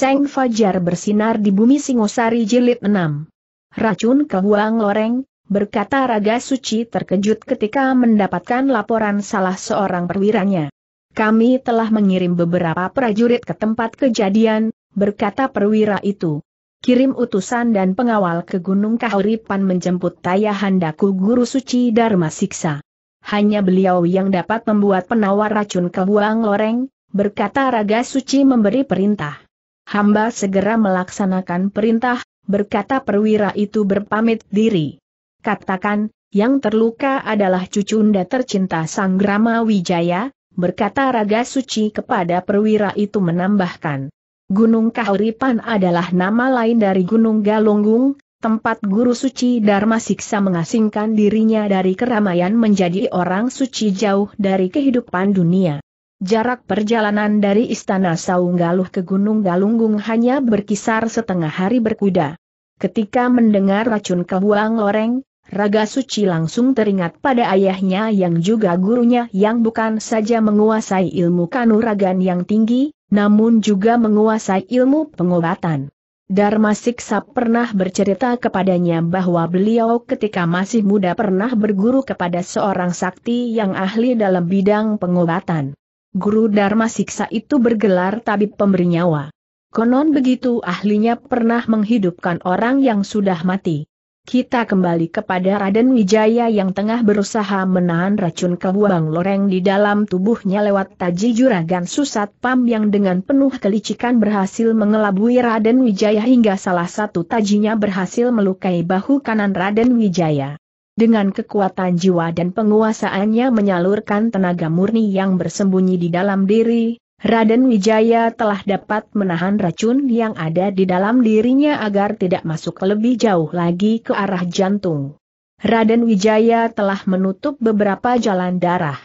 Seng Fajar bersinar di bumi Singosari jilid 6. Racun kebuang loreng, berkata Raga Suci terkejut ketika mendapatkan laporan salah seorang perwiranya. Kami telah mengirim beberapa prajurit ke tempat kejadian, berkata perwira itu. Kirim utusan dan pengawal ke Gunung Kahuripan menjemput Tayahandaku Guru Suci Dharma Siksa. Hanya beliau yang dapat membuat penawar racun kebuang loreng, berkata Raga Suci memberi perintah hamba segera melaksanakan perintah, berkata perwira itu berpamit diri. Katakan, yang terluka adalah cucunda tercinta Sang Grama Wijaya, berkata Raga Suci kepada perwira itu menambahkan. Gunung Kahuripan adalah nama lain dari Gunung Galunggung, tempat Guru Suci Dharma Siksa mengasingkan dirinya dari keramaian menjadi orang suci jauh dari kehidupan dunia. Jarak perjalanan dari Istana Saunggaluh ke Gunung Galunggung hanya berkisar setengah hari berkuda. Ketika mendengar racun kebuang loreng, Raga Suci langsung teringat pada ayahnya yang juga gurunya yang bukan saja menguasai ilmu kanuragan yang tinggi, namun juga menguasai ilmu pengobatan. Dharma Siksa pernah bercerita kepadanya bahwa beliau ketika masih muda pernah berguru kepada seorang sakti yang ahli dalam bidang pengobatan guru Dharma Siksa itu bergelar tabib pemberi nyawa. Konon begitu ahlinya pernah menghidupkan orang yang sudah mati. Kita kembali kepada Raden Wijaya yang tengah berusaha menahan racun kebuang loreng di dalam tubuhnya lewat taji juragan Susat Pam yang dengan penuh kelicikan berhasil mengelabui Raden Wijaya hingga salah satu tajinya berhasil melukai bahu kanan Raden Wijaya. Dengan kekuatan jiwa dan penguasaannya menyalurkan tenaga murni yang bersembunyi di dalam diri, Raden Wijaya telah dapat menahan racun yang ada di dalam dirinya agar tidak masuk lebih jauh lagi ke arah jantung. Raden Wijaya telah menutup beberapa jalan darah.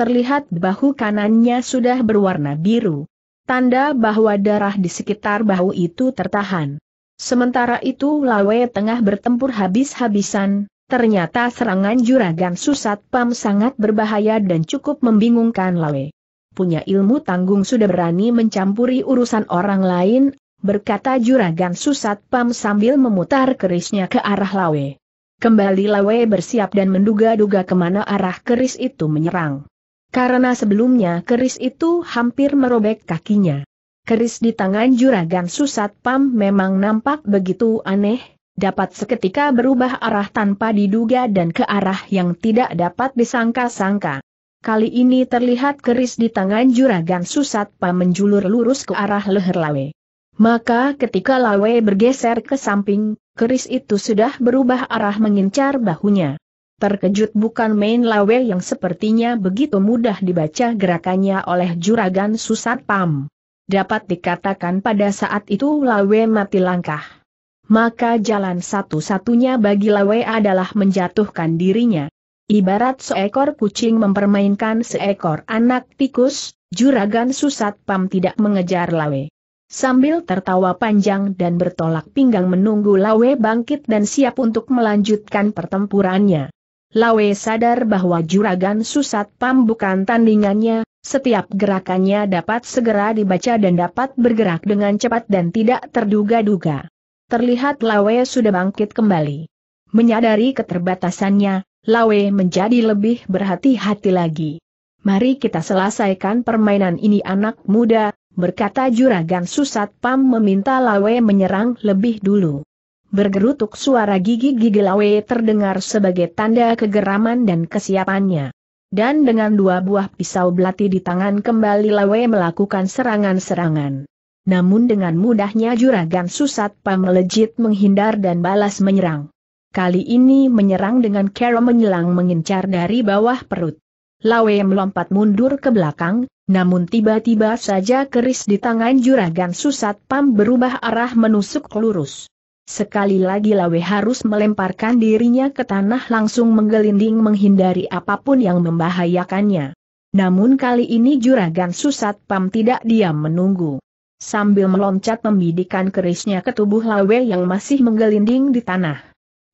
Terlihat bahu kanannya sudah berwarna biru. Tanda bahwa darah di sekitar bahu itu tertahan. Sementara itu Lawe tengah bertempur habis-habisan, Ternyata serangan juragan Susat Pam sangat berbahaya dan cukup membingungkan Lawe. Punya ilmu tanggung sudah berani mencampuri urusan orang lain, berkata juragan Susat Pam sambil memutar kerisnya ke arah Lawe. Kembali Lawe bersiap dan menduga-duga kemana arah keris itu menyerang. Karena sebelumnya keris itu hampir merobek kakinya. Keris di tangan juragan Susat Pam memang nampak begitu aneh, dapat seketika berubah arah tanpa diduga dan ke arah yang tidak dapat disangka-sangka. Kali ini terlihat keris di tangan juragan susat Susatpa menjulur lurus ke arah leher Lawe. Maka ketika Lawe bergeser ke samping, keris itu sudah berubah arah mengincar bahunya. Terkejut bukan main Lawe yang sepertinya begitu mudah dibaca gerakannya oleh juragan susat pam. Dapat dikatakan pada saat itu Lawe mati langkah maka jalan satu-satunya bagi Lawe adalah menjatuhkan dirinya. Ibarat seekor kucing mempermainkan seekor anak tikus, juragan Susat Pam tidak mengejar Lawe. Sambil tertawa panjang dan bertolak pinggang menunggu Lawe bangkit dan siap untuk melanjutkan pertempurannya. Lawe sadar bahwa juragan Susat Pam bukan tandingannya, setiap gerakannya dapat segera dibaca dan dapat bergerak dengan cepat dan tidak terduga-duga terlihat Lawe sudah bangkit kembali. Menyadari keterbatasannya, Lawe menjadi lebih berhati-hati lagi. Mari kita selesaikan permainan ini anak muda, berkata juragan Susat Pam meminta Lawe menyerang lebih dulu. Bergerutuk suara gigi-gigi Lawe terdengar sebagai tanda kegeraman dan kesiapannya. Dan dengan dua buah pisau belati di tangan kembali Lawe melakukan serangan-serangan namun dengan mudahnya juragan Susatpa melejit menghindar dan balas menyerang. Kali ini menyerang dengan kera menyelang mengincar dari bawah perut. Lawe melompat mundur ke belakang, namun tiba-tiba saja keris di tangan juragan Susat Pam berubah arah menusuk lurus. Sekali lagi Lawe harus melemparkan dirinya ke tanah langsung menggelinding menghindari apapun yang membahayakannya. Namun kali ini Juragan Susat Pam tidak diam menunggu sambil meloncat membidikan kerisnya ke tubuh Lawe yang masih menggelinding di tanah.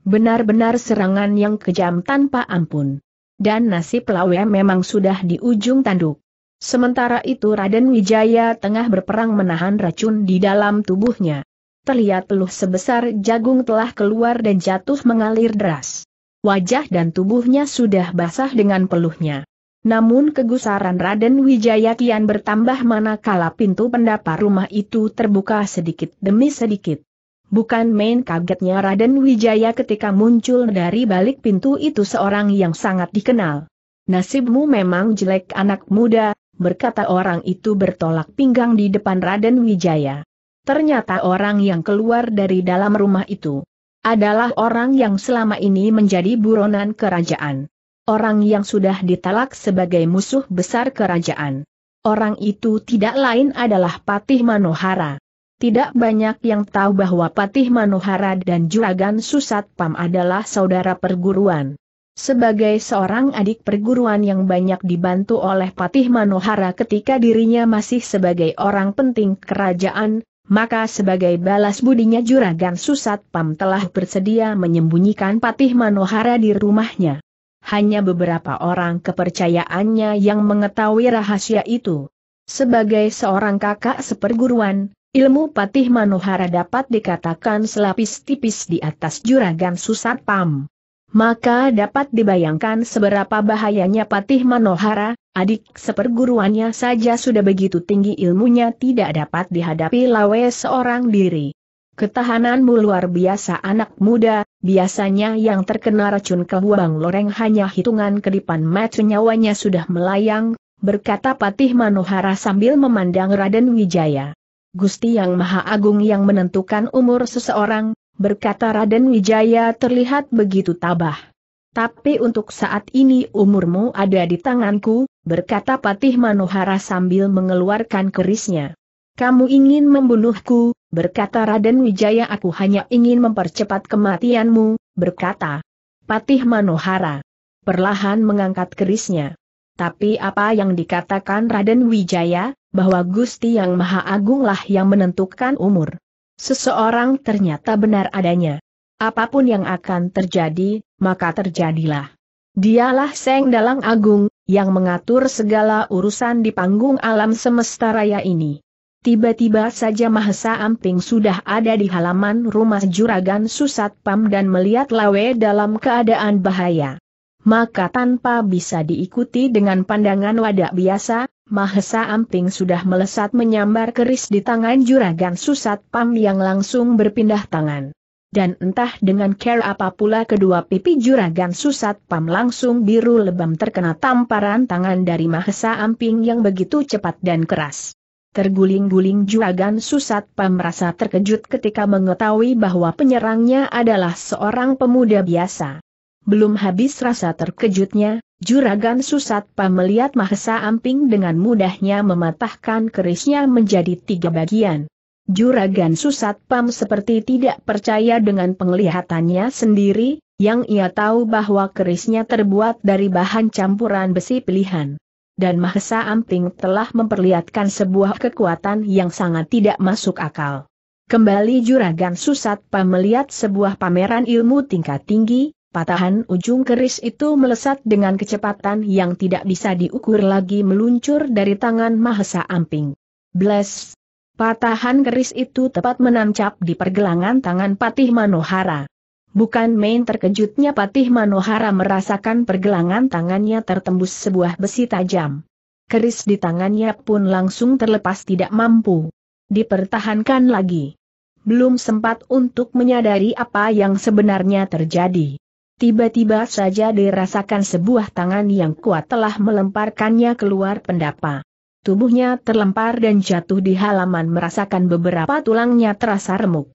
Benar-benar serangan yang kejam tanpa ampun. Dan nasib Lawe memang sudah di ujung tanduk. Sementara itu Raden Wijaya tengah berperang menahan racun di dalam tubuhnya. Terlihat peluh sebesar jagung telah keluar dan jatuh mengalir deras. Wajah dan tubuhnya sudah basah dengan peluhnya. Namun kegusaran Raden Wijaya kian bertambah manakala pintu pendapat rumah itu terbuka sedikit demi sedikit. Bukan main kagetnya Raden Wijaya ketika muncul dari balik pintu itu seorang yang sangat dikenal. Nasibmu memang jelek anak muda, berkata orang itu bertolak pinggang di depan Raden Wijaya. Ternyata orang yang keluar dari dalam rumah itu adalah orang yang selama ini menjadi buronan kerajaan orang yang sudah ditalak sebagai musuh besar kerajaan. Orang itu tidak lain adalah Patih Manohara. Tidak banyak yang tahu bahwa Patih Manohara dan Juragan Susat Pam adalah saudara perguruan. Sebagai seorang adik perguruan yang banyak dibantu oleh Patih Manohara ketika dirinya masih sebagai orang penting kerajaan, maka sebagai balas budinya Juragan Susat Pam telah bersedia menyembunyikan Patih Manohara di rumahnya hanya beberapa orang kepercayaannya yang mengetahui rahasia itu. Sebagai seorang kakak seperguruan, ilmu Patih Manohara dapat dikatakan selapis tipis di atas juragan Susat Pam. Maka dapat dibayangkan seberapa bahayanya Patih Manohara, adik seperguruannya saja sudah begitu tinggi ilmunya tidak dapat dihadapi lawe seorang diri. Ketahananmu luar biasa anak muda, biasanya yang terkena racun kebuang loreng hanya hitungan kedipan mata nyawanya sudah melayang, berkata Patih Manohara sambil memandang Raden Wijaya. Gusti Yang Maha Agung yang menentukan umur seseorang, berkata Raden Wijaya terlihat begitu tabah. Tapi untuk saat ini umurmu ada di tanganku, berkata Patih Manohara sambil mengeluarkan kerisnya. Kamu ingin membunuhku, berkata Raden Wijaya aku hanya ingin mempercepat kematianmu, berkata. Patih Manohara. Perlahan mengangkat kerisnya. Tapi apa yang dikatakan Raden Wijaya, bahwa Gusti Yang Maha Agunglah yang menentukan umur. Seseorang ternyata benar adanya. Apapun yang akan terjadi, maka terjadilah. Dialah Seng Dalang Agung, yang mengatur segala urusan di panggung alam semesta raya ini. Tiba-tiba saja Mahesa Amping sudah ada di halaman rumah juragan Susat Pam dan melihat Lawe dalam keadaan bahaya. Maka tanpa bisa diikuti dengan pandangan wadah biasa, Mahesa Amping sudah melesat menyambar keris di tangan juragan Susat Pam yang langsung berpindah tangan. Dan entah dengan care apa pula kedua pipi juragan Susat Pam langsung biru lebam terkena tamparan tangan dari Mahesa Amping yang begitu cepat dan keras. Terguling-guling Juragan Susat Pam merasa terkejut ketika mengetahui bahwa penyerangnya adalah seorang pemuda biasa. Belum habis rasa terkejutnya, Juragan Susat Pam melihat Mahesa Amping dengan mudahnya mematahkan kerisnya menjadi tiga bagian. Juragan Susat Pam seperti tidak percaya dengan penglihatannya sendiri, yang ia tahu bahwa kerisnya terbuat dari bahan campuran besi pilihan dan Mahesa Amping telah memperlihatkan sebuah kekuatan yang sangat tidak masuk akal. Kembali Juragan Susatpa melihat sebuah pameran ilmu tingkat tinggi, patahan ujung keris itu melesat dengan kecepatan yang tidak bisa diukur lagi meluncur dari tangan Mahesa Amping. Bless! Patahan keris itu tepat menancap di pergelangan tangan Patih Manohara. Bukan main terkejutnya Patih Manohara merasakan pergelangan tangannya tertembus sebuah besi tajam. Keris di tangannya pun langsung terlepas tidak mampu. Dipertahankan lagi. Belum sempat untuk menyadari apa yang sebenarnya terjadi. Tiba-tiba saja dirasakan sebuah tangan yang kuat telah melemparkannya keluar pendapa. Tubuhnya terlempar dan jatuh di halaman merasakan beberapa tulangnya terasa remuk.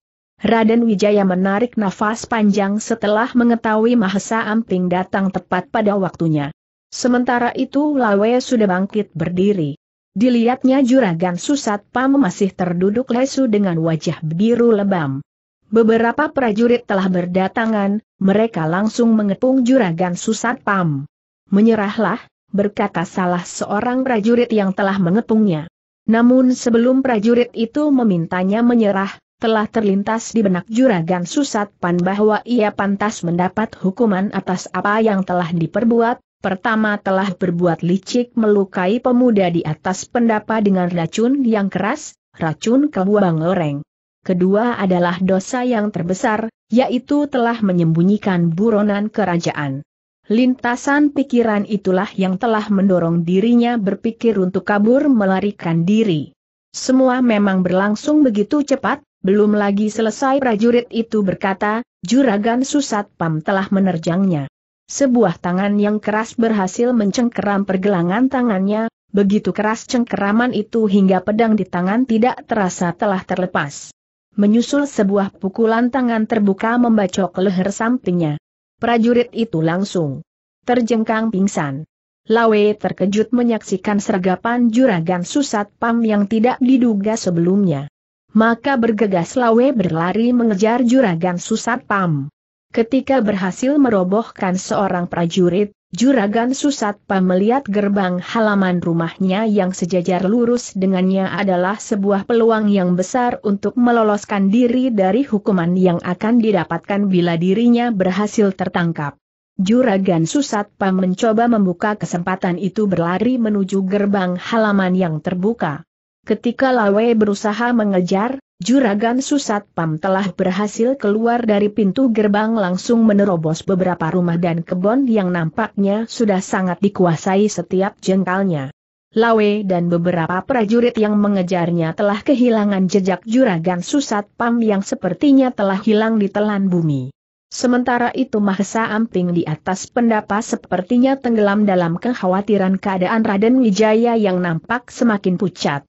Raden Wijaya menarik nafas panjang setelah mengetahui Mahesa Amping datang tepat pada waktunya. Sementara itu Lawe sudah bangkit berdiri. Dilihatnya juragan Susat Pam masih terduduk lesu dengan wajah biru lebam. Beberapa prajurit telah berdatangan, mereka langsung mengepung juragan Susat Pam. Menyerahlah, berkata salah seorang prajurit yang telah mengepungnya. Namun sebelum prajurit itu memintanya menyerah, telah terlintas di benak juragan Susat Pan bahwa ia pantas mendapat hukuman atas apa yang telah diperbuat, pertama telah berbuat licik melukai pemuda di atas pendapa dengan racun yang keras, racun kebuang loreng. Kedua adalah dosa yang terbesar, yaitu telah menyembunyikan buronan kerajaan. Lintasan pikiran itulah yang telah mendorong dirinya berpikir untuk kabur melarikan diri. Semua memang berlangsung begitu cepat, belum lagi selesai prajurit itu berkata, Juragan Susat Pam telah menerjangnya. Sebuah tangan yang keras berhasil mencengkeram pergelangan tangannya, begitu keras cengkeraman itu hingga pedang di tangan tidak terasa telah terlepas. Menyusul sebuah pukulan tangan terbuka membacok leher sampingnya. Prajurit itu langsung terjengkang pingsan. Lawe terkejut menyaksikan sergapan juragan Susat Pam yang tidak diduga sebelumnya maka bergegas Lawe berlari mengejar juragan Susat Pam. Ketika berhasil merobohkan seorang prajurit, juragan Susat Pam melihat gerbang halaman rumahnya yang sejajar lurus dengannya adalah sebuah peluang yang besar untuk meloloskan diri dari hukuman yang akan didapatkan bila dirinya berhasil tertangkap. Juragan Susat Pam mencoba membuka kesempatan itu berlari menuju gerbang halaman yang terbuka. Ketika Lawe berusaha mengejar, Juragan Susat Pam telah berhasil keluar dari pintu gerbang langsung menerobos beberapa rumah dan kebun yang nampaknya sudah sangat dikuasai setiap jengkalnya. Lawe dan beberapa prajurit yang mengejarnya telah kehilangan jejak Juragan Susat Pam yang sepertinya telah hilang di telan bumi. Sementara itu Mahesa Amping di atas pendapa sepertinya tenggelam dalam kekhawatiran keadaan Raden Wijaya yang nampak semakin pucat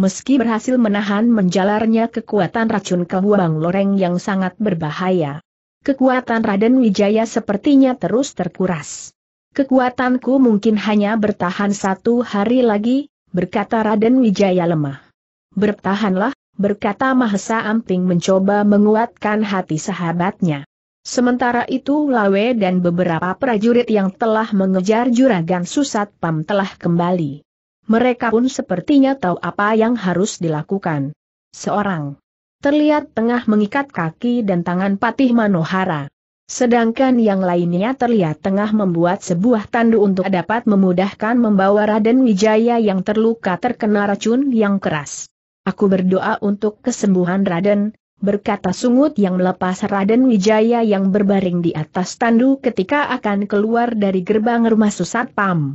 meski berhasil menahan menjalarnya kekuatan racun kehuang loreng yang sangat berbahaya. Kekuatan Raden Wijaya sepertinya terus terkuras. Kekuatanku mungkin hanya bertahan satu hari lagi, berkata Raden Wijaya lemah. Bertahanlah, berkata Mahesa Amping mencoba menguatkan hati sahabatnya. Sementara itu Lawe dan beberapa prajurit yang telah mengejar juragan Susat Pam telah kembali mereka pun sepertinya tahu apa yang harus dilakukan. Seorang terlihat tengah mengikat kaki dan tangan Patih Manohara. Sedangkan yang lainnya terlihat tengah membuat sebuah tandu untuk dapat memudahkan membawa Raden Wijaya yang terluka terkena racun yang keras. Aku berdoa untuk kesembuhan Raden, berkata sungut yang melepas Raden Wijaya yang berbaring di atas tandu ketika akan keluar dari gerbang rumah Susat Pam.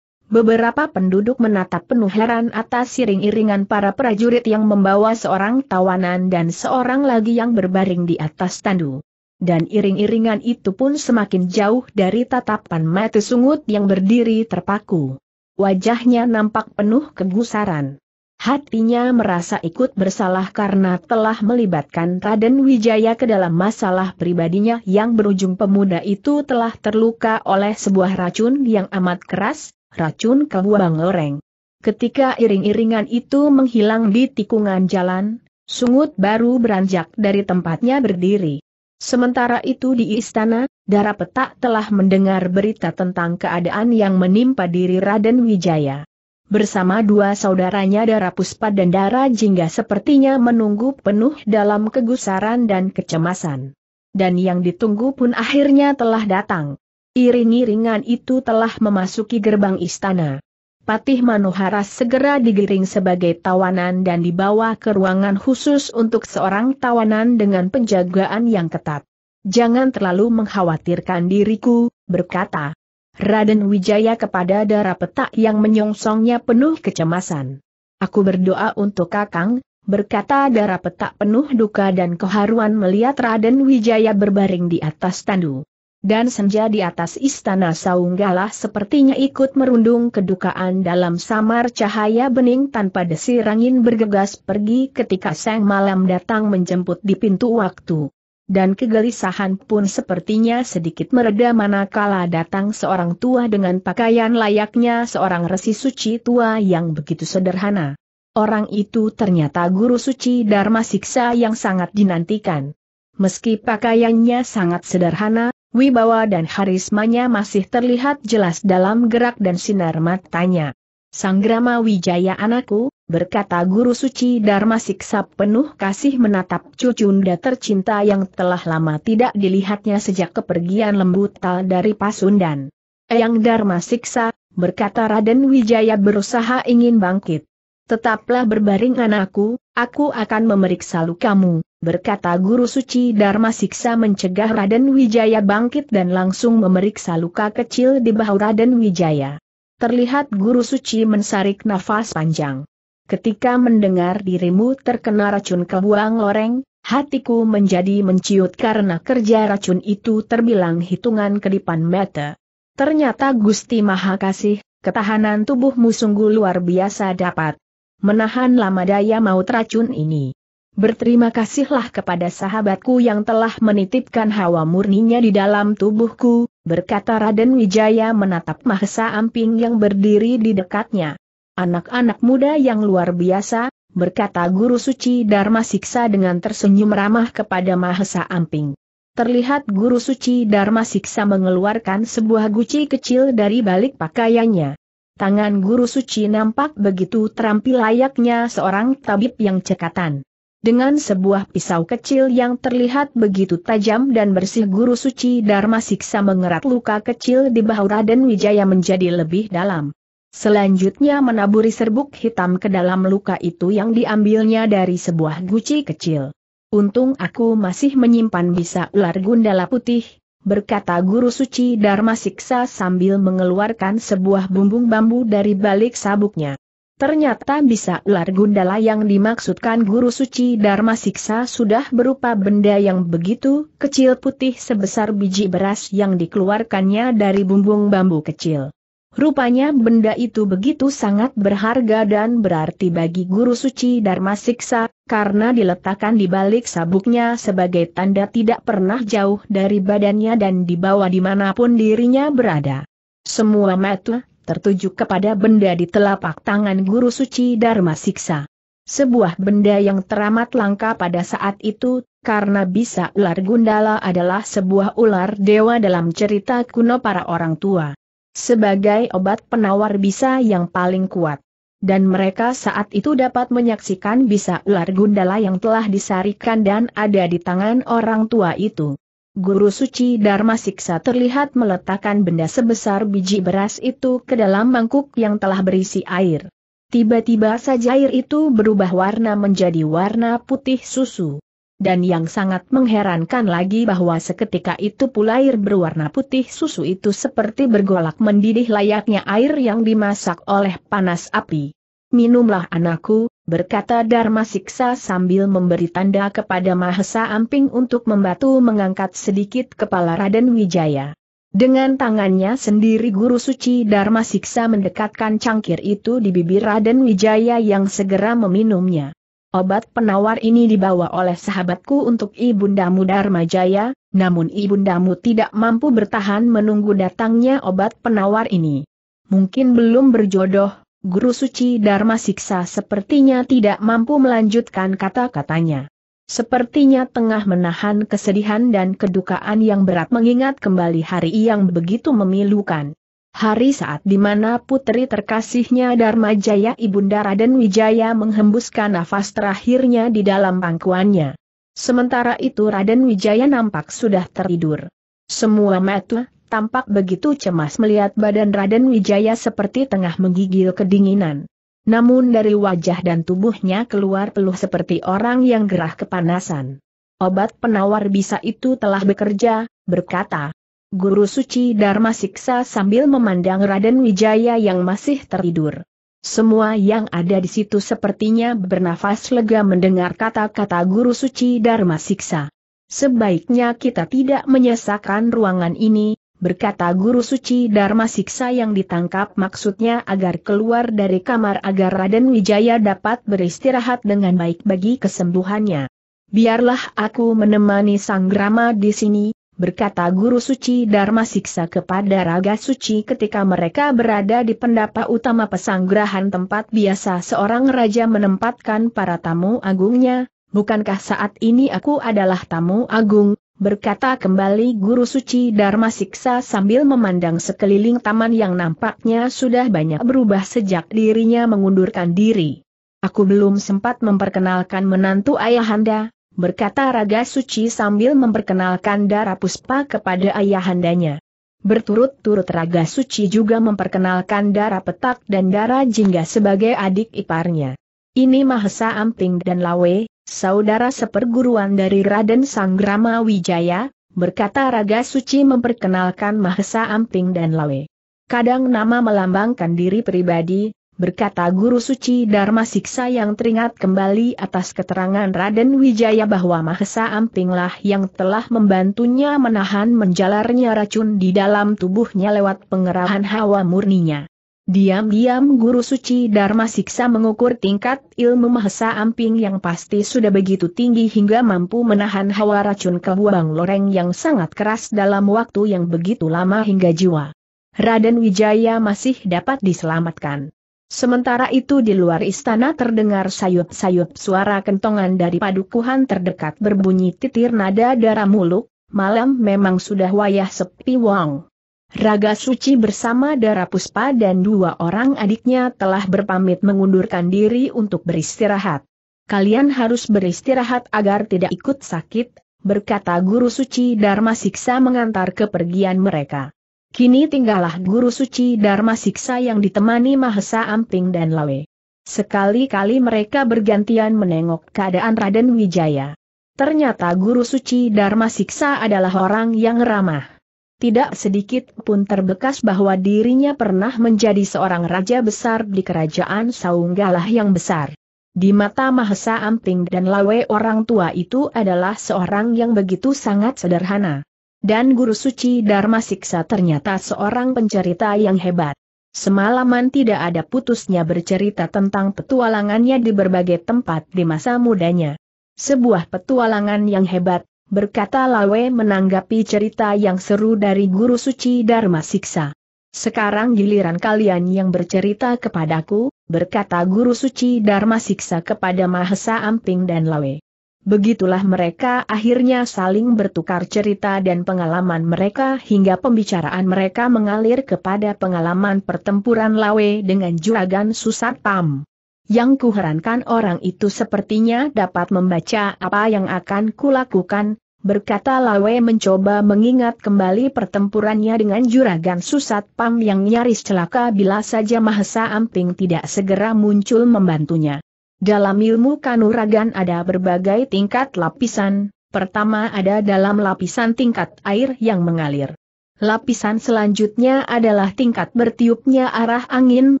Beberapa penduduk menatap penuh heran atas iring-iringan para prajurit yang membawa seorang tawanan dan seorang lagi yang berbaring di atas tandu. Dan iring-iringan itu pun semakin jauh dari tatapan mata sungut yang berdiri terpaku. Wajahnya nampak penuh kegusaran. Hatinya merasa ikut bersalah karena telah melibatkan Raden Wijaya ke dalam masalah pribadinya yang berujung pemuda itu telah terluka oleh sebuah racun yang amat keras, racun kebuang loreng. Ketika iring-iringan itu menghilang di tikungan jalan, Sungut baru beranjak dari tempatnya berdiri. Sementara itu di istana, darah Petak telah mendengar berita tentang keadaan yang menimpa diri Raden Wijaya. Bersama dua saudaranya darah Puspa dan darah Jingga sepertinya menunggu penuh dalam kegusaran dan kecemasan. Dan yang ditunggu pun akhirnya telah datang. Iring-iringan itu telah memasuki gerbang istana. Patih Manohara segera digiring sebagai tawanan dan dibawa ke ruangan khusus untuk seorang tawanan dengan penjagaan yang ketat. Jangan terlalu mengkhawatirkan diriku, berkata Raden Wijaya kepada darah petak yang menyongsongnya penuh kecemasan. Aku berdoa untuk Kakang, berkata darah petak penuh duka dan keharuan melihat Raden Wijaya berbaring di atas tandu dan senja di atas istana Saunggalah sepertinya ikut merundung kedukaan dalam samar cahaya bening tanpa desir angin bergegas pergi ketika sang malam datang menjemput di pintu waktu. Dan kegelisahan pun sepertinya sedikit mereda manakala datang seorang tua dengan pakaian layaknya seorang resi suci tua yang begitu sederhana. Orang itu ternyata guru suci Dharma Siksa yang sangat dinantikan. Meski pakaiannya sangat sederhana, wibawa dan harismanya masih terlihat jelas dalam gerak dan sinar matanya. Sanggrama Wijaya anakku, berkata Guru Suci Dharma Siksa penuh kasih menatap cucunda tercinta yang telah lama tidak dilihatnya sejak kepergian lembutal dari Pasundan. Eyang Dharma Siksa, berkata Raden Wijaya berusaha ingin bangkit. Tetaplah berbaring anakku, Aku akan memeriksa lukamu, berkata Guru Suci Dharma Siksa mencegah Raden Wijaya bangkit dan langsung memeriksa luka kecil di bahu Raden Wijaya. Terlihat Guru Suci mensarik nafas panjang. Ketika mendengar dirimu terkena racun kebuang loreng, hatiku menjadi menciut karena kerja racun itu terbilang hitungan kedipan mata. Ternyata Gusti Maha Kasih, ketahanan tubuhmu sungguh luar biasa dapat menahan lama daya maut racun ini. Berterima kasihlah kepada sahabatku yang telah menitipkan hawa murninya di dalam tubuhku, berkata Raden Wijaya menatap Mahesa Amping yang berdiri di dekatnya. Anak-anak muda yang luar biasa, berkata Guru Suci Dharma Siksa dengan tersenyum ramah kepada Mahesa Amping. Terlihat Guru Suci Dharma Siksa mengeluarkan sebuah guci kecil dari balik pakaiannya. Tangan guru suci nampak begitu terampil layaknya seorang tabib yang cekatan. Dengan sebuah pisau kecil yang terlihat begitu tajam dan bersih guru suci Dharma Siksa mengerat luka kecil di bahu Raden Wijaya menjadi lebih dalam. Selanjutnya menaburi serbuk hitam ke dalam luka itu yang diambilnya dari sebuah guci kecil. Untung aku masih menyimpan bisa ular gundala putih, berkata Guru Suci Dharma Siksa sambil mengeluarkan sebuah bumbung bambu dari balik sabuknya. Ternyata bisa ular gundala yang dimaksudkan Guru Suci Dharma Siksa sudah berupa benda yang begitu kecil putih sebesar biji beras yang dikeluarkannya dari bumbung bambu kecil. Rupanya benda itu begitu sangat berharga dan berarti bagi guru suci Dharma Siksa, karena diletakkan di balik sabuknya sebagai tanda tidak pernah jauh dari badannya dan dibawa dimanapun dirinya berada. Semua mata tertuju kepada benda di telapak tangan guru suci Dharma Siksa. Sebuah benda yang teramat langka pada saat itu, karena bisa ular gundala adalah sebuah ular dewa dalam cerita kuno para orang tua sebagai obat penawar bisa yang paling kuat. Dan mereka saat itu dapat menyaksikan bisa ular gundala yang telah disarikan dan ada di tangan orang tua itu. Guru suci Dharma Siksa terlihat meletakkan benda sebesar biji beras itu ke dalam mangkuk yang telah berisi air. Tiba-tiba saja air itu berubah warna menjadi warna putih susu. Dan yang sangat mengherankan lagi bahwa seketika itu pula air berwarna putih susu itu seperti bergolak mendidih layaknya air yang dimasak oleh panas api. Minumlah anakku, berkata Dharma Siksa sambil memberi tanda kepada Mahesa Amping untuk membantu mengangkat sedikit kepala Raden Wijaya. Dengan tangannya sendiri Guru Suci Dharma Siksa mendekatkan cangkir itu di bibir Raden Wijaya yang segera meminumnya. Obat penawar ini dibawa oleh sahabatku untuk Ibundamu Darmajaya, namun Ibundamu tidak mampu bertahan menunggu datangnya obat penawar ini. Mungkin belum berjodoh, Guru Suci Dharma Siksa sepertinya tidak mampu melanjutkan kata-katanya. Sepertinya tengah menahan kesedihan dan kedukaan yang berat mengingat kembali hari yang begitu memilukan. Hari saat di mana putri terkasihnya Dharma Jaya Ibunda Raden Wijaya menghembuskan nafas terakhirnya di dalam pangkuannya. Sementara itu Raden Wijaya nampak sudah tertidur. Semua mata tampak begitu cemas melihat badan Raden Wijaya seperti tengah menggigil kedinginan. Namun dari wajah dan tubuhnya keluar peluh seperti orang yang gerah kepanasan. Obat penawar bisa itu telah bekerja, berkata Guru Suci Dharma siksa sambil memandang Raden Wijaya yang masih tertidur. Semua yang ada di situ sepertinya bernafas lega mendengar kata-kata Guru Suci Dharma siksa. Sebaiknya kita tidak menyesakan ruangan ini, berkata Guru Suci Dharma Siksa yang ditangkap maksudnya agar keluar dari kamar agar Raden Wijaya dapat beristirahat dengan baik bagi kesembuhannya. Biarlah aku menemani Sang Grama di sini, berkata Guru Suci Dharma Siksa kepada Raga Suci ketika mereka berada di pendapa utama pesanggrahan tempat biasa seorang raja menempatkan para tamu agungnya, bukankah saat ini aku adalah tamu agung, berkata kembali Guru Suci Dharma Siksa sambil memandang sekeliling taman yang nampaknya sudah banyak berubah sejak dirinya mengundurkan diri. Aku belum sempat memperkenalkan menantu ayahanda, berkata Raga Suci sambil memperkenalkan darah puspa kepada ayahandanya. Berturut-turut Raga Suci juga memperkenalkan darah petak dan darah jingga sebagai adik iparnya. Ini Mahesa Amping dan Lawe, saudara seperguruan dari Raden Sanggrama Wijaya, berkata Raga Suci memperkenalkan Mahesa Amping dan Lawe. Kadang nama melambangkan diri pribadi, berkata Guru Suci Dharma Siksa yang teringat kembali atas keterangan Raden Wijaya bahwa Mahesa Ampinglah yang telah membantunya menahan menjalarnya racun di dalam tubuhnya lewat pengerahan hawa murninya. Diam-diam Guru Suci Dharma Siksa mengukur tingkat ilmu Mahesa Amping yang pasti sudah begitu tinggi hingga mampu menahan hawa racun kebuang loreng yang sangat keras dalam waktu yang begitu lama hingga jiwa. Raden Wijaya masih dapat diselamatkan. Sementara itu di luar istana terdengar sayup-sayup suara kentongan dari padukuhan terdekat berbunyi titir nada darah muluk, malam memang sudah wayah sepi wong. Raga Suci bersama darah Puspa dan dua orang adiknya telah berpamit mengundurkan diri untuk beristirahat. Kalian harus beristirahat agar tidak ikut sakit, berkata Guru Suci Dharma Siksa mengantar kepergian mereka. Kini tinggallah guru suci Dharma Siksa yang ditemani Mahesa Amping dan Lawe. Sekali-kali mereka bergantian menengok keadaan Raden Wijaya. Ternyata guru suci Dharma Siksa adalah orang yang ramah. Tidak sedikit pun terbekas bahwa dirinya pernah menjadi seorang raja besar di kerajaan Saunggalah yang besar. Di mata Mahesa Amping dan Lawe orang tua itu adalah seorang yang begitu sangat sederhana. Dan Guru Suci Dharma Siksa ternyata seorang pencerita yang hebat. Semalaman tidak ada putusnya bercerita tentang petualangannya di berbagai tempat di masa mudanya. Sebuah petualangan yang hebat, berkata Lawe menanggapi cerita yang seru dari Guru Suci Dharma Siksa. Sekarang giliran kalian yang bercerita kepadaku, berkata Guru Suci Dharma Siksa kepada Mahesa Amping dan Lawe. Begitulah mereka akhirnya saling bertukar cerita dan pengalaman mereka hingga pembicaraan mereka mengalir kepada pengalaman pertempuran Lawe dengan juragan Susat Pam. Yang kuherankan orang itu sepertinya dapat membaca apa yang akan kulakukan, berkata Lawe mencoba mengingat kembali pertempurannya dengan juragan Susat Pam yang nyaris celaka bila saja Mahesa Amping tidak segera muncul membantunya. Dalam ilmu kanuragan ada berbagai tingkat lapisan, pertama ada dalam lapisan tingkat air yang mengalir. Lapisan selanjutnya adalah tingkat bertiupnya arah angin,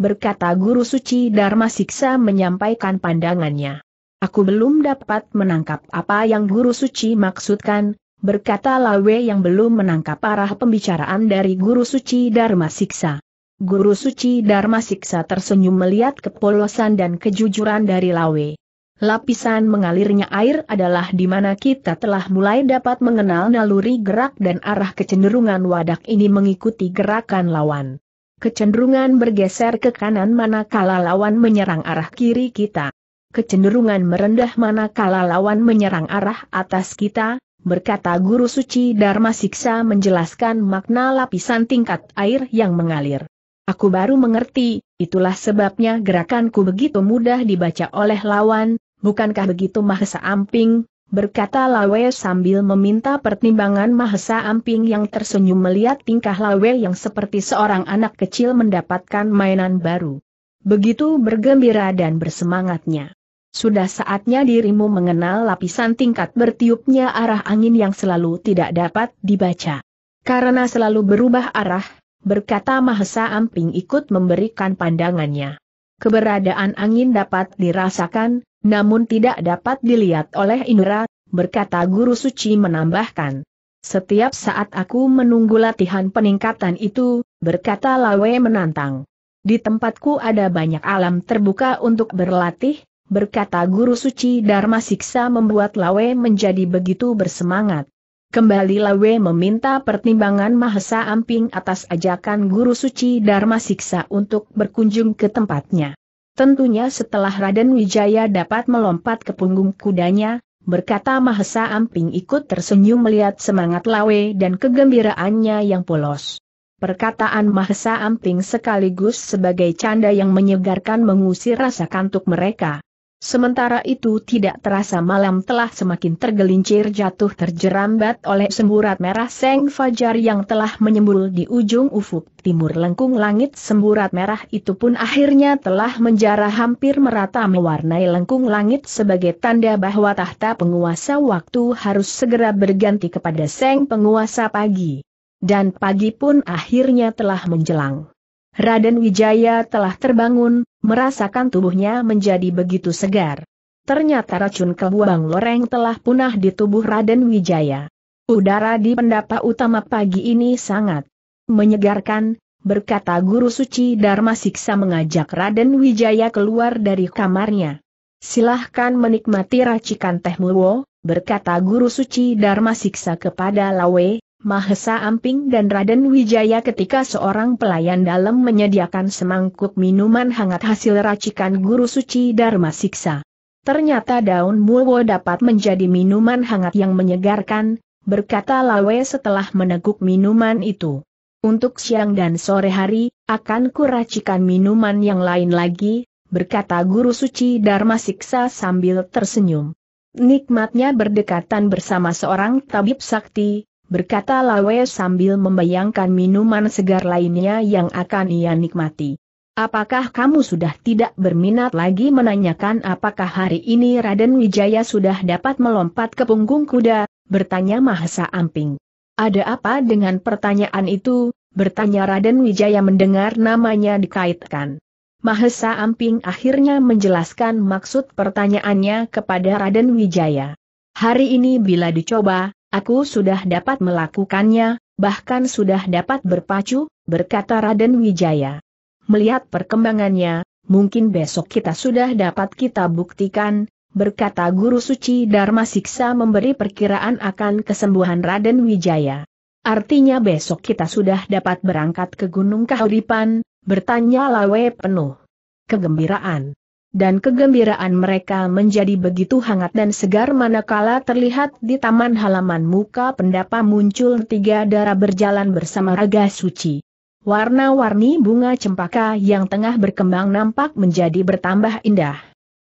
berkata Guru Suci Dharma Siksa menyampaikan pandangannya. Aku belum dapat menangkap apa yang Guru Suci maksudkan, berkata Lawe yang belum menangkap arah pembicaraan dari Guru Suci Dharma Siksa. Guru Suci Dharma Siksa tersenyum melihat kepolosan dan kejujuran dari Lawe. Lapisan mengalirnya air adalah di mana kita telah mulai dapat mengenal naluri gerak dan arah kecenderungan wadak ini mengikuti gerakan lawan. Kecenderungan bergeser ke kanan manakala lawan menyerang arah kiri kita. Kecenderungan merendah manakala lawan menyerang arah atas kita, berkata Guru Suci Dharma Siksa menjelaskan makna lapisan tingkat air yang mengalir. Aku baru mengerti, itulah sebabnya gerakanku begitu mudah dibaca oleh lawan, bukankah begitu Mahesa Amping? Berkata Lawe sambil meminta pertimbangan Mahesa Amping yang tersenyum melihat tingkah Lawe yang seperti seorang anak kecil mendapatkan mainan baru. Begitu bergembira dan bersemangatnya. Sudah saatnya dirimu mengenal lapisan tingkat bertiupnya arah angin yang selalu tidak dapat dibaca. Karena selalu berubah arah, berkata Mahesa Amping ikut memberikan pandangannya. Keberadaan angin dapat dirasakan, namun tidak dapat dilihat oleh Indra, berkata Guru Suci menambahkan. Setiap saat aku menunggu latihan peningkatan itu, berkata Lawe menantang. Di tempatku ada banyak alam terbuka untuk berlatih, berkata Guru Suci Dharma Siksa membuat Lawe menjadi begitu bersemangat. Kembali Lawe meminta pertimbangan Mahesa Amping atas ajakan Guru Suci Dharma Siksa untuk berkunjung ke tempatnya. Tentunya setelah Raden Wijaya dapat melompat ke punggung kudanya, berkata Mahesa Amping ikut tersenyum melihat semangat Lawe dan kegembiraannya yang polos. Perkataan Mahesa Amping sekaligus sebagai canda yang menyegarkan mengusir rasa kantuk mereka. Sementara itu tidak terasa malam telah semakin tergelincir jatuh terjerambat oleh semburat merah Seng Fajar yang telah menyembul di ujung ufuk timur lengkung langit semburat merah itu pun akhirnya telah menjara hampir merata mewarnai lengkung langit sebagai tanda bahwa tahta penguasa waktu harus segera berganti kepada Seng penguasa pagi. Dan pagi pun akhirnya telah menjelang. Raden Wijaya telah terbangun, merasakan tubuhnya menjadi begitu segar. Ternyata racun kebuang loreng telah punah di tubuh Raden Wijaya. Udara di pendapa utama pagi ini sangat menyegarkan, berkata Guru Suci Dharma Siksa mengajak Raden Wijaya keluar dari kamarnya. Silahkan menikmati racikan teh muwo, berkata Guru Suci Dharma Siksa kepada Lawe, Mahesa Amping dan Raden Wijaya ketika seorang pelayan dalam menyediakan semangkuk minuman hangat hasil racikan Guru Suci Dharma Siksa. Ternyata daun mulwo dapat menjadi minuman hangat yang menyegarkan, berkata Lawe setelah meneguk minuman itu. Untuk siang dan sore hari, akan kuracikan minuman yang lain lagi, berkata Guru Suci Dharma Siksa sambil tersenyum. Nikmatnya berdekatan bersama seorang tabib sakti, berkata Lawe sambil membayangkan minuman segar lainnya yang akan ia nikmati. Apakah kamu sudah tidak berminat lagi menanyakan apakah hari ini Raden Wijaya sudah dapat melompat ke punggung kuda, bertanya Mahesa Amping. Ada apa dengan pertanyaan itu, bertanya Raden Wijaya mendengar namanya dikaitkan. Mahesa Amping akhirnya menjelaskan maksud pertanyaannya kepada Raden Wijaya. Hari ini bila dicoba, Aku sudah dapat melakukannya, bahkan sudah dapat berpacu, berkata Raden Wijaya. Melihat perkembangannya, mungkin besok kita sudah dapat kita buktikan, berkata Guru Suci Dharma Siksa memberi perkiraan akan kesembuhan Raden Wijaya. Artinya besok kita sudah dapat berangkat ke Gunung Kahuripan, bertanya Lawe penuh kegembiraan dan kegembiraan mereka menjadi begitu hangat dan segar manakala terlihat di taman halaman muka pendapa muncul tiga darah berjalan bersama raga suci. Warna-warni bunga cempaka yang tengah berkembang nampak menjadi bertambah indah.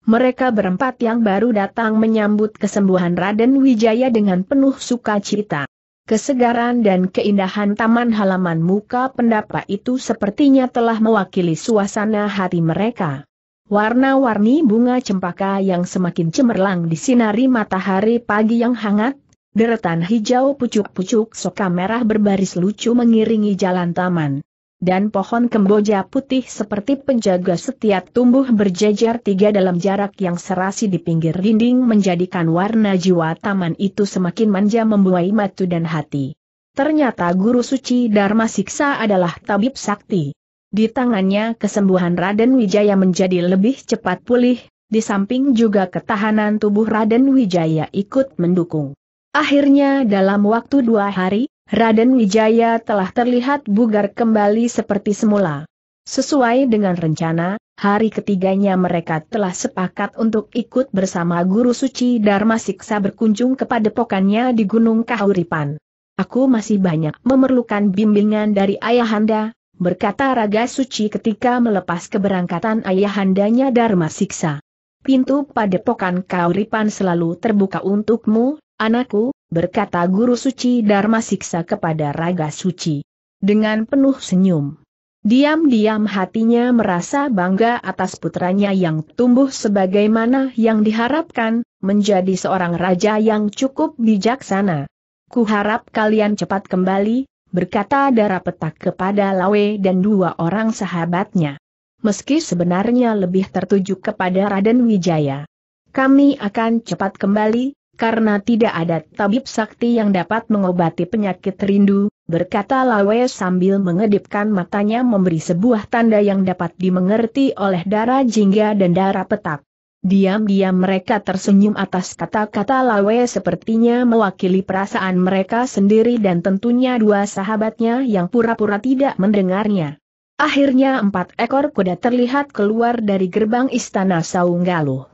Mereka berempat yang baru datang menyambut kesembuhan Raden Wijaya dengan penuh sukacita. Kesegaran dan keindahan taman halaman muka pendapa itu sepertinya telah mewakili suasana hati mereka. Warna-warni bunga cempaka yang semakin cemerlang di sinari matahari pagi yang hangat, deretan hijau pucuk-pucuk soka merah berbaris lucu mengiringi jalan taman. Dan pohon kemboja putih seperti penjaga setia tumbuh berjejer tiga dalam jarak yang serasi di pinggir dinding menjadikan warna jiwa taman itu semakin manja membuai mata dan hati. Ternyata guru suci Dharma Siksa adalah tabib sakti. Di tangannya kesembuhan Raden Wijaya menjadi lebih cepat pulih, di samping juga ketahanan tubuh Raden Wijaya ikut mendukung. Akhirnya dalam waktu dua hari, Raden Wijaya telah terlihat bugar kembali seperti semula. Sesuai dengan rencana, hari ketiganya mereka telah sepakat untuk ikut bersama Guru Suci Dharma Siksa berkunjung kepada pokannya di Gunung Kahuripan. Aku masih banyak memerlukan bimbingan dari ayahanda, berkata Raga Suci ketika melepas keberangkatan ayahandanya Dharma Siksa. Pintu padepokan Kauripan selalu terbuka untukmu, anakku, berkata Guru Suci Dharma Siksa kepada Raga Suci. Dengan penuh senyum. Diam-diam hatinya merasa bangga atas putranya yang tumbuh sebagaimana yang diharapkan, menjadi seorang raja yang cukup bijaksana. Kuharap kalian cepat kembali, berkata darah petak kepada Lawe dan dua orang sahabatnya. Meski sebenarnya lebih tertuju kepada Raden Wijaya. Kami akan cepat kembali, karena tidak ada tabib sakti yang dapat mengobati penyakit rindu, berkata Lawe sambil mengedipkan matanya memberi sebuah tanda yang dapat dimengerti oleh darah jingga dan darah petak. Diam-diam mereka tersenyum atas kata-kata Lawe sepertinya mewakili perasaan mereka sendiri dan tentunya dua sahabatnya yang pura-pura tidak mendengarnya. Akhirnya empat ekor kuda terlihat keluar dari gerbang istana Saunggaluh.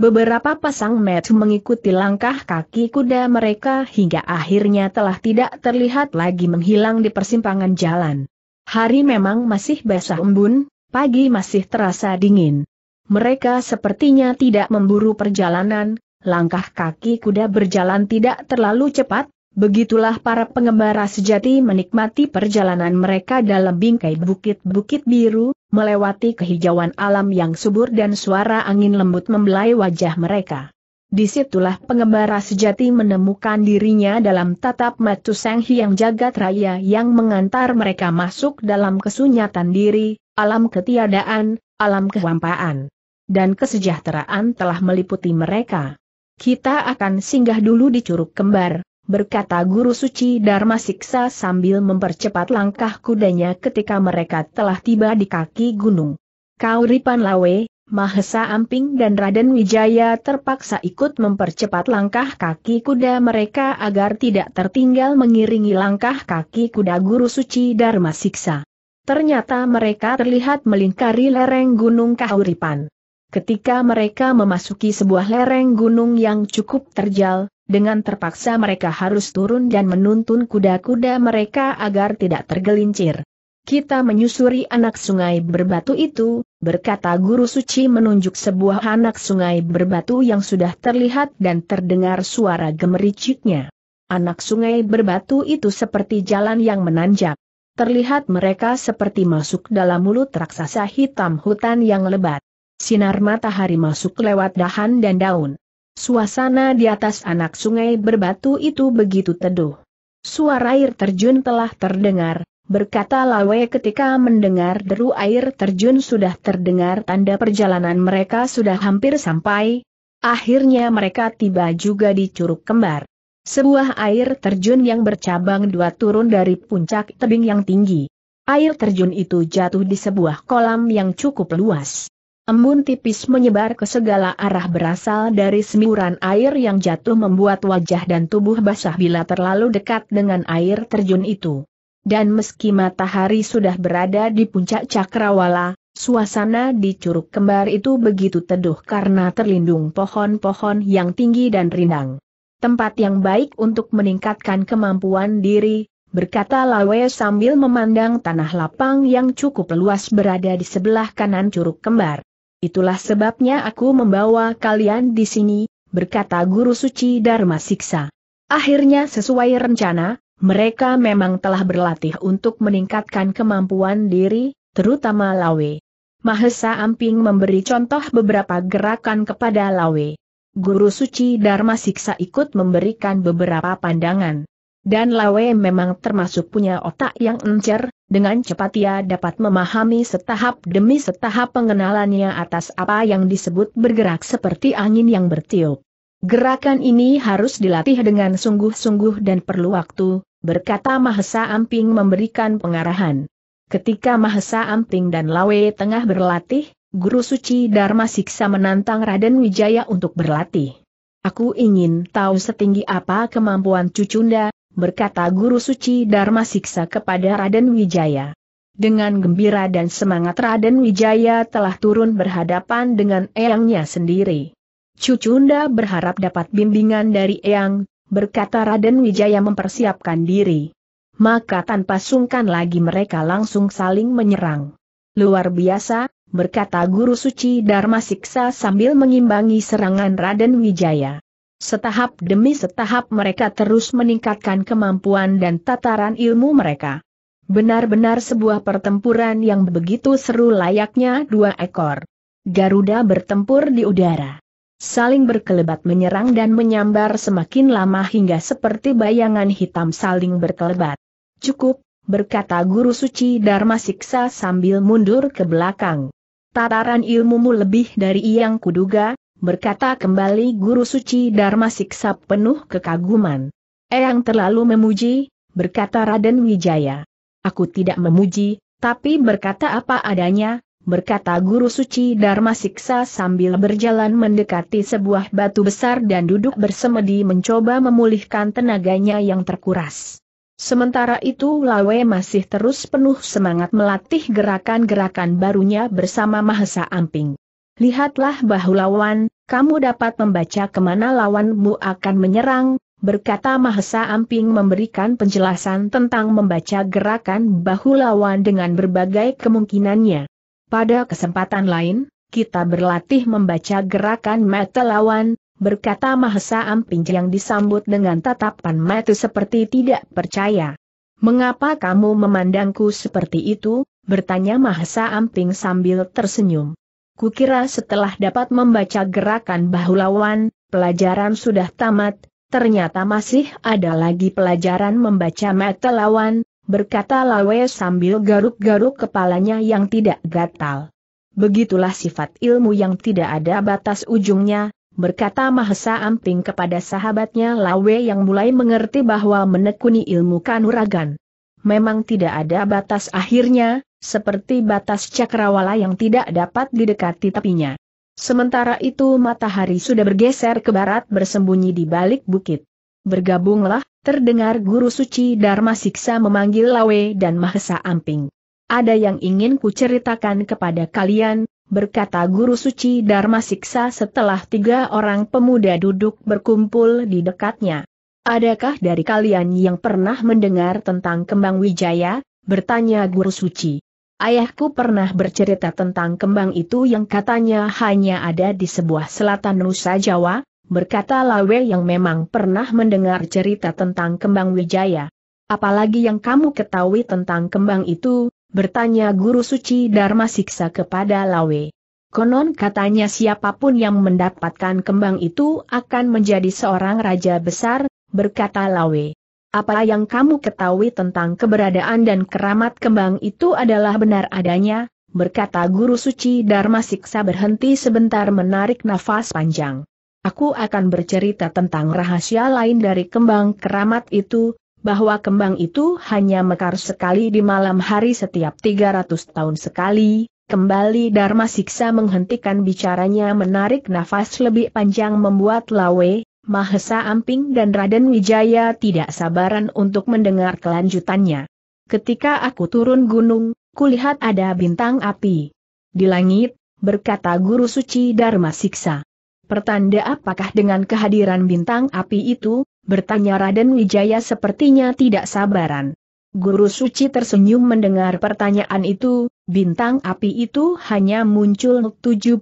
Beberapa pasang met mengikuti langkah kaki kuda mereka hingga akhirnya telah tidak terlihat lagi menghilang di persimpangan jalan. Hari memang masih basah embun, pagi masih terasa dingin. Mereka sepertinya tidak memburu perjalanan, langkah kaki kuda berjalan tidak terlalu cepat, begitulah para pengembara sejati menikmati perjalanan mereka dalam bingkai bukit-bukit biru, melewati kehijauan alam yang subur dan suara angin lembut membelai wajah mereka. Disitulah pengembara sejati menemukan dirinya dalam tatap matu Sang Hyang Jagat Raya yang mengantar mereka masuk dalam kesunyatan diri, alam ketiadaan, alam kehampaan dan kesejahteraan telah meliputi mereka. Kita akan singgah dulu di Curug Kembar, berkata Guru Suci Dharma Siksa sambil mempercepat langkah kudanya ketika mereka telah tiba di kaki gunung. Kauripan Lawe, Mahesa Amping dan Raden Wijaya terpaksa ikut mempercepat langkah kaki kuda mereka agar tidak tertinggal mengiringi langkah kaki kuda Guru Suci Dharma Siksa. Ternyata mereka terlihat melingkari lereng Gunung Kauripan. Ketika mereka memasuki sebuah lereng gunung yang cukup terjal, dengan terpaksa mereka harus turun dan menuntun kuda-kuda mereka agar tidak tergelincir. Kita menyusuri anak sungai berbatu itu, berkata guru suci menunjuk sebuah anak sungai berbatu yang sudah terlihat dan terdengar suara gemericiknya. Anak sungai berbatu itu seperti jalan yang menanjak. Terlihat mereka seperti masuk dalam mulut raksasa hitam hutan yang lebat sinar matahari masuk lewat dahan dan daun. Suasana di atas anak sungai berbatu itu begitu teduh. Suara air terjun telah terdengar, berkata Lawe ketika mendengar deru air terjun sudah terdengar tanda perjalanan mereka sudah hampir sampai. Akhirnya mereka tiba juga di Curug Kembar. Sebuah air terjun yang bercabang dua turun dari puncak tebing yang tinggi. Air terjun itu jatuh di sebuah kolam yang cukup luas. Embun tipis menyebar ke segala arah berasal dari semburan air yang jatuh membuat wajah dan tubuh basah bila terlalu dekat dengan air terjun itu. Dan meski matahari sudah berada di puncak cakrawala, suasana di Curug Kembar itu begitu teduh karena terlindung pohon-pohon yang tinggi dan rindang. Tempat yang baik untuk meningkatkan kemampuan diri, berkata Lawe sambil memandang tanah lapang yang cukup luas berada di sebelah kanan curug kembar. Itulah sebabnya aku membawa kalian di sini, berkata Guru Suci Dharma Siksa. Akhirnya sesuai rencana, mereka memang telah berlatih untuk meningkatkan kemampuan diri, terutama Lawe. Mahesa Amping memberi contoh beberapa gerakan kepada Lawe. Guru Suci Dharma Siksa ikut memberikan beberapa pandangan. Dan Lawe memang termasuk punya otak yang encer, dengan cepat ia dapat memahami setahap demi setahap pengenalannya atas apa yang disebut bergerak seperti angin yang bertiup. Gerakan ini harus dilatih dengan sungguh-sungguh dan perlu waktu, berkata Mahesa Amping memberikan pengarahan. Ketika Mahesa Amping dan Lawe tengah berlatih, Guru Suci Dharma Siksa menantang Raden Wijaya untuk berlatih. Aku ingin tahu setinggi apa kemampuan cucunda, berkata Guru Suci Dharma Siksa kepada Raden Wijaya. Dengan gembira dan semangat Raden Wijaya telah turun berhadapan dengan eyangnya sendiri. Cucunda berharap dapat bimbingan dari eyang, berkata Raden Wijaya mempersiapkan diri. Maka tanpa sungkan lagi mereka langsung saling menyerang. Luar biasa, berkata Guru Suci Dharma Siksa sambil mengimbangi serangan Raden Wijaya. Setahap demi setahap mereka terus meningkatkan kemampuan dan tataran ilmu mereka. Benar-benar sebuah pertempuran yang begitu seru layaknya dua ekor. Garuda bertempur di udara. Saling berkelebat menyerang dan menyambar semakin lama hingga seperti bayangan hitam saling berkelebat. Cukup, berkata Guru Suci Dharma Siksa sambil mundur ke belakang. Tataran ilmumu lebih dari yang kuduga, berkata kembali Guru Suci Dharma Siksa penuh kekaguman. Eyang terlalu memuji, berkata Raden Wijaya. Aku tidak memuji, tapi berkata apa adanya, berkata Guru Suci Dharma Siksa sambil berjalan mendekati sebuah batu besar dan duduk bersemedi mencoba memulihkan tenaganya yang terkuras. Sementara itu Lawe masih terus penuh semangat melatih gerakan-gerakan barunya bersama Mahesa Amping. Lihatlah bahulawan, kamu dapat membaca kemana lawanmu akan menyerang, berkata Mahesa Amping memberikan penjelasan tentang membaca gerakan bahu lawan dengan berbagai kemungkinannya. Pada kesempatan lain, kita berlatih membaca gerakan mata lawan, berkata Mahesa Amping yang disambut dengan tatapan mata seperti tidak percaya. Mengapa kamu memandangku seperti itu? bertanya Mahesa Amping sambil tersenyum. Kukira setelah dapat membaca gerakan bahu lawan, pelajaran sudah tamat, ternyata masih ada lagi pelajaran membaca mata lawan, berkata Lawe sambil garuk-garuk kepalanya yang tidak gatal. Begitulah sifat ilmu yang tidak ada batas ujungnya, berkata Mahesa Amping kepada sahabatnya Lawe yang mulai mengerti bahwa menekuni ilmu kanuragan. Memang tidak ada batas akhirnya, seperti batas cakrawala yang tidak dapat didekati tepinya. Sementara itu matahari sudah bergeser ke barat bersembunyi di balik bukit. Bergabunglah, terdengar Guru Suci Dharma Siksa memanggil Lawe dan Mahesa Amping. Ada yang ingin kuceritakan kepada kalian, berkata Guru Suci Dharma Siksa setelah tiga orang pemuda duduk berkumpul di dekatnya. Adakah dari kalian yang pernah mendengar tentang kembang wijaya? bertanya Guru Suci. Ayahku pernah bercerita tentang kembang itu yang katanya hanya ada di sebuah selatan Nusa Jawa, berkata Lawe yang memang pernah mendengar cerita tentang kembang Wijaya. Apalagi yang kamu ketahui tentang kembang itu, bertanya Guru Suci Dharma Siksa kepada Lawe. Konon katanya siapapun yang mendapatkan kembang itu akan menjadi seorang raja besar, berkata Lawe. Apa yang kamu ketahui tentang keberadaan dan keramat kembang itu adalah benar adanya, berkata Guru Suci Dharma Siksa berhenti sebentar menarik nafas panjang. Aku akan bercerita tentang rahasia lain dari kembang keramat itu, bahwa kembang itu hanya mekar sekali di malam hari setiap 300 tahun sekali, Kembali Dharma Siksa menghentikan bicaranya menarik nafas lebih panjang membuat Lawe, Mahesa Amping dan Raden Wijaya tidak sabaran untuk mendengar kelanjutannya. Ketika aku turun gunung, kulihat ada bintang api. Di langit, berkata Guru Suci Dharma Siksa. Pertanda apakah dengan kehadiran bintang api itu, bertanya Raden Wijaya sepertinya tidak sabaran. Guru Suci tersenyum mendengar pertanyaan itu, bintang api itu hanya muncul 75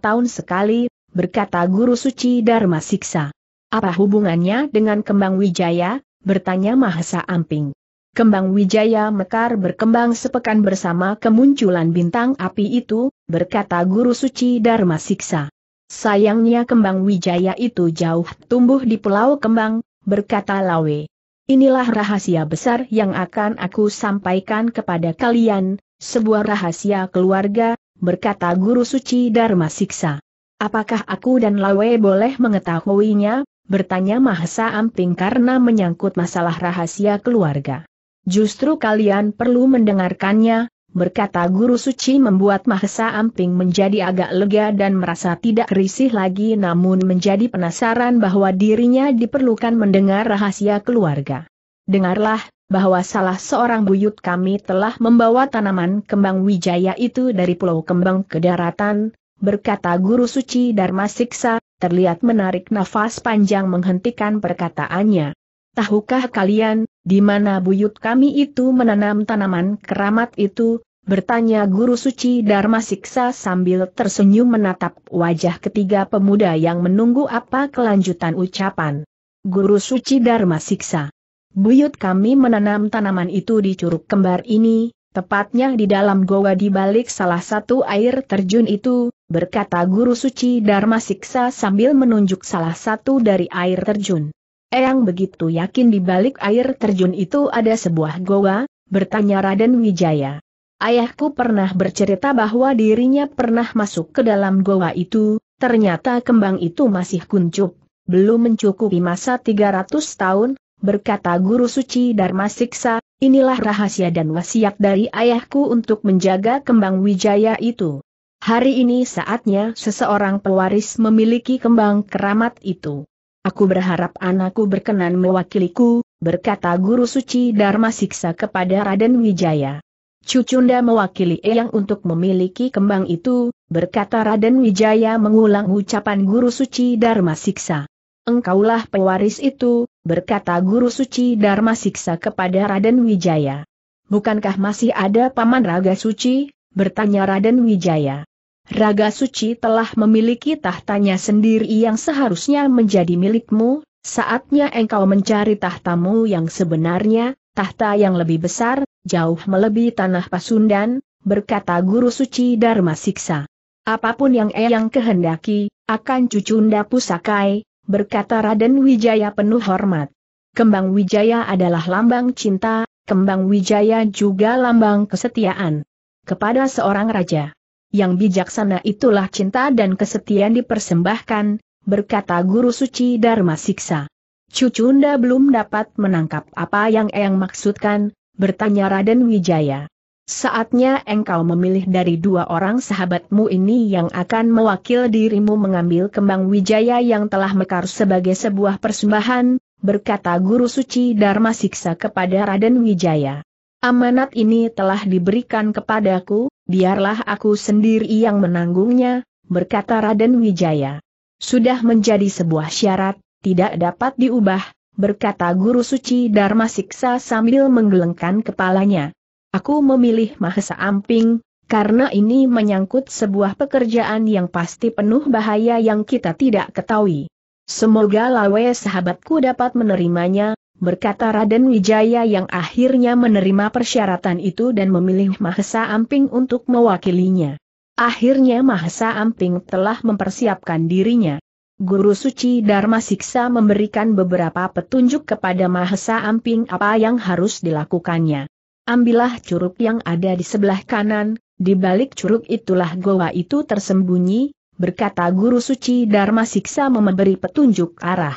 tahun sekali, berkata Guru Suci Dharma Siksa. Apa hubungannya dengan kembang wijaya? bertanya Mahesa Amping. Kembang wijaya mekar berkembang sepekan bersama kemunculan bintang api itu, berkata Guru Suci Dharma Siksa. Sayangnya kembang wijaya itu jauh tumbuh di Pulau Kembang, berkata Lawe. Inilah rahasia besar yang akan aku sampaikan kepada kalian, sebuah rahasia keluarga, berkata Guru Suci Dharma Siksa. Apakah aku dan Lawe boleh mengetahuinya? Bertanya Mahesa Amping karena menyangkut masalah rahasia keluarga. Justru kalian perlu mendengarkannya, berkata Guru Suci membuat Mahesa Amping menjadi agak lega dan merasa tidak risih lagi namun menjadi penasaran bahwa dirinya diperlukan mendengar rahasia keluarga. Dengarlah, bahwa salah seorang buyut kami telah membawa tanaman kembang wijaya itu dari Pulau Kembang ke daratan, berkata Guru Suci Dharma Siksa, terlihat menarik nafas panjang menghentikan perkataannya. Tahukah kalian, di mana buyut kami itu menanam tanaman keramat itu? Bertanya Guru Suci Dharma Siksa sambil tersenyum menatap wajah ketiga pemuda yang menunggu apa kelanjutan ucapan. Guru Suci Dharma Siksa. Buyut kami menanam tanaman itu di curug kembar ini, Tepatnya di dalam goa di balik salah satu air terjun itu, berkata Guru Suci Dharma Siksa sambil menunjuk salah satu dari air terjun. Eyang begitu yakin di balik air terjun itu ada sebuah goa, bertanya Raden Wijaya. Ayahku pernah bercerita bahwa dirinya pernah masuk ke dalam goa itu, ternyata kembang itu masih kuncup, belum mencukupi masa 300 tahun, berkata Guru Suci Dharma Siksa, inilah rahasia dan wasiat dari ayahku untuk menjaga kembang wijaya itu. Hari ini saatnya seseorang pewaris memiliki kembang keramat itu. Aku berharap anakku berkenan mewakiliku, berkata Guru Suci Dharma Siksa kepada Raden Wijaya. Cucunda mewakili Eyang untuk memiliki kembang itu, berkata Raden Wijaya mengulang ucapan Guru Suci Dharma Siksa engkaulah pewaris itu, berkata Guru Suci Dharma Siksa kepada Raden Wijaya. Bukankah masih ada Paman Raga Suci? bertanya Raden Wijaya. Raga Suci telah memiliki tahtanya sendiri yang seharusnya menjadi milikmu, saatnya engkau mencari tahtamu yang sebenarnya, tahta yang lebih besar, jauh melebihi tanah Pasundan, berkata Guru Suci Dharma Siksa. Apapun yang Eyang kehendaki, akan cucunda pusakai, berkata Raden Wijaya penuh hormat. Kembang Wijaya adalah lambang cinta, kembang Wijaya juga lambang kesetiaan. Kepada seorang raja yang bijaksana itulah cinta dan kesetiaan dipersembahkan, berkata Guru Suci Dharma Siksa. Cucunda belum dapat menangkap apa yang Eyang maksudkan, bertanya Raden Wijaya. Saatnya engkau memilih dari dua orang sahabatmu ini yang akan mewakil dirimu mengambil kembang wijaya yang telah mekar sebagai sebuah persembahan, berkata Guru Suci Dharma Siksa kepada Raden Wijaya. Amanat ini telah diberikan kepadaku, biarlah aku sendiri yang menanggungnya, berkata Raden Wijaya. Sudah menjadi sebuah syarat, tidak dapat diubah, berkata Guru Suci Dharma Siksa sambil menggelengkan kepalanya. Aku memilih Mahesa Amping, karena ini menyangkut sebuah pekerjaan yang pasti penuh bahaya yang kita tidak ketahui. Semoga lawe sahabatku dapat menerimanya, berkata Raden Wijaya yang akhirnya menerima persyaratan itu dan memilih Mahesa Amping untuk mewakilinya. Akhirnya Mahesa Amping telah mempersiapkan dirinya. Guru Suci Dharma Siksa memberikan beberapa petunjuk kepada Mahesa Amping apa yang harus dilakukannya. Ambillah curug yang ada di sebelah kanan, di balik curug itulah goa itu tersembunyi, berkata Guru Suci Dharma Siksa memberi petunjuk arah.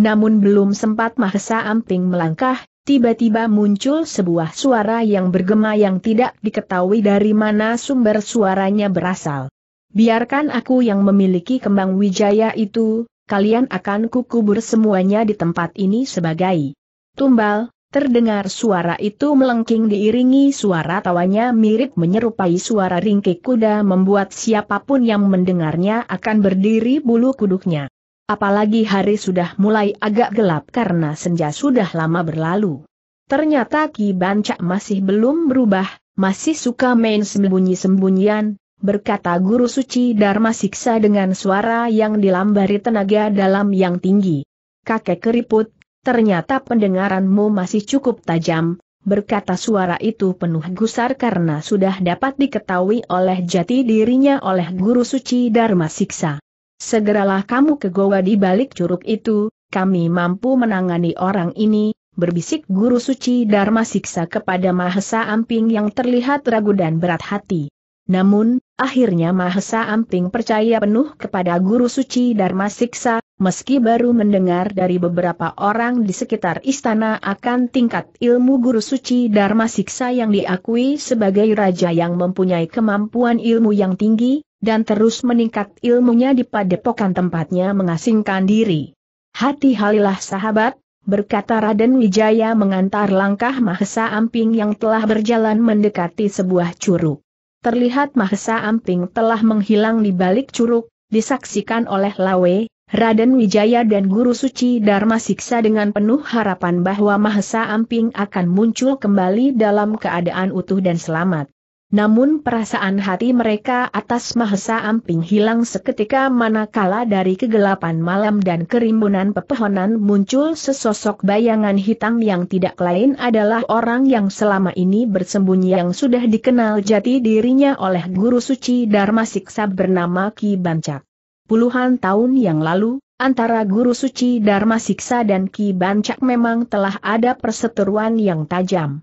Namun belum sempat Mahesa Amping melangkah, tiba-tiba muncul sebuah suara yang bergema yang tidak diketahui dari mana sumber suaranya berasal. Biarkan aku yang memiliki kembang wijaya itu, kalian akan kukubur semuanya di tempat ini sebagai tumbal, Terdengar suara itu melengking diiringi suara tawanya mirip menyerupai suara ringkik kuda membuat siapapun yang mendengarnya akan berdiri bulu kuduknya. Apalagi hari sudah mulai agak gelap karena senja sudah lama berlalu. Ternyata Ki Bancak masih belum berubah, masih suka main sembunyi-sembunyian, berkata Guru Suci Dharma Siksa dengan suara yang dilambari tenaga dalam yang tinggi. Kakek keriput ternyata pendengaranmu masih cukup tajam, berkata suara itu penuh gusar karena sudah dapat diketahui oleh jati dirinya oleh Guru Suci Dharma Siksa. Segeralah kamu ke goa di balik curug itu, kami mampu menangani orang ini, berbisik Guru Suci Dharma Siksa kepada Mahesa Amping yang terlihat ragu dan berat hati. Namun, akhirnya Mahesa Amping percaya penuh kepada Guru Suci Dharma Siksa, meski baru mendengar dari beberapa orang di sekitar istana akan tingkat ilmu guru suci Dharma Siksa yang diakui sebagai raja yang mempunyai kemampuan ilmu yang tinggi, dan terus meningkat ilmunya di padepokan tempatnya mengasingkan diri. Hati-halilah sahabat, berkata Raden Wijaya mengantar langkah Mahesa Amping yang telah berjalan mendekati sebuah curug. Terlihat Mahesa Amping telah menghilang di balik curug, disaksikan oleh Lawe, Raden Wijaya dan Guru Suci Dharma Siksa dengan penuh harapan bahwa Mahesa Amping akan muncul kembali dalam keadaan utuh dan selamat. Namun perasaan hati mereka atas Mahesa Amping hilang seketika manakala dari kegelapan malam dan kerimbunan pepohonan muncul sesosok bayangan hitam yang tidak lain adalah orang yang selama ini bersembunyi yang sudah dikenal jati dirinya oleh guru suci Dharma Siksa bernama Ki Bancak. Puluhan tahun yang lalu, antara Guru Suci Dharma Siksa dan Ki Bancak memang telah ada perseteruan yang tajam.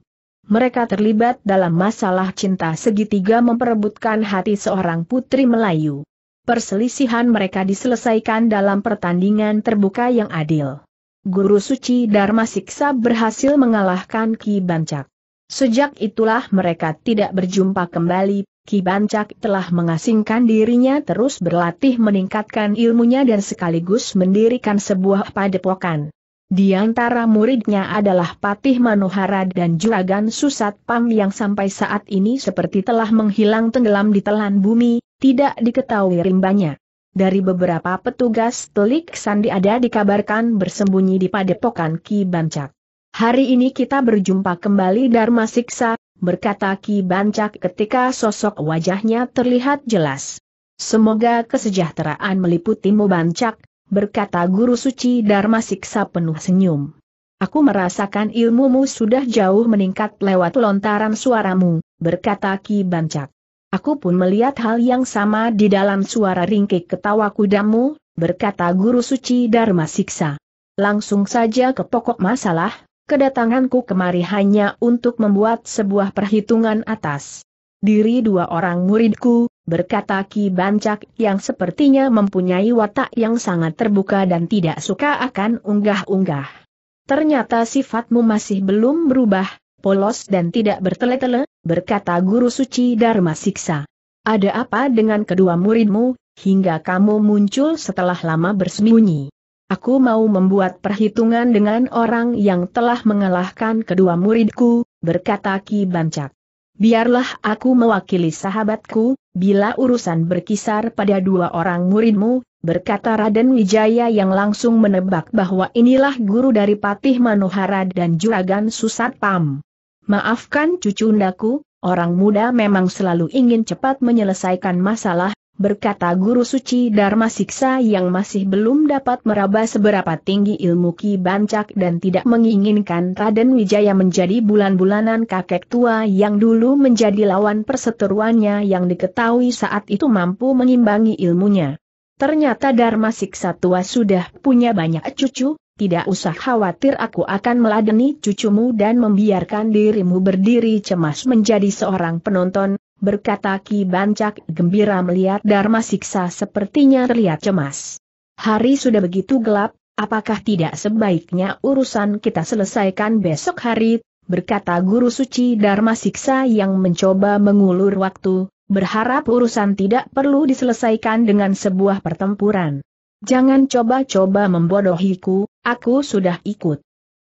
Mereka terlibat dalam masalah cinta segitiga memperebutkan hati seorang putri Melayu. Perselisihan mereka diselesaikan dalam pertandingan terbuka yang adil. Guru Suci Dharma Siksa berhasil mengalahkan Ki Bancak. Sejak itulah mereka tidak berjumpa kembali, Kibancak telah mengasingkan dirinya terus berlatih meningkatkan ilmunya dan sekaligus mendirikan sebuah padepokan. Di antara muridnya adalah Patih Manohara dan Juragan Susat Pang yang sampai saat ini seperti telah menghilang tenggelam di telan bumi, tidak diketahui rimbanya. Dari beberapa petugas telik Sandi ada dikabarkan bersembunyi di padepokan Ki Bancak. Hari ini kita berjumpa kembali Dharma Siksa, berkata Ki Bancak ketika sosok wajahnya terlihat jelas. Semoga kesejahteraan meliputimu Bancak, berkata Guru Suci Dharma Siksa penuh senyum. Aku merasakan ilmumu sudah jauh meningkat lewat lontaran suaramu, berkata Ki Bancak. Aku pun melihat hal yang sama di dalam suara ringkik ketawa kudamu, berkata Guru Suci Dharma Siksa. Langsung saja ke pokok masalah, kedatanganku kemari hanya untuk membuat sebuah perhitungan atas diri dua orang muridku, berkata Ki Bancak yang sepertinya mempunyai watak yang sangat terbuka dan tidak suka akan unggah-unggah. Ternyata sifatmu masih belum berubah, polos dan tidak bertele-tele, berkata Guru Suci Dharma Siksa. Ada apa dengan kedua muridmu, hingga kamu muncul setelah lama bersembunyi? Aku mau membuat perhitungan dengan orang yang telah mengalahkan kedua muridku, berkata Ki Bancak. Biarlah aku mewakili sahabatku, bila urusan berkisar pada dua orang muridmu, berkata Raden Wijaya yang langsung menebak bahwa inilah guru dari Patih Manohara dan Juragan Susat Pam. Maafkan cucu undaku, orang muda memang selalu ingin cepat menyelesaikan masalah, berkata Guru Suci Dharma Siksa yang masih belum dapat meraba seberapa tinggi ilmu Ki Bancak dan tidak menginginkan Raden Wijaya menjadi bulan-bulanan kakek tua yang dulu menjadi lawan perseteruannya yang diketahui saat itu mampu mengimbangi ilmunya. Ternyata Dharma Siksa tua sudah punya banyak cucu, tidak usah khawatir aku akan meladeni cucumu dan membiarkan dirimu berdiri cemas menjadi seorang penonton berkata Ki Bancak gembira melihat Dharma Siksa sepertinya terlihat cemas. Hari sudah begitu gelap, apakah tidak sebaiknya urusan kita selesaikan besok hari, berkata Guru Suci Dharma Siksa yang mencoba mengulur waktu, berharap urusan tidak perlu diselesaikan dengan sebuah pertempuran. Jangan coba-coba membodohiku, aku sudah ikut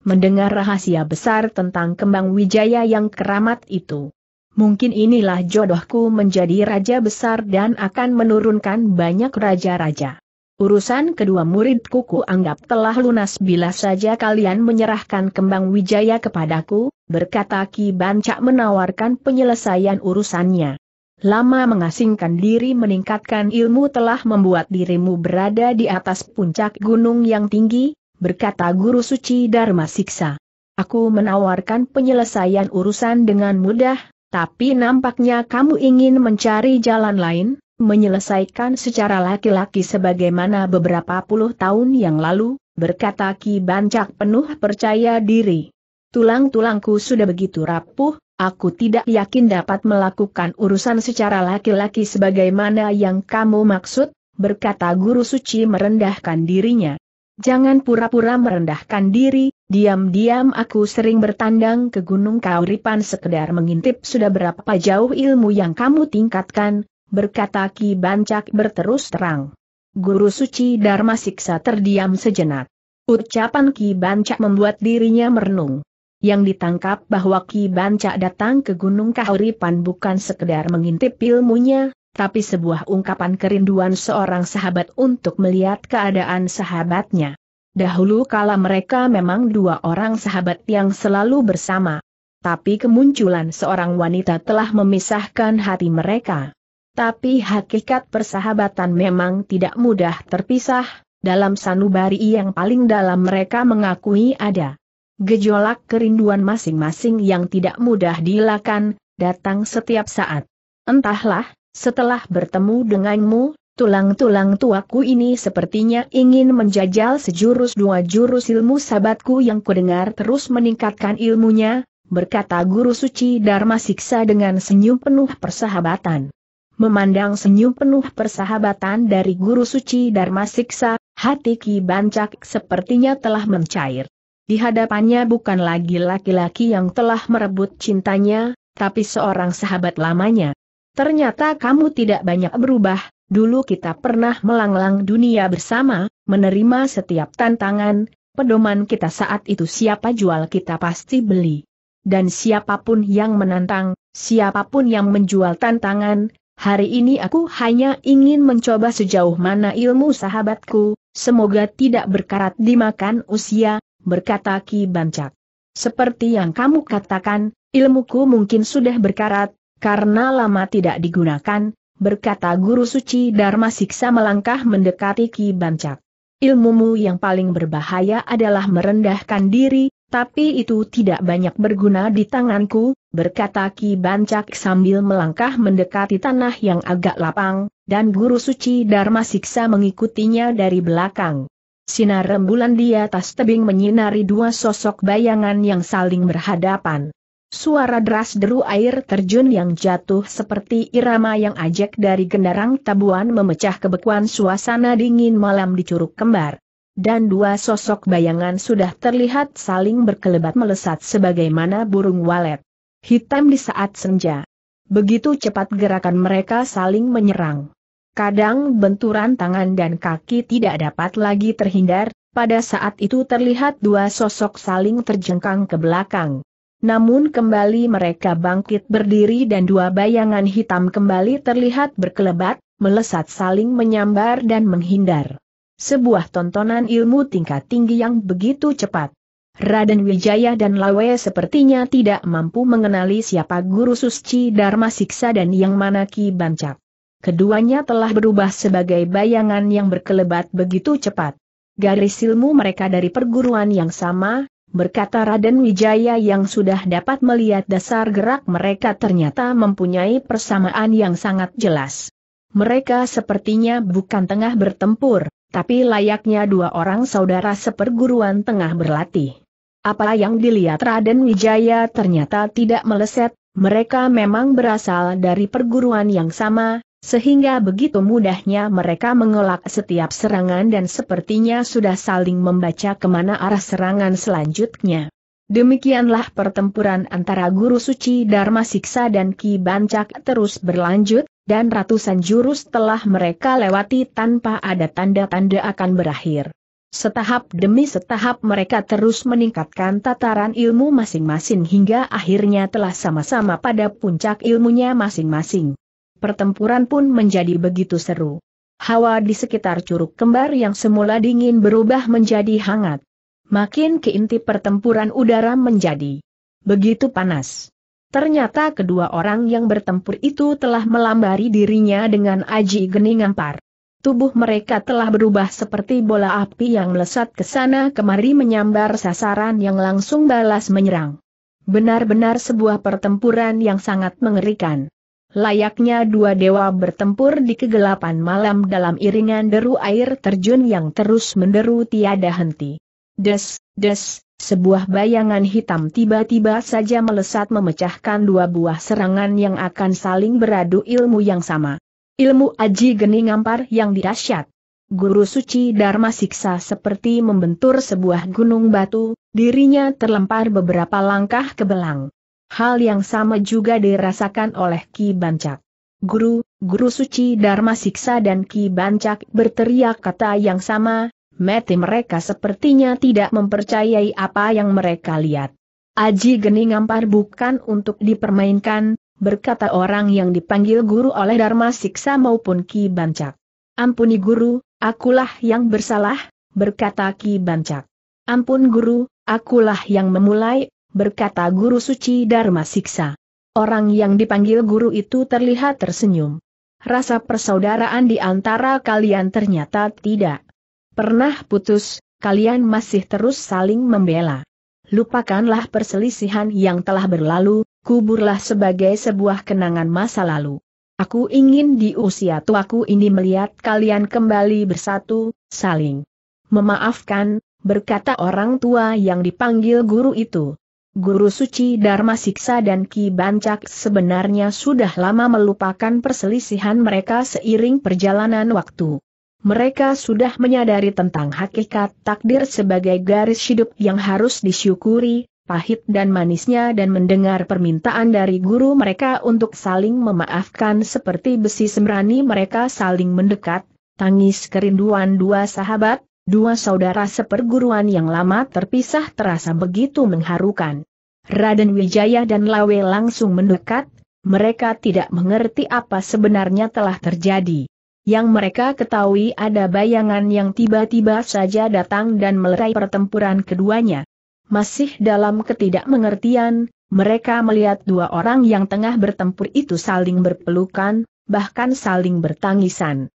mendengar rahasia besar tentang kembang wijaya yang keramat itu. Mungkin inilah jodohku menjadi raja besar dan akan menurunkan banyak raja-raja. Urusan kedua muridku ku anggap telah lunas bila saja kalian menyerahkan kembang wijaya kepadaku, berkata Ki Bancak menawarkan penyelesaian urusannya. Lama mengasingkan diri meningkatkan ilmu telah membuat dirimu berada di atas puncak gunung yang tinggi, berkata Guru Suci Dharma Siksa. Aku menawarkan penyelesaian urusan dengan mudah, tapi nampaknya kamu ingin mencari jalan lain, menyelesaikan secara laki-laki sebagaimana beberapa puluh tahun yang lalu, berkata Ki Bancak penuh percaya diri. Tulang-tulangku sudah begitu rapuh, aku tidak yakin dapat melakukan urusan secara laki-laki sebagaimana yang kamu maksud, berkata Guru Suci merendahkan dirinya. Jangan pura-pura merendahkan diri, diam-diam aku sering bertandang ke Gunung Kauripan sekedar mengintip sudah berapa jauh ilmu yang kamu tingkatkan, berkata Ki Bancak berterus terang. Guru Suci Dharma Siksa terdiam sejenak. Ucapan Ki Bancak membuat dirinya merenung. Yang ditangkap bahwa Ki Bancak datang ke Gunung Kauripan bukan sekedar mengintip ilmunya, tapi sebuah ungkapan kerinduan seorang sahabat untuk melihat keadaan sahabatnya. Dahulu kala mereka memang dua orang sahabat yang selalu bersama. Tapi kemunculan seorang wanita telah memisahkan hati mereka. Tapi hakikat persahabatan memang tidak mudah terpisah, dalam sanubari yang paling dalam mereka mengakui ada. Gejolak kerinduan masing-masing yang tidak mudah dilakukan datang setiap saat. Entahlah, setelah bertemu denganmu, tulang-tulang tuaku ini sepertinya ingin menjajal sejurus dua jurus ilmu sahabatku yang kudengar terus meningkatkan ilmunya, berkata Guru Suci Dharma Siksa dengan senyum penuh persahabatan. Memandang senyum penuh persahabatan dari Guru Suci Dharma Siksa, hati Ki Bancak sepertinya telah mencair. Di hadapannya bukan lagi laki-laki yang telah merebut cintanya, tapi seorang sahabat lamanya. Ternyata kamu tidak banyak berubah, dulu kita pernah melanglang dunia bersama, menerima setiap tantangan, pedoman kita saat itu siapa jual kita pasti beli. Dan siapapun yang menantang, siapapun yang menjual tantangan, hari ini aku hanya ingin mencoba sejauh mana ilmu sahabatku, semoga tidak berkarat dimakan usia, berkata Ki Bancak. Seperti yang kamu katakan, ilmuku mungkin sudah berkarat, karena lama tidak digunakan, berkata Guru Suci Dharma Siksa melangkah mendekati Ki Bancak. Ilmumu yang paling berbahaya adalah merendahkan diri, tapi itu tidak banyak berguna di tanganku, berkata Ki Bancak sambil melangkah mendekati tanah yang agak lapang, dan Guru Suci Dharma Siksa mengikutinya dari belakang. Sinar rembulan di atas tebing menyinari dua sosok bayangan yang saling berhadapan. Suara deras deru air terjun yang jatuh seperti irama yang ajek dari genderang tabuan memecah kebekuan suasana dingin malam di Curug Kembar. Dan dua sosok bayangan sudah terlihat saling berkelebat melesat sebagaimana burung walet. Hitam di saat senja. Begitu cepat gerakan mereka saling menyerang. Kadang benturan tangan dan kaki tidak dapat lagi terhindar, pada saat itu terlihat dua sosok saling terjengkang ke belakang. Namun kembali mereka bangkit berdiri dan dua bayangan hitam kembali terlihat berkelebat, melesat saling menyambar dan menghindar. Sebuah tontonan ilmu tingkat tinggi yang begitu cepat. Raden Wijaya dan Lawe sepertinya tidak mampu mengenali siapa guru Susci Dharma Siksa dan yang mana Ki Bancak. Keduanya telah berubah sebagai bayangan yang berkelebat begitu cepat. Garis ilmu mereka dari perguruan yang sama, berkata Raden Wijaya yang sudah dapat melihat dasar gerak mereka ternyata mempunyai persamaan yang sangat jelas. Mereka sepertinya bukan tengah bertempur, tapi layaknya dua orang saudara seperguruan tengah berlatih. Apa yang dilihat Raden Wijaya ternyata tidak meleset, mereka memang berasal dari perguruan yang sama, sehingga begitu mudahnya mereka mengelak setiap serangan dan sepertinya sudah saling membaca kemana arah serangan selanjutnya. Demikianlah pertempuran antara Guru Suci Dharma Siksa dan Ki Bancak terus berlanjut, dan ratusan jurus telah mereka lewati tanpa ada tanda-tanda akan berakhir. Setahap demi setahap mereka terus meningkatkan tataran ilmu masing-masing hingga akhirnya telah sama-sama pada puncak ilmunya masing-masing pertempuran pun menjadi begitu seru. Hawa di sekitar curug kembar yang semula dingin berubah menjadi hangat. Makin ke inti pertempuran udara menjadi begitu panas. Ternyata kedua orang yang bertempur itu telah melambari dirinya dengan aji geni ngampar. Tubuh mereka telah berubah seperti bola api yang melesat ke sana kemari menyambar sasaran yang langsung balas menyerang. Benar-benar sebuah pertempuran yang sangat mengerikan. Layaknya dua dewa bertempur di kegelapan malam dalam iringan deru air terjun yang terus menderu tiada henti. Des, des, sebuah bayangan hitam tiba-tiba saja melesat memecahkan dua buah serangan yang akan saling beradu ilmu yang sama. Ilmu aji geni ngampar yang dirasyat. Guru suci Dharma Siksa seperti membentur sebuah gunung batu, dirinya terlempar beberapa langkah ke belang. Hal yang sama juga dirasakan oleh Ki Bancak. Guru, Guru Suci Dharma Siksa dan Ki Bancak berteriak kata yang sama, mati mereka sepertinya tidak mempercayai apa yang mereka lihat. Aji Geni Ngampar bukan untuk dipermainkan, berkata orang yang dipanggil guru oleh Dharma Siksa maupun Ki Bancak. Ampuni guru, akulah yang bersalah, berkata Ki Bancak. Ampun guru, akulah yang memulai, berkata Guru Suci Dharma Siksa. Orang yang dipanggil guru itu terlihat tersenyum. Rasa persaudaraan di antara kalian ternyata tidak pernah putus, kalian masih terus saling membela. Lupakanlah perselisihan yang telah berlalu, kuburlah sebagai sebuah kenangan masa lalu. Aku ingin di usia tuaku ini melihat kalian kembali bersatu, saling memaafkan, berkata orang tua yang dipanggil guru itu. Guru Suci Dharma Siksa dan Ki Bancak sebenarnya sudah lama melupakan perselisihan mereka seiring perjalanan waktu. Mereka sudah menyadari tentang hakikat takdir sebagai garis hidup yang harus disyukuri, pahit dan manisnya dan mendengar permintaan dari guru mereka untuk saling memaafkan seperti besi sembrani mereka saling mendekat, tangis kerinduan dua sahabat, Dua saudara seperguruan yang lama terpisah terasa begitu mengharukan. Raden Wijaya dan Lawe langsung mendekat, mereka tidak mengerti apa sebenarnya telah terjadi. Yang mereka ketahui ada bayangan yang tiba-tiba saja datang dan melerai pertempuran keduanya. Masih dalam ketidakmengertian, mereka melihat dua orang yang tengah bertempur itu saling berpelukan, bahkan saling bertangisan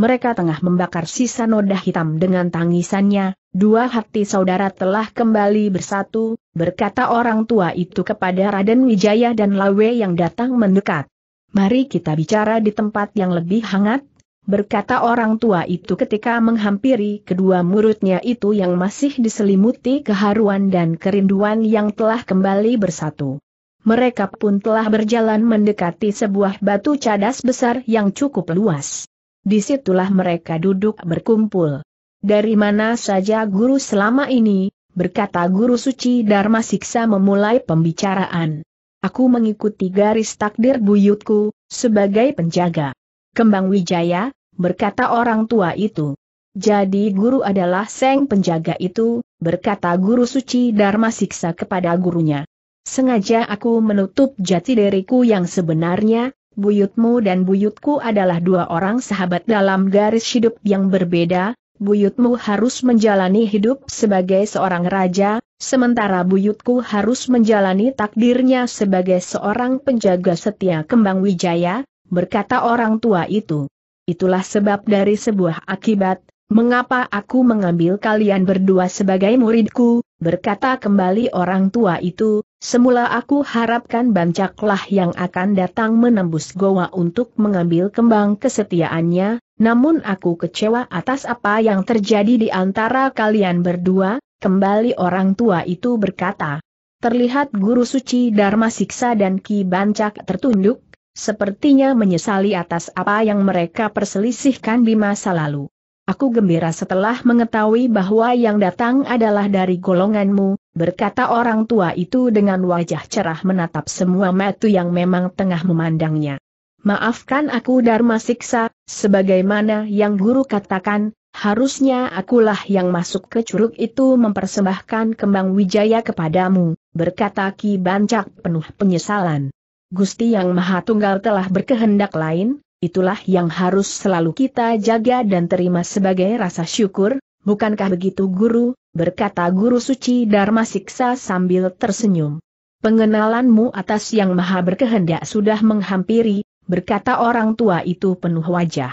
mereka tengah membakar sisa noda hitam dengan tangisannya, dua hati saudara telah kembali bersatu, berkata orang tua itu kepada Raden Wijaya dan Lawe yang datang mendekat. Mari kita bicara di tempat yang lebih hangat, berkata orang tua itu ketika menghampiri kedua muridnya itu yang masih diselimuti keharuan dan kerinduan yang telah kembali bersatu. Mereka pun telah berjalan mendekati sebuah batu cadas besar yang cukup luas. Disitulah mereka duduk berkumpul. Dari mana saja guru selama ini, berkata guru suci Dharma Siksa memulai pembicaraan. Aku mengikuti garis takdir buyutku, sebagai penjaga. Kembang Wijaya, berkata orang tua itu. Jadi guru adalah seng penjaga itu, berkata guru suci Dharma Siksa kepada gurunya. Sengaja aku menutup jati diriku yang sebenarnya, buyutmu dan buyutku adalah dua orang sahabat dalam garis hidup yang berbeda, buyutmu harus menjalani hidup sebagai seorang raja, sementara buyutku harus menjalani takdirnya sebagai seorang penjaga setia kembang wijaya, berkata orang tua itu. Itulah sebab dari sebuah akibat, mengapa aku mengambil kalian berdua sebagai muridku, berkata kembali orang tua itu, Semula aku harapkan Bancaklah yang akan datang menembus Goa untuk mengambil kembang kesetiaannya, namun aku kecewa atas apa yang terjadi di antara kalian berdua, kembali orang tua itu berkata. Terlihat Guru Suci Dharma Siksa dan Ki Bancak tertunduk, sepertinya menyesali atas apa yang mereka perselisihkan di masa lalu. Aku gembira setelah mengetahui bahwa yang datang adalah dari golonganmu, Berkata orang tua itu dengan wajah cerah menatap semua metu yang memang tengah memandangnya. Maafkan aku Dharma Siksa, sebagaimana yang guru katakan, harusnya akulah yang masuk ke curug itu mempersembahkan kembang wijaya kepadamu, berkata Ki Bancak penuh penyesalan. Gusti Yang Maha Tunggal telah berkehendak lain, itulah yang harus selalu kita jaga dan terima sebagai rasa syukur, Bukankah begitu guru, berkata guru suci Dharma Siksa sambil tersenyum. Pengenalanmu atas yang maha berkehendak sudah menghampiri, berkata orang tua itu penuh wajah.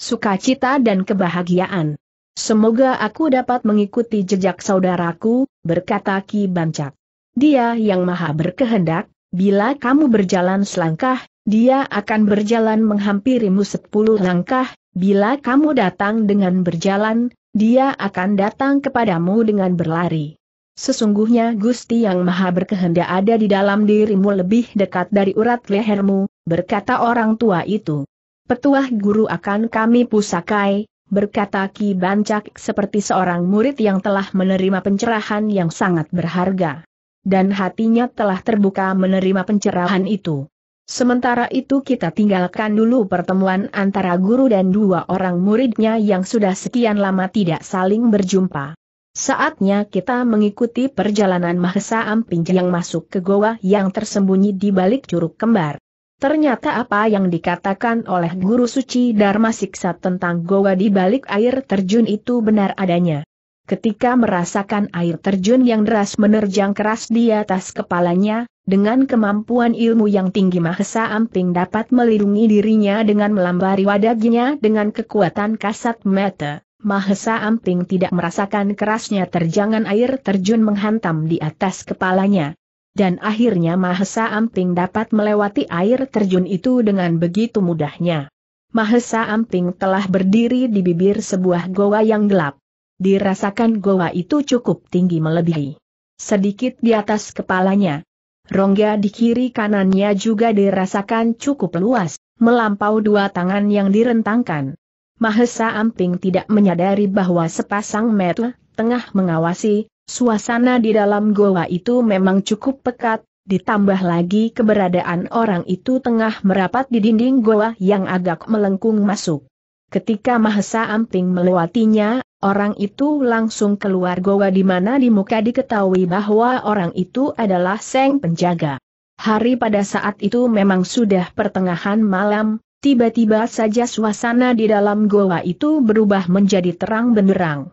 Sukacita dan kebahagiaan. Semoga aku dapat mengikuti jejak saudaraku, berkata Ki Bancak. Dia yang maha berkehendak, bila kamu berjalan selangkah, dia akan berjalan menghampirimu sepuluh langkah, bila kamu datang dengan berjalan, dia akan datang kepadamu dengan berlari. Sesungguhnya Gusti yang maha berkehendak ada di dalam dirimu lebih dekat dari urat lehermu, berkata orang tua itu. Petuah guru akan kami pusakai, berkata Ki Bancak seperti seorang murid yang telah menerima pencerahan yang sangat berharga. Dan hatinya telah terbuka menerima pencerahan itu. Sementara itu kita tinggalkan dulu pertemuan antara guru dan dua orang muridnya yang sudah sekian lama tidak saling berjumpa. Saatnya kita mengikuti perjalanan Mahesa Amping yang masuk ke goa yang tersembunyi di balik curug kembar. Ternyata apa yang dikatakan oleh Guru Suci Dharma Siksa tentang goa di balik air terjun itu benar adanya. Ketika merasakan air terjun yang deras menerjang keras di atas kepalanya, dengan kemampuan ilmu yang tinggi Mahesa Amping dapat melindungi dirinya dengan melambari wadagnya dengan kekuatan kasat mata. Mahesa Amping tidak merasakan kerasnya terjangan air terjun menghantam di atas kepalanya. Dan akhirnya Mahesa Amping dapat melewati air terjun itu dengan begitu mudahnya. Mahesa Amping telah berdiri di bibir sebuah goa yang gelap dirasakan goa itu cukup tinggi melebihi. Sedikit di atas kepalanya. Rongga di kiri kanannya juga dirasakan cukup luas, melampau dua tangan yang direntangkan. Mahesa Amping tidak menyadari bahwa sepasang mata tengah mengawasi, suasana di dalam goa itu memang cukup pekat, ditambah lagi keberadaan orang itu tengah merapat di dinding goa yang agak melengkung masuk. Ketika Mahesa Amping melewatinya, Orang itu langsung keluar goa di mana di muka diketahui bahwa orang itu adalah Seng Penjaga. Hari pada saat itu memang sudah pertengahan malam, tiba-tiba saja suasana di dalam goa itu berubah menjadi terang benderang.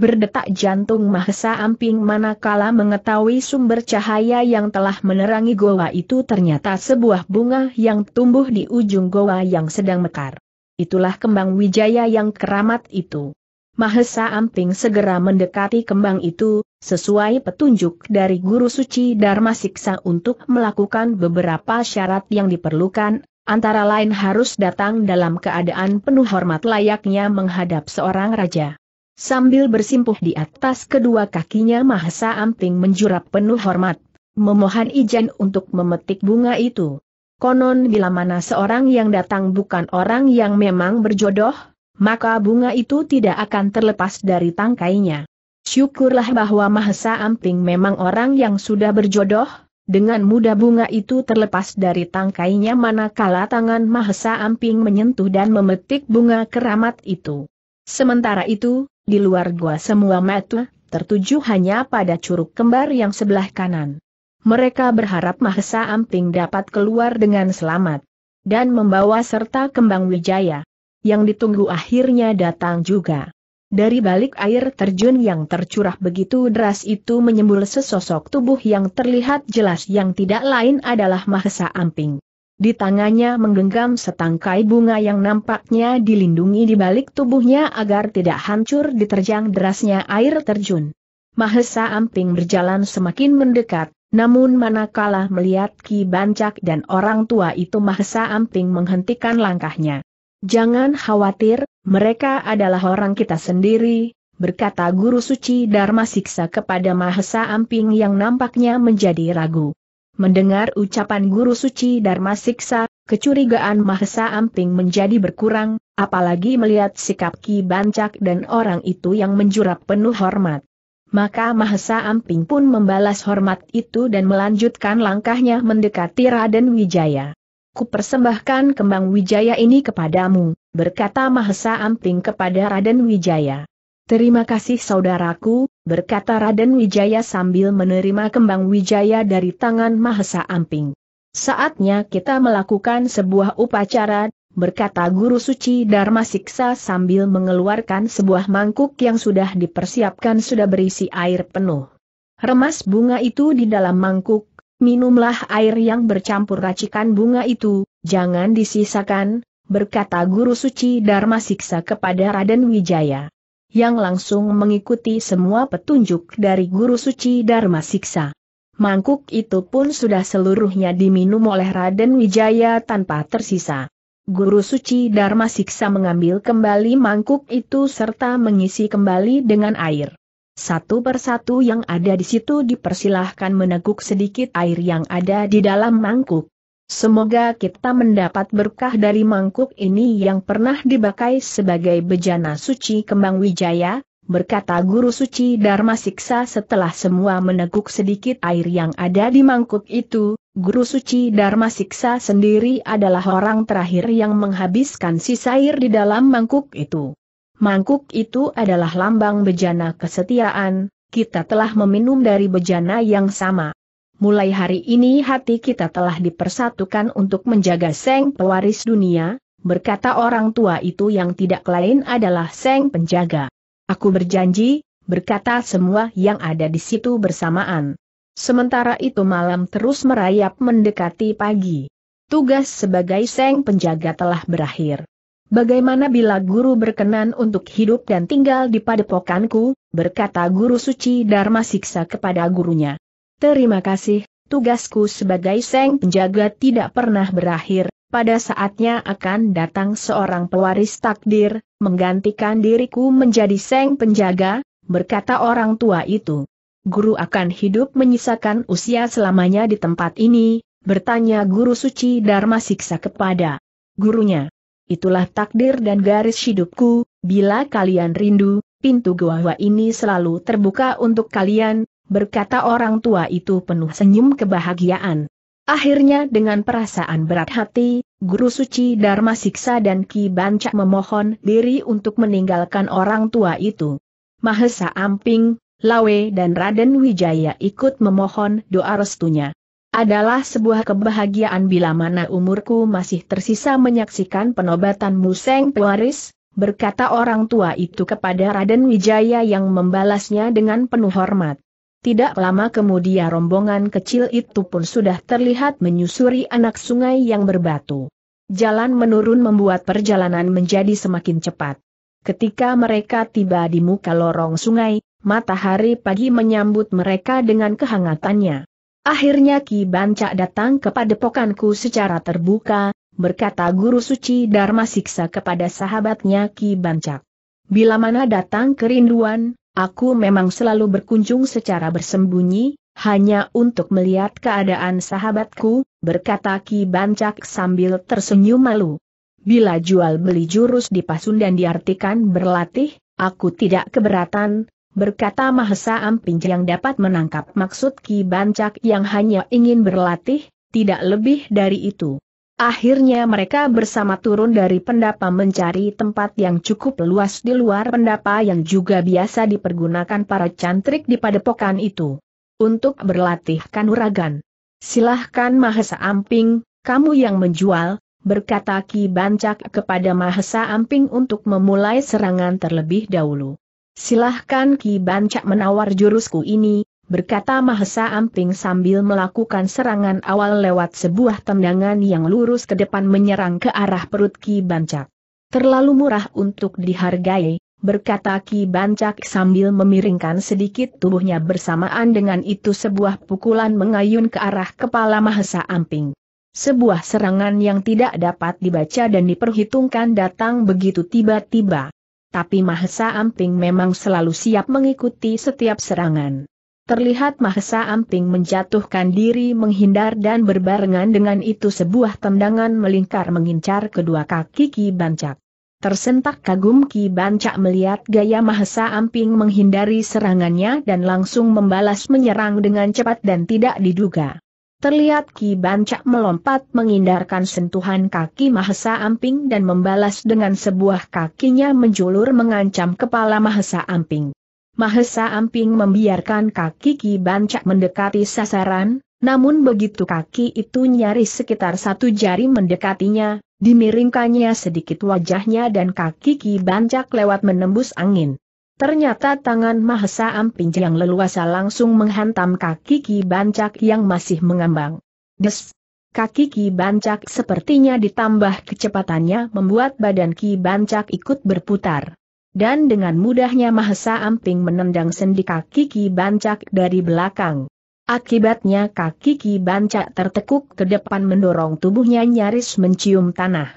Berdetak jantung Mahesa Amping manakala mengetahui sumber cahaya yang telah menerangi goa itu ternyata sebuah bunga yang tumbuh di ujung goa yang sedang mekar. Itulah kembang wijaya yang keramat itu. Mahesa Amping segera mendekati kembang itu, sesuai petunjuk dari Guru Suci Dharma Siksa untuk melakukan beberapa syarat yang diperlukan, antara lain harus datang dalam keadaan penuh hormat layaknya menghadap seorang raja. Sambil bersimpuh di atas kedua kakinya Mahesa Amping menjurap penuh hormat, memohon izin untuk memetik bunga itu. Konon bila mana seorang yang datang bukan orang yang memang berjodoh, maka bunga itu tidak akan terlepas dari tangkainya. Syukurlah bahwa Mahesa Amping memang orang yang sudah berjodoh, dengan mudah bunga itu terlepas dari tangkainya manakala tangan Mahesa Amping menyentuh dan memetik bunga keramat itu. Sementara itu, di luar gua semua mata, tertuju hanya pada curug kembar yang sebelah kanan. Mereka berharap Mahesa Amping dapat keluar dengan selamat dan membawa serta kembang wijaya yang ditunggu akhirnya datang juga. Dari balik air terjun yang tercurah begitu deras itu menyembul sesosok tubuh yang terlihat jelas yang tidak lain adalah Mahesa Amping. Di tangannya menggenggam setangkai bunga yang nampaknya dilindungi di balik tubuhnya agar tidak hancur diterjang derasnya air terjun. Mahesa Amping berjalan semakin mendekat, namun manakala melihat Ki Bancak dan orang tua itu Mahesa Amping menghentikan langkahnya. Jangan khawatir, mereka adalah orang kita sendiri, berkata Guru Suci Dharma Siksa kepada Mahesa Amping yang nampaknya menjadi ragu. Mendengar ucapan Guru Suci Dharma Siksa, kecurigaan Mahesa Amping menjadi berkurang, apalagi melihat sikap Ki Bancak dan orang itu yang menjurap penuh hormat. Maka Mahesa Amping pun membalas hormat itu dan melanjutkan langkahnya mendekati Raden Wijaya persembahkan kembang wijaya ini kepadamu, berkata Mahesa Amping kepada Raden Wijaya. Terima kasih saudaraku, berkata Raden Wijaya sambil menerima kembang wijaya dari tangan Mahesa Amping. Saatnya kita melakukan sebuah upacara, berkata Guru Suci Dharma Siksa sambil mengeluarkan sebuah mangkuk yang sudah dipersiapkan sudah berisi air penuh. Remas bunga itu di dalam mangkuk, Minumlah air yang bercampur racikan bunga itu, jangan disisakan, berkata Guru Suci Dharma Siksa kepada Raden Wijaya. Yang langsung mengikuti semua petunjuk dari Guru Suci Dharma Siksa. Mangkuk itu pun sudah seluruhnya diminum oleh Raden Wijaya tanpa tersisa. Guru Suci Dharma Siksa mengambil kembali mangkuk itu serta mengisi kembali dengan air. Satu persatu yang ada di situ dipersilahkan meneguk sedikit air yang ada di dalam mangkuk. Semoga kita mendapat berkah dari mangkuk ini yang pernah dibakai sebagai bejana suci kembang wijaya, berkata guru suci Dharma Siksa setelah semua meneguk sedikit air yang ada di mangkuk itu, guru suci Dharma Siksa sendiri adalah orang terakhir yang menghabiskan sisa air di dalam mangkuk itu. Mangkuk itu adalah lambang bejana kesetiaan, kita telah meminum dari bejana yang sama. Mulai hari ini hati kita telah dipersatukan untuk menjaga Seng pewaris dunia, berkata orang tua itu yang tidak lain adalah Seng penjaga. Aku berjanji, berkata semua yang ada di situ bersamaan. Sementara itu malam terus merayap mendekati pagi. Tugas sebagai Seng penjaga telah berakhir. Bagaimana bila guru berkenan untuk hidup dan tinggal di padepokanku, berkata guru suci Dharma Siksa kepada gurunya. Terima kasih, tugasku sebagai seng penjaga tidak pernah berakhir, pada saatnya akan datang seorang pewaris takdir, menggantikan diriku menjadi seng penjaga, berkata orang tua itu. Guru akan hidup menyisakan usia selamanya di tempat ini, bertanya guru suci Dharma Siksa kepada gurunya itulah takdir dan garis hidupku, bila kalian rindu, pintu gua ini selalu terbuka untuk kalian, berkata orang tua itu penuh senyum kebahagiaan. Akhirnya dengan perasaan berat hati, Guru Suci Dharma Siksa dan Ki Bancak memohon diri untuk meninggalkan orang tua itu. Mahesa Amping, Lawe dan Raden Wijaya ikut memohon doa restunya. Adalah sebuah kebahagiaan bila mana umurku masih tersisa menyaksikan penobatan Museng Pewaris, berkata orang tua itu kepada Raden Wijaya yang membalasnya dengan penuh hormat. Tidak lama kemudian rombongan kecil itu pun sudah terlihat menyusuri anak sungai yang berbatu. Jalan menurun membuat perjalanan menjadi semakin cepat. Ketika mereka tiba di muka lorong sungai, matahari pagi menyambut mereka dengan kehangatannya. Akhirnya Ki Bancak datang kepada pokanku secara terbuka, berkata Guru Suci Dharma Siksa kepada sahabatnya Ki Bancak. Bila mana datang kerinduan, aku memang selalu berkunjung secara bersembunyi, hanya untuk melihat keadaan sahabatku, berkata Ki Bancak sambil tersenyum malu. Bila jual beli jurus di Pasundan diartikan berlatih, aku tidak keberatan, berkata Mahesa Amping yang dapat menangkap maksud Ki Bancak yang hanya ingin berlatih, tidak lebih dari itu. Akhirnya mereka bersama turun dari pendapa mencari tempat yang cukup luas di luar pendapa yang juga biasa dipergunakan para cantrik di padepokan itu. Untuk berlatih kanuragan. Silahkan Mahesa Amping, kamu yang menjual, berkata Ki Bancak kepada Mahesa Amping untuk memulai serangan terlebih dahulu. Silahkan Ki Bancak menawar jurusku ini, berkata Mahesa Amping sambil melakukan serangan awal lewat sebuah tendangan yang lurus ke depan menyerang ke arah perut Ki Bancak. Terlalu murah untuk dihargai, berkata Ki Bancak sambil memiringkan sedikit tubuhnya bersamaan dengan itu sebuah pukulan mengayun ke arah kepala Mahesa Amping. Sebuah serangan yang tidak dapat dibaca dan diperhitungkan datang begitu tiba-tiba tapi Mahesa Amping memang selalu siap mengikuti setiap serangan. Terlihat Mahesa Amping menjatuhkan diri menghindar dan berbarengan dengan itu sebuah tendangan melingkar mengincar kedua kaki Ki Bancak. Tersentak kagum Ki Bancak melihat gaya Mahesa Amping menghindari serangannya dan langsung membalas menyerang dengan cepat dan tidak diduga. Terlihat Ki Bancak melompat menghindarkan sentuhan kaki Mahesa Amping dan membalas dengan sebuah kakinya menjulur mengancam kepala Mahesa Amping. Mahesa Amping membiarkan kaki Ki Bancak mendekati sasaran, namun begitu kaki itu nyaris sekitar satu jari mendekatinya, dimiringkannya sedikit wajahnya dan kaki Ki Bancak lewat menembus angin. Ternyata tangan Mahesa Amping yang leluasa langsung menghantam kaki Ki Bancak yang masih mengambang. Des! Kaki Ki Bancak sepertinya ditambah kecepatannya membuat badan Ki Bancak ikut berputar. Dan dengan mudahnya Mahesa Amping menendang sendi kaki Ki Bancak dari belakang. Akibatnya kaki Ki Bancak tertekuk ke depan mendorong tubuhnya nyaris mencium tanah.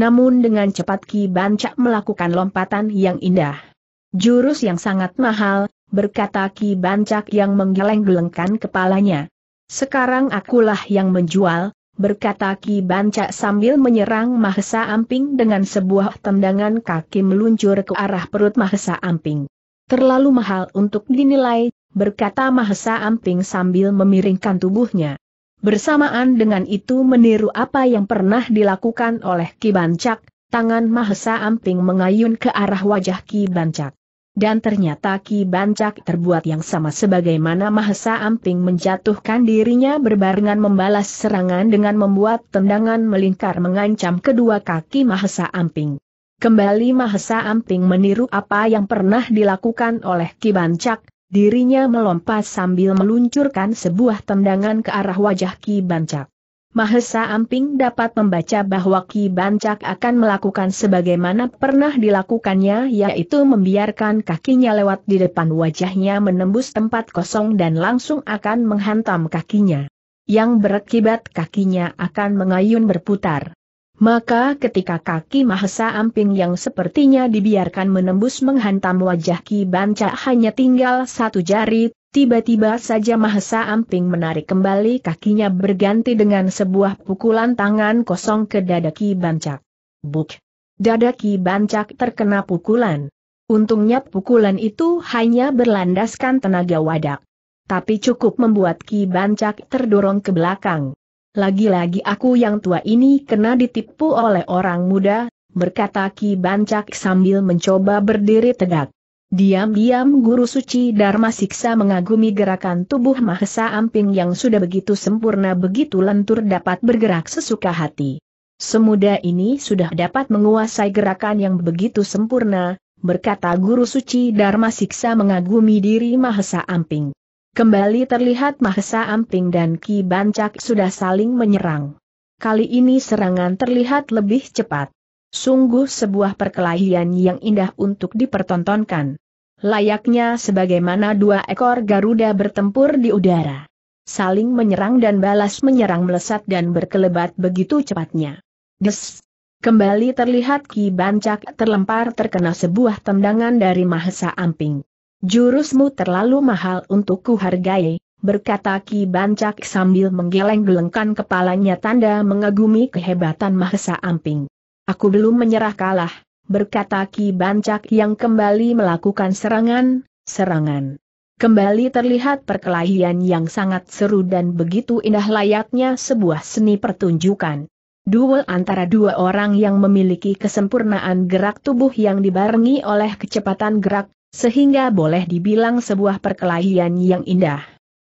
Namun dengan cepat Ki Bancak melakukan lompatan yang indah Jurus yang sangat mahal, berkata Ki Bancak yang menggeleng-gelengkan kepalanya. Sekarang akulah yang menjual, berkata Ki Bancak sambil menyerang Mahesa Amping dengan sebuah tendangan kaki meluncur ke arah perut Mahesa Amping. Terlalu mahal untuk dinilai, berkata Mahesa Amping sambil memiringkan tubuhnya. Bersamaan dengan itu meniru apa yang pernah dilakukan oleh Ki Bancak, tangan Mahesa Amping mengayun ke arah wajah Ki Bancak dan ternyata Ki Bancak terbuat yang sama sebagaimana Mahesa Amping menjatuhkan dirinya berbarengan membalas serangan dengan membuat tendangan melingkar mengancam kedua kaki Mahesa Amping. Kembali Mahesa Amping meniru apa yang pernah dilakukan oleh Ki Bancak, dirinya melompat sambil meluncurkan sebuah tendangan ke arah wajah Ki Bancak. Mahesa Amping dapat membaca bahwa Ki Bancak akan melakukan sebagaimana pernah dilakukannya yaitu membiarkan kakinya lewat di depan wajahnya menembus tempat kosong dan langsung akan menghantam kakinya. Yang berakibat kakinya akan mengayun berputar. Maka ketika kaki Mahesa Amping yang sepertinya dibiarkan menembus menghantam wajah Ki Bancak hanya tinggal satu jari, Tiba-tiba saja Mahesa Amping menarik kembali kakinya berganti dengan sebuah pukulan tangan kosong ke dada Ki Bancak. Buk! Dada Ki Bancak terkena pukulan. Untungnya pukulan itu hanya berlandaskan tenaga wadak. Tapi cukup membuat Ki Bancak terdorong ke belakang. Lagi-lagi aku yang tua ini kena ditipu oleh orang muda, berkata Ki Bancak sambil mencoba berdiri tegak. Diam-diam Guru Suci Dharma Siksa mengagumi gerakan tubuh Mahesa Amping yang sudah begitu sempurna begitu lentur dapat bergerak sesuka hati. Semuda ini sudah dapat menguasai gerakan yang begitu sempurna, berkata Guru Suci Dharma Siksa mengagumi diri Mahesa Amping. Kembali terlihat Mahesa Amping dan Ki Bancak sudah saling menyerang. Kali ini serangan terlihat lebih cepat. Sungguh sebuah perkelahian yang indah untuk dipertontonkan. Layaknya sebagaimana dua ekor Garuda bertempur di udara. Saling menyerang dan balas menyerang melesat dan berkelebat begitu cepatnya. Des! Kembali terlihat Ki Bancak terlempar terkena sebuah tendangan dari Mahesa Amping. Jurusmu terlalu mahal untuk kuhargai, berkata Ki Bancak sambil menggeleng-gelengkan kepalanya tanda mengagumi kehebatan Mahesa Amping. Aku belum menyerah kalah, berkata Ki Bancak yang kembali melakukan serangan, serangan. Kembali terlihat perkelahian yang sangat seru dan begitu indah layaknya sebuah seni pertunjukan. Duel antara dua orang yang memiliki kesempurnaan gerak tubuh yang dibarengi oleh kecepatan gerak, sehingga boleh dibilang sebuah perkelahian yang indah.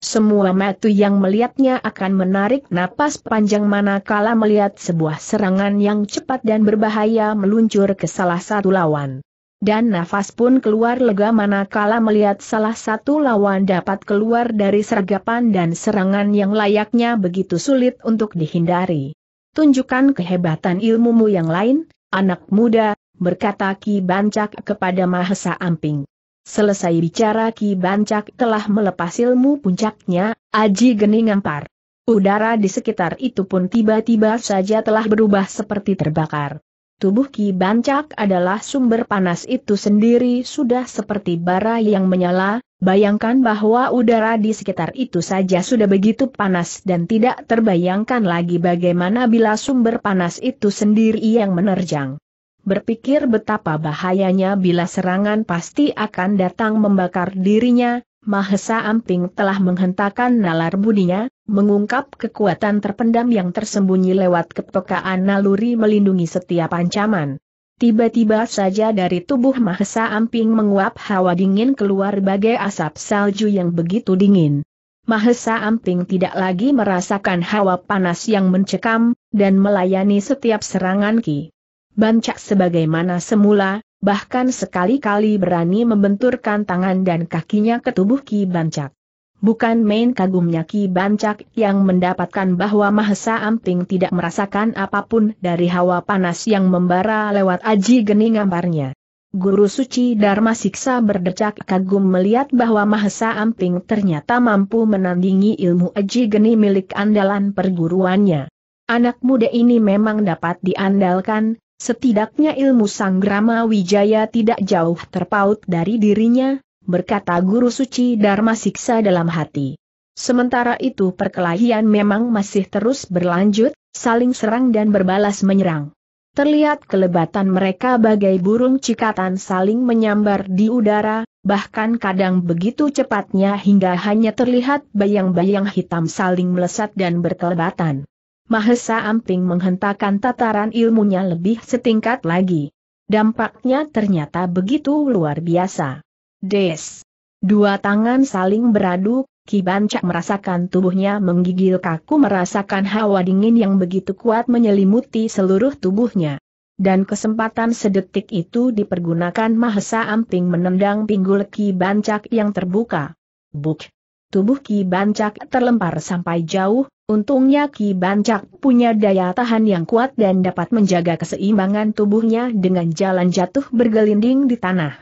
Semua metu yang melihatnya akan menarik napas panjang manakala melihat sebuah serangan yang cepat dan berbahaya meluncur ke salah satu lawan. Dan nafas pun keluar lega manakala melihat salah satu lawan dapat keluar dari sergapan dan serangan yang layaknya begitu sulit untuk dihindari. Tunjukkan kehebatan ilmumu yang lain, anak muda, berkata Ki Bancak kepada Mahesa Amping. Selesai bicara Ki Bancak telah melepas ilmu puncaknya, Aji Geni ngampar. Udara di sekitar itu pun tiba-tiba saja telah berubah seperti terbakar. Tubuh Ki Bancak adalah sumber panas itu sendiri sudah seperti bara yang menyala, bayangkan bahwa udara di sekitar itu saja sudah begitu panas dan tidak terbayangkan lagi bagaimana bila sumber panas itu sendiri yang menerjang berpikir betapa bahayanya bila serangan pasti akan datang membakar dirinya, Mahesa Amping telah menghentakkan nalar budinya, mengungkap kekuatan terpendam yang tersembunyi lewat kepekaan naluri melindungi setiap ancaman. Tiba-tiba saja dari tubuh Mahesa Amping menguap hawa dingin keluar bagai asap salju yang begitu dingin. Mahesa Amping tidak lagi merasakan hawa panas yang mencekam, dan melayani setiap serangan Ki. Bancak sebagaimana semula, bahkan sekali-kali berani membenturkan tangan dan kakinya ke tubuh Ki Bancak. Bukan main kagumnya Ki Bancak yang mendapatkan bahwa Mahesa Amping tidak merasakan apapun dari hawa panas yang membara lewat aji gening amparnya. Guru Suci Dharma Siksa berdecak kagum melihat bahwa Mahesa Amping ternyata mampu menandingi ilmu aji geni milik andalan perguruannya. Anak muda ini memang dapat diandalkan, Setidaknya ilmu Sanggrama Wijaya tidak jauh terpaut dari dirinya, berkata Guru Suci Dharma Siksa dalam hati. Sementara itu perkelahian memang masih terus berlanjut, saling serang dan berbalas menyerang. Terlihat kelebatan mereka bagai burung cikatan saling menyambar di udara, bahkan kadang begitu cepatnya hingga hanya terlihat bayang-bayang hitam saling melesat dan berkelebatan. Mahesa Amping menghentakkan tataran ilmunya lebih setingkat lagi. Dampaknya ternyata begitu luar biasa. Des. Dua tangan saling beradu, Ki Kibancak merasakan tubuhnya menggigil kaku merasakan hawa dingin yang begitu kuat menyelimuti seluruh tubuhnya. Dan kesempatan sedetik itu dipergunakan Mahesa Amping menendang pinggul Ki Kibancak yang terbuka. Buk! Tubuh Kibancak terlempar sampai jauh, Untungnya Ki Bancak punya daya tahan yang kuat dan dapat menjaga keseimbangan tubuhnya dengan jalan jatuh bergelinding di tanah.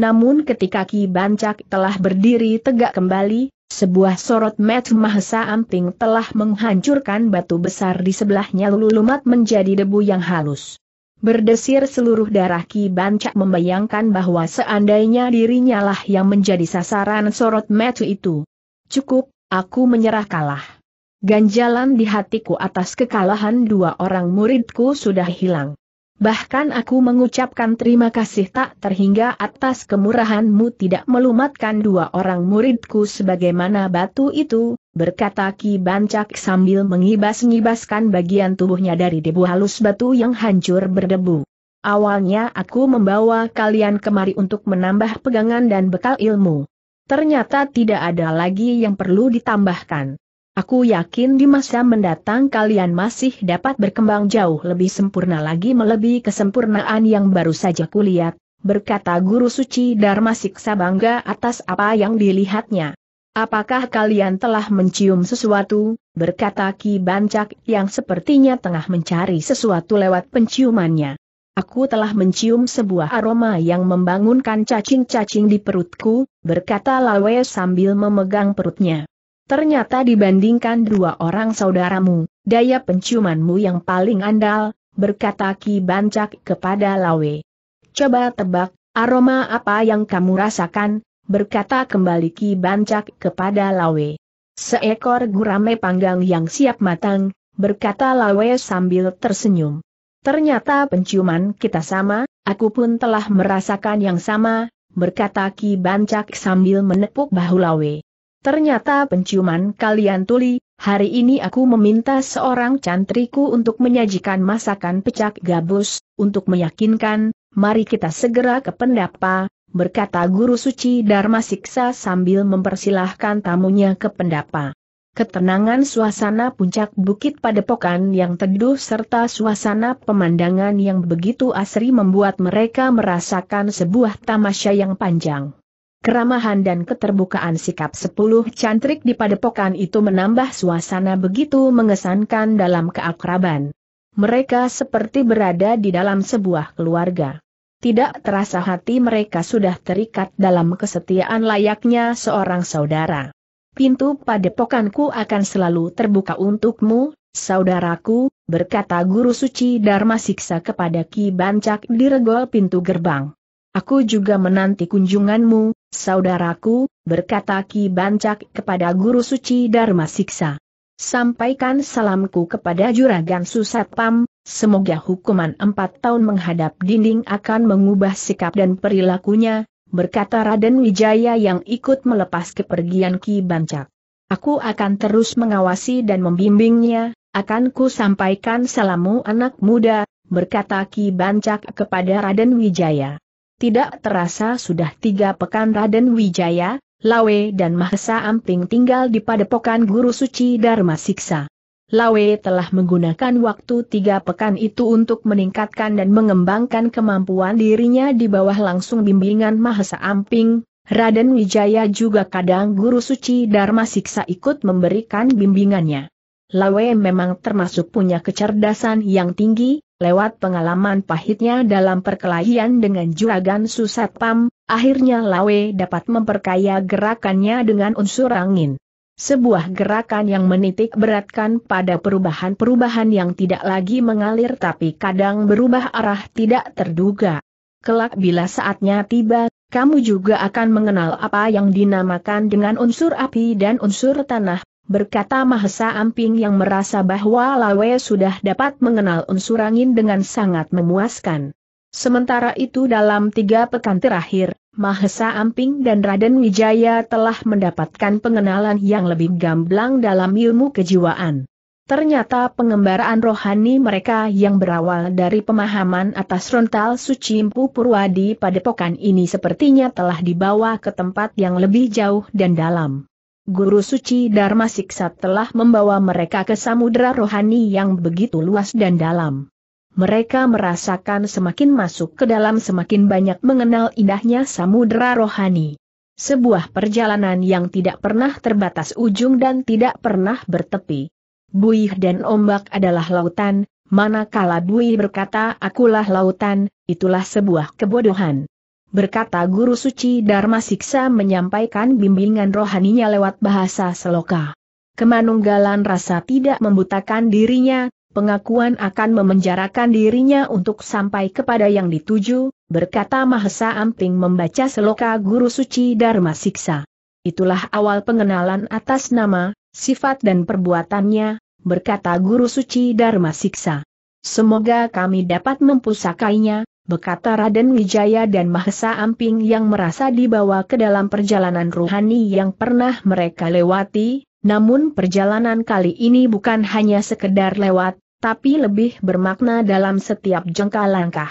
Namun ketika Ki Bancak telah berdiri tegak kembali, sebuah sorot met mahesa amping telah menghancurkan batu besar di sebelahnya lululumat menjadi debu yang halus. Berdesir seluruh darah Ki Bancak membayangkan bahwa seandainya dirinya lah yang menjadi sasaran sorot metu itu. Cukup, aku menyerah kalah. Ganjalan di hatiku atas kekalahan dua orang muridku sudah hilang. Bahkan aku mengucapkan terima kasih tak terhingga atas kemurahanmu tidak melumatkan dua orang muridku sebagaimana batu itu, berkata Ki Bancak sambil mengibas-ngibaskan bagian tubuhnya dari debu halus batu yang hancur berdebu. Awalnya aku membawa kalian kemari untuk menambah pegangan dan bekal ilmu. Ternyata tidak ada lagi yang perlu ditambahkan. Aku yakin di masa mendatang kalian masih dapat berkembang jauh lebih sempurna lagi melebihi kesempurnaan yang baru saja kulihat, berkata Guru Suci Dharma Siksa bangga atas apa yang dilihatnya. Apakah kalian telah mencium sesuatu, berkata Ki Bancak yang sepertinya tengah mencari sesuatu lewat penciumannya. Aku telah mencium sebuah aroma yang membangunkan cacing-cacing di perutku, berkata Lawe sambil memegang perutnya. Ternyata dibandingkan dua orang saudaramu, daya penciumanmu yang paling andal, berkata Ki Bancak kepada Lawe. Coba tebak, aroma apa yang kamu rasakan, berkata kembali Ki Bancak kepada Lawe. Seekor gurame panggang yang siap matang, berkata Lawe sambil tersenyum. Ternyata penciuman kita sama, aku pun telah merasakan yang sama, berkata Ki Bancak sambil menepuk bahu Lawe. Ternyata penciuman kalian tuli, hari ini aku meminta seorang cantriku untuk menyajikan masakan pecak gabus, untuk meyakinkan, mari kita segera ke pendapa, berkata Guru Suci Dharma Siksa sambil mempersilahkan tamunya ke pendapa. Ketenangan suasana puncak bukit padepokan yang teduh serta suasana pemandangan yang begitu asri membuat mereka merasakan sebuah tamasya yang panjang. Keramahan dan keterbukaan sikap sepuluh cantrik di padepokan itu menambah suasana begitu mengesankan dalam keakraban. Mereka seperti berada di dalam sebuah keluarga. Tidak terasa hati mereka sudah terikat dalam kesetiaan layaknya seorang saudara. Pintu padepokanku akan selalu terbuka untukmu, saudaraku, berkata Guru Suci Dharma Siksa kepada Ki Bancak di regol pintu gerbang. Aku juga menanti kunjunganmu, Saudaraku, berkata Ki Bancak kepada Guru Suci Dharma Siksa. Sampaikan salamku kepada Juragan Susatpam, semoga hukuman empat tahun menghadap dinding akan mengubah sikap dan perilakunya, berkata Raden Wijaya yang ikut melepas kepergian Ki Bancak. Aku akan terus mengawasi dan membimbingnya, akan ku sampaikan salammu anak muda, berkata Ki Bancak kepada Raden Wijaya. Tidak terasa sudah tiga pekan Raden Wijaya, Lawe dan Mahesa Amping tinggal di padepokan Guru Suci Dharma Siksa. Lawe telah menggunakan waktu tiga pekan itu untuk meningkatkan dan mengembangkan kemampuan dirinya di bawah langsung bimbingan Mahesa Amping. Raden Wijaya juga kadang guru suci Dharma Siksa ikut memberikan bimbingannya. Lawe memang termasuk punya kecerdasan yang tinggi, lewat pengalaman pahitnya dalam perkelahian dengan juragan Susat Pam, akhirnya Lawe dapat memperkaya gerakannya dengan unsur angin. Sebuah gerakan yang menitik beratkan pada perubahan-perubahan yang tidak lagi mengalir tapi kadang berubah arah tidak terduga. Kelak bila saatnya tiba, kamu juga akan mengenal apa yang dinamakan dengan unsur api dan unsur tanah, berkata Mahesa Amping yang merasa bahwa Lawe sudah dapat mengenal unsur angin dengan sangat memuaskan. Sementara itu dalam tiga pekan terakhir, Mahesa Amping dan Raden Wijaya telah mendapatkan pengenalan yang lebih gamblang dalam ilmu kejiwaan. Ternyata pengembaraan rohani mereka yang berawal dari pemahaman atas rontal suci Mpu Purwadi pada pokan ini sepertinya telah dibawa ke tempat yang lebih jauh dan dalam. Guru Suci Dharma Siksa telah membawa mereka ke samudera rohani yang begitu luas dan dalam. Mereka merasakan semakin masuk ke dalam semakin banyak mengenal indahnya samudera rohani. Sebuah perjalanan yang tidak pernah terbatas ujung dan tidak pernah bertepi. Buih dan ombak adalah lautan, manakala Buih berkata akulah lautan, itulah sebuah kebodohan berkata Guru Suci Dharma Siksa menyampaikan bimbingan rohaninya lewat bahasa seloka. Kemanunggalan rasa tidak membutakan dirinya, pengakuan akan memenjarakan dirinya untuk sampai kepada yang dituju, berkata Mahesa Amping membaca seloka Guru Suci Dharma Siksa. Itulah awal pengenalan atas nama, sifat dan perbuatannya, berkata Guru Suci Dharma Siksa. Semoga kami dapat mempusakainya, berkata Raden Wijaya dan Mahesa Amping yang merasa dibawa ke dalam perjalanan ruhani yang pernah mereka lewati, namun perjalanan kali ini bukan hanya sekedar lewat, tapi lebih bermakna dalam setiap jengkal langkah.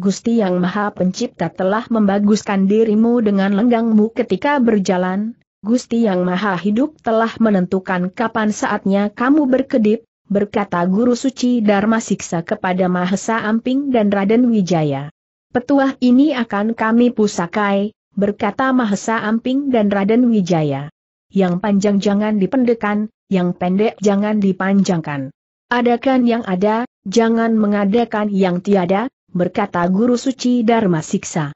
Gusti Yang Maha Pencipta telah membaguskan dirimu dengan lenggangmu ketika berjalan, Gusti Yang Maha Hidup telah menentukan kapan saatnya kamu berkedip, berkata Guru Suci Dharma Siksa kepada Mahesa Amping dan Raden Wijaya. Petuah ini akan kami pusakai, berkata Mahesa Amping dan Raden Wijaya. Yang panjang jangan dipendekan, yang pendek jangan dipanjangkan. Adakan yang ada, jangan mengadakan yang tiada, berkata Guru Suci Dharma Siksa.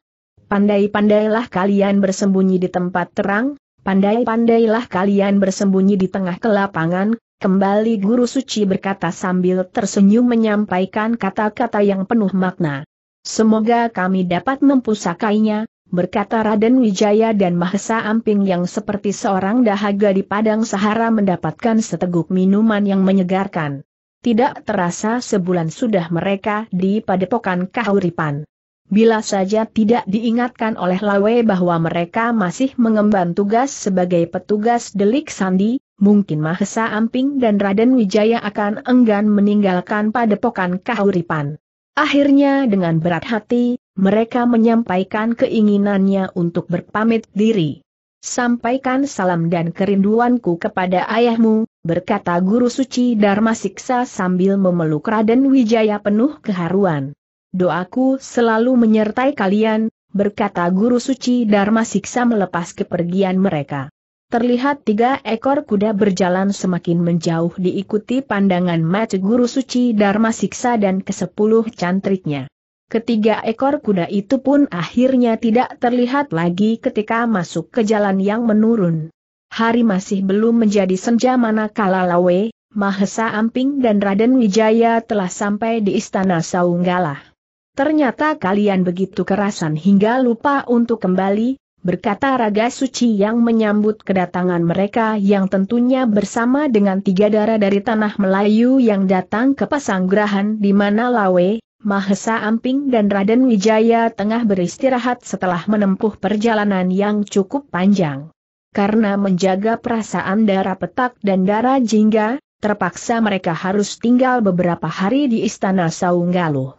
Pandai-pandailah kalian bersembunyi di tempat terang, Pandai-pandailah kalian bersembunyi di tengah kelapangan, Kembali Guru Suci berkata sambil tersenyum menyampaikan kata-kata yang penuh makna. Semoga kami dapat mempusakainya, berkata Raden Wijaya dan Mahesa Amping yang seperti seorang dahaga di padang Sahara mendapatkan seteguk minuman yang menyegarkan. Tidak terasa sebulan sudah mereka di padepokan Kahuripan. Bila saja tidak diingatkan oleh Lawe bahwa mereka masih mengemban tugas sebagai petugas delik sandi, mungkin Mahesa Amping dan Raden Wijaya akan enggan meninggalkan padepokan Kahuripan. Akhirnya dengan berat hati, mereka menyampaikan keinginannya untuk berpamit diri. Sampaikan salam dan kerinduanku kepada ayahmu, berkata Guru Suci Dharma Siksa sambil memeluk Raden Wijaya penuh keharuan. Doaku selalu menyertai kalian, berkata Guru Suci Dharma Siksa melepas kepergian mereka. Terlihat tiga ekor kuda berjalan semakin menjauh diikuti pandangan mata guru suci Dharma Siksa dan kesepuluh cantriknya. Ketiga ekor kuda itu pun akhirnya tidak terlihat lagi ketika masuk ke jalan yang menurun. Hari masih belum menjadi senja manakala Lawe, Mahesa Amping dan Raden Wijaya telah sampai di Istana Saunggalah. Ternyata kalian begitu kerasan hingga lupa untuk kembali, berkata Raga Suci yang menyambut kedatangan mereka yang tentunya bersama dengan tiga darah dari tanah Melayu yang datang ke Pasanggrahan di mana Lawe, Mahesa Amping dan Raden Wijaya tengah beristirahat setelah menempuh perjalanan yang cukup panjang. Karena menjaga perasaan darah petak dan darah jingga, terpaksa mereka harus tinggal beberapa hari di Istana Saunggaluh.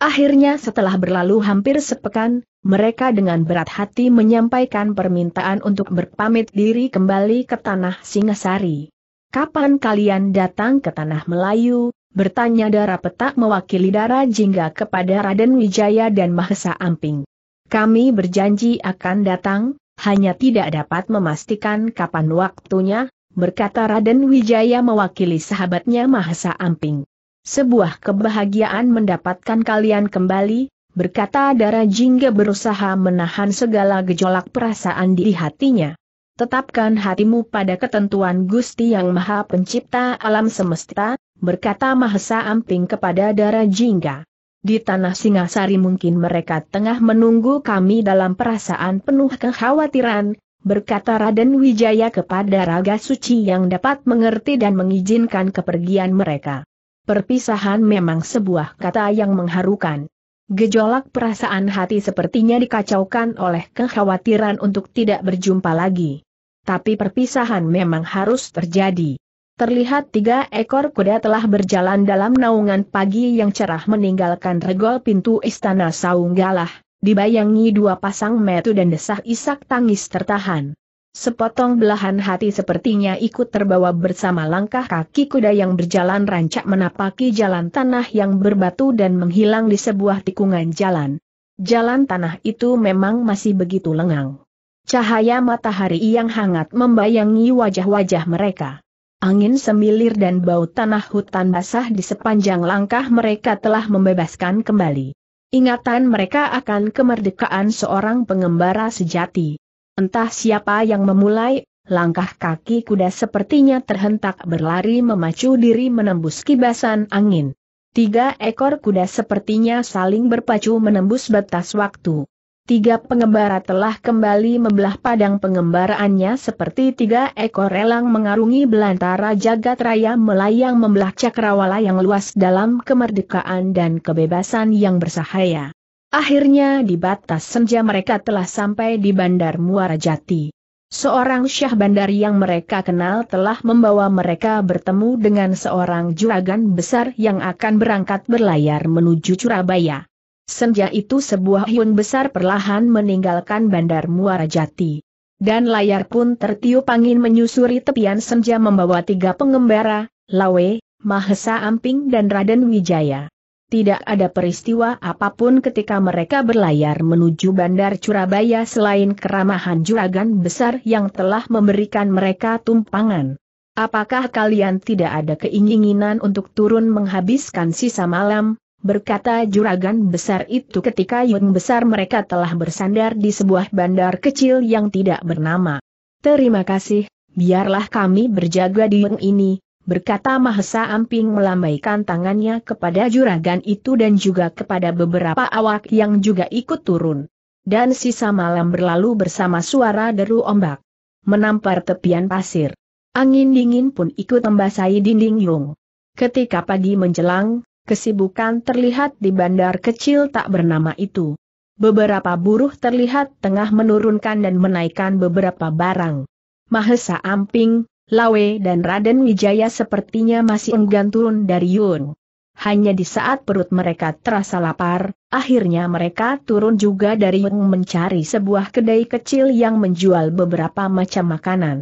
Akhirnya setelah berlalu hampir sepekan, mereka dengan berat hati menyampaikan permintaan untuk berpamit diri kembali ke tanah Singasari. Kapan kalian datang ke tanah Melayu? Bertanya Dara Petak mewakili Dara Jingga kepada Raden Wijaya dan Mahesa Amping. Kami berjanji akan datang, hanya tidak dapat memastikan kapan waktunya, berkata Raden Wijaya mewakili sahabatnya Mahesa Amping. Sebuah kebahagiaan mendapatkan kalian kembali, berkata Dara Jingga berusaha menahan segala gejolak perasaan di hatinya. Tetapkan hatimu pada ketentuan Gusti Yang Maha Pencipta Alam Semesta, berkata Mahesa Amping kepada Dara Jingga. Di tanah Singasari mungkin mereka tengah menunggu kami dalam perasaan penuh kekhawatiran, berkata Raden Wijaya kepada Raga Suci yang dapat mengerti dan mengizinkan kepergian mereka. Perpisahan memang sebuah kata yang mengharukan. Gejolak perasaan hati sepertinya dikacaukan oleh kekhawatiran untuk tidak berjumpa lagi. Tapi perpisahan memang harus terjadi. Terlihat tiga ekor kuda telah berjalan dalam naungan pagi yang cerah meninggalkan regol pintu istana Saunggalah, dibayangi dua pasang metu dan desah isak tangis tertahan sepotong belahan hati sepertinya ikut terbawa bersama langkah kaki kuda yang berjalan rancak menapaki jalan tanah yang berbatu dan menghilang di sebuah tikungan jalan. Jalan tanah itu memang masih begitu lengang. Cahaya matahari yang hangat membayangi wajah-wajah mereka. Angin semilir dan bau tanah hutan basah di sepanjang langkah mereka telah membebaskan kembali. Ingatan mereka akan kemerdekaan seorang pengembara sejati. Entah siapa yang memulai, langkah kaki kuda sepertinya terhentak berlari memacu diri menembus kibasan angin. Tiga ekor kuda sepertinya saling berpacu menembus batas waktu. Tiga pengembara telah kembali membelah padang pengembaraannya seperti tiga ekor relang mengarungi belantara jagat raya melayang membelah cakrawala yang luas dalam kemerdekaan dan kebebasan yang bersahaya. Akhirnya di batas senja mereka telah sampai di Bandar Muara Jati. Seorang syah bandar yang mereka kenal telah membawa mereka bertemu dengan seorang juragan besar yang akan berangkat berlayar menuju Surabaya. Senja itu sebuah hiun besar perlahan meninggalkan Bandar Muara Jati. Dan layar pun tertiup angin menyusuri tepian senja membawa tiga pengembara, Lawe, Mahesa Amping dan Raden Wijaya tidak ada peristiwa apapun ketika mereka berlayar menuju Bandar Surabaya selain keramahan juragan besar yang telah memberikan mereka tumpangan. Apakah kalian tidak ada keinginan untuk turun menghabiskan sisa malam? Berkata juragan besar itu ketika Yun besar mereka telah bersandar di sebuah bandar kecil yang tidak bernama. Terima kasih, biarlah kami berjaga di Yun ini, berkata Mahesa Amping melambaikan tangannya kepada juragan itu dan juga kepada beberapa awak yang juga ikut turun. Dan sisa malam berlalu bersama suara deru ombak. Menampar tepian pasir. Angin dingin pun ikut membasahi dinding Yung. Ketika pagi menjelang, kesibukan terlihat di bandar kecil tak bernama itu. Beberapa buruh terlihat tengah menurunkan dan menaikkan beberapa barang. Mahesa Amping, Lawe dan Raden Wijaya sepertinya masih enggan turun dari Yun. Hanya di saat perut mereka terasa lapar, akhirnya mereka turun juga dari Yun mencari sebuah kedai kecil yang menjual beberapa macam makanan.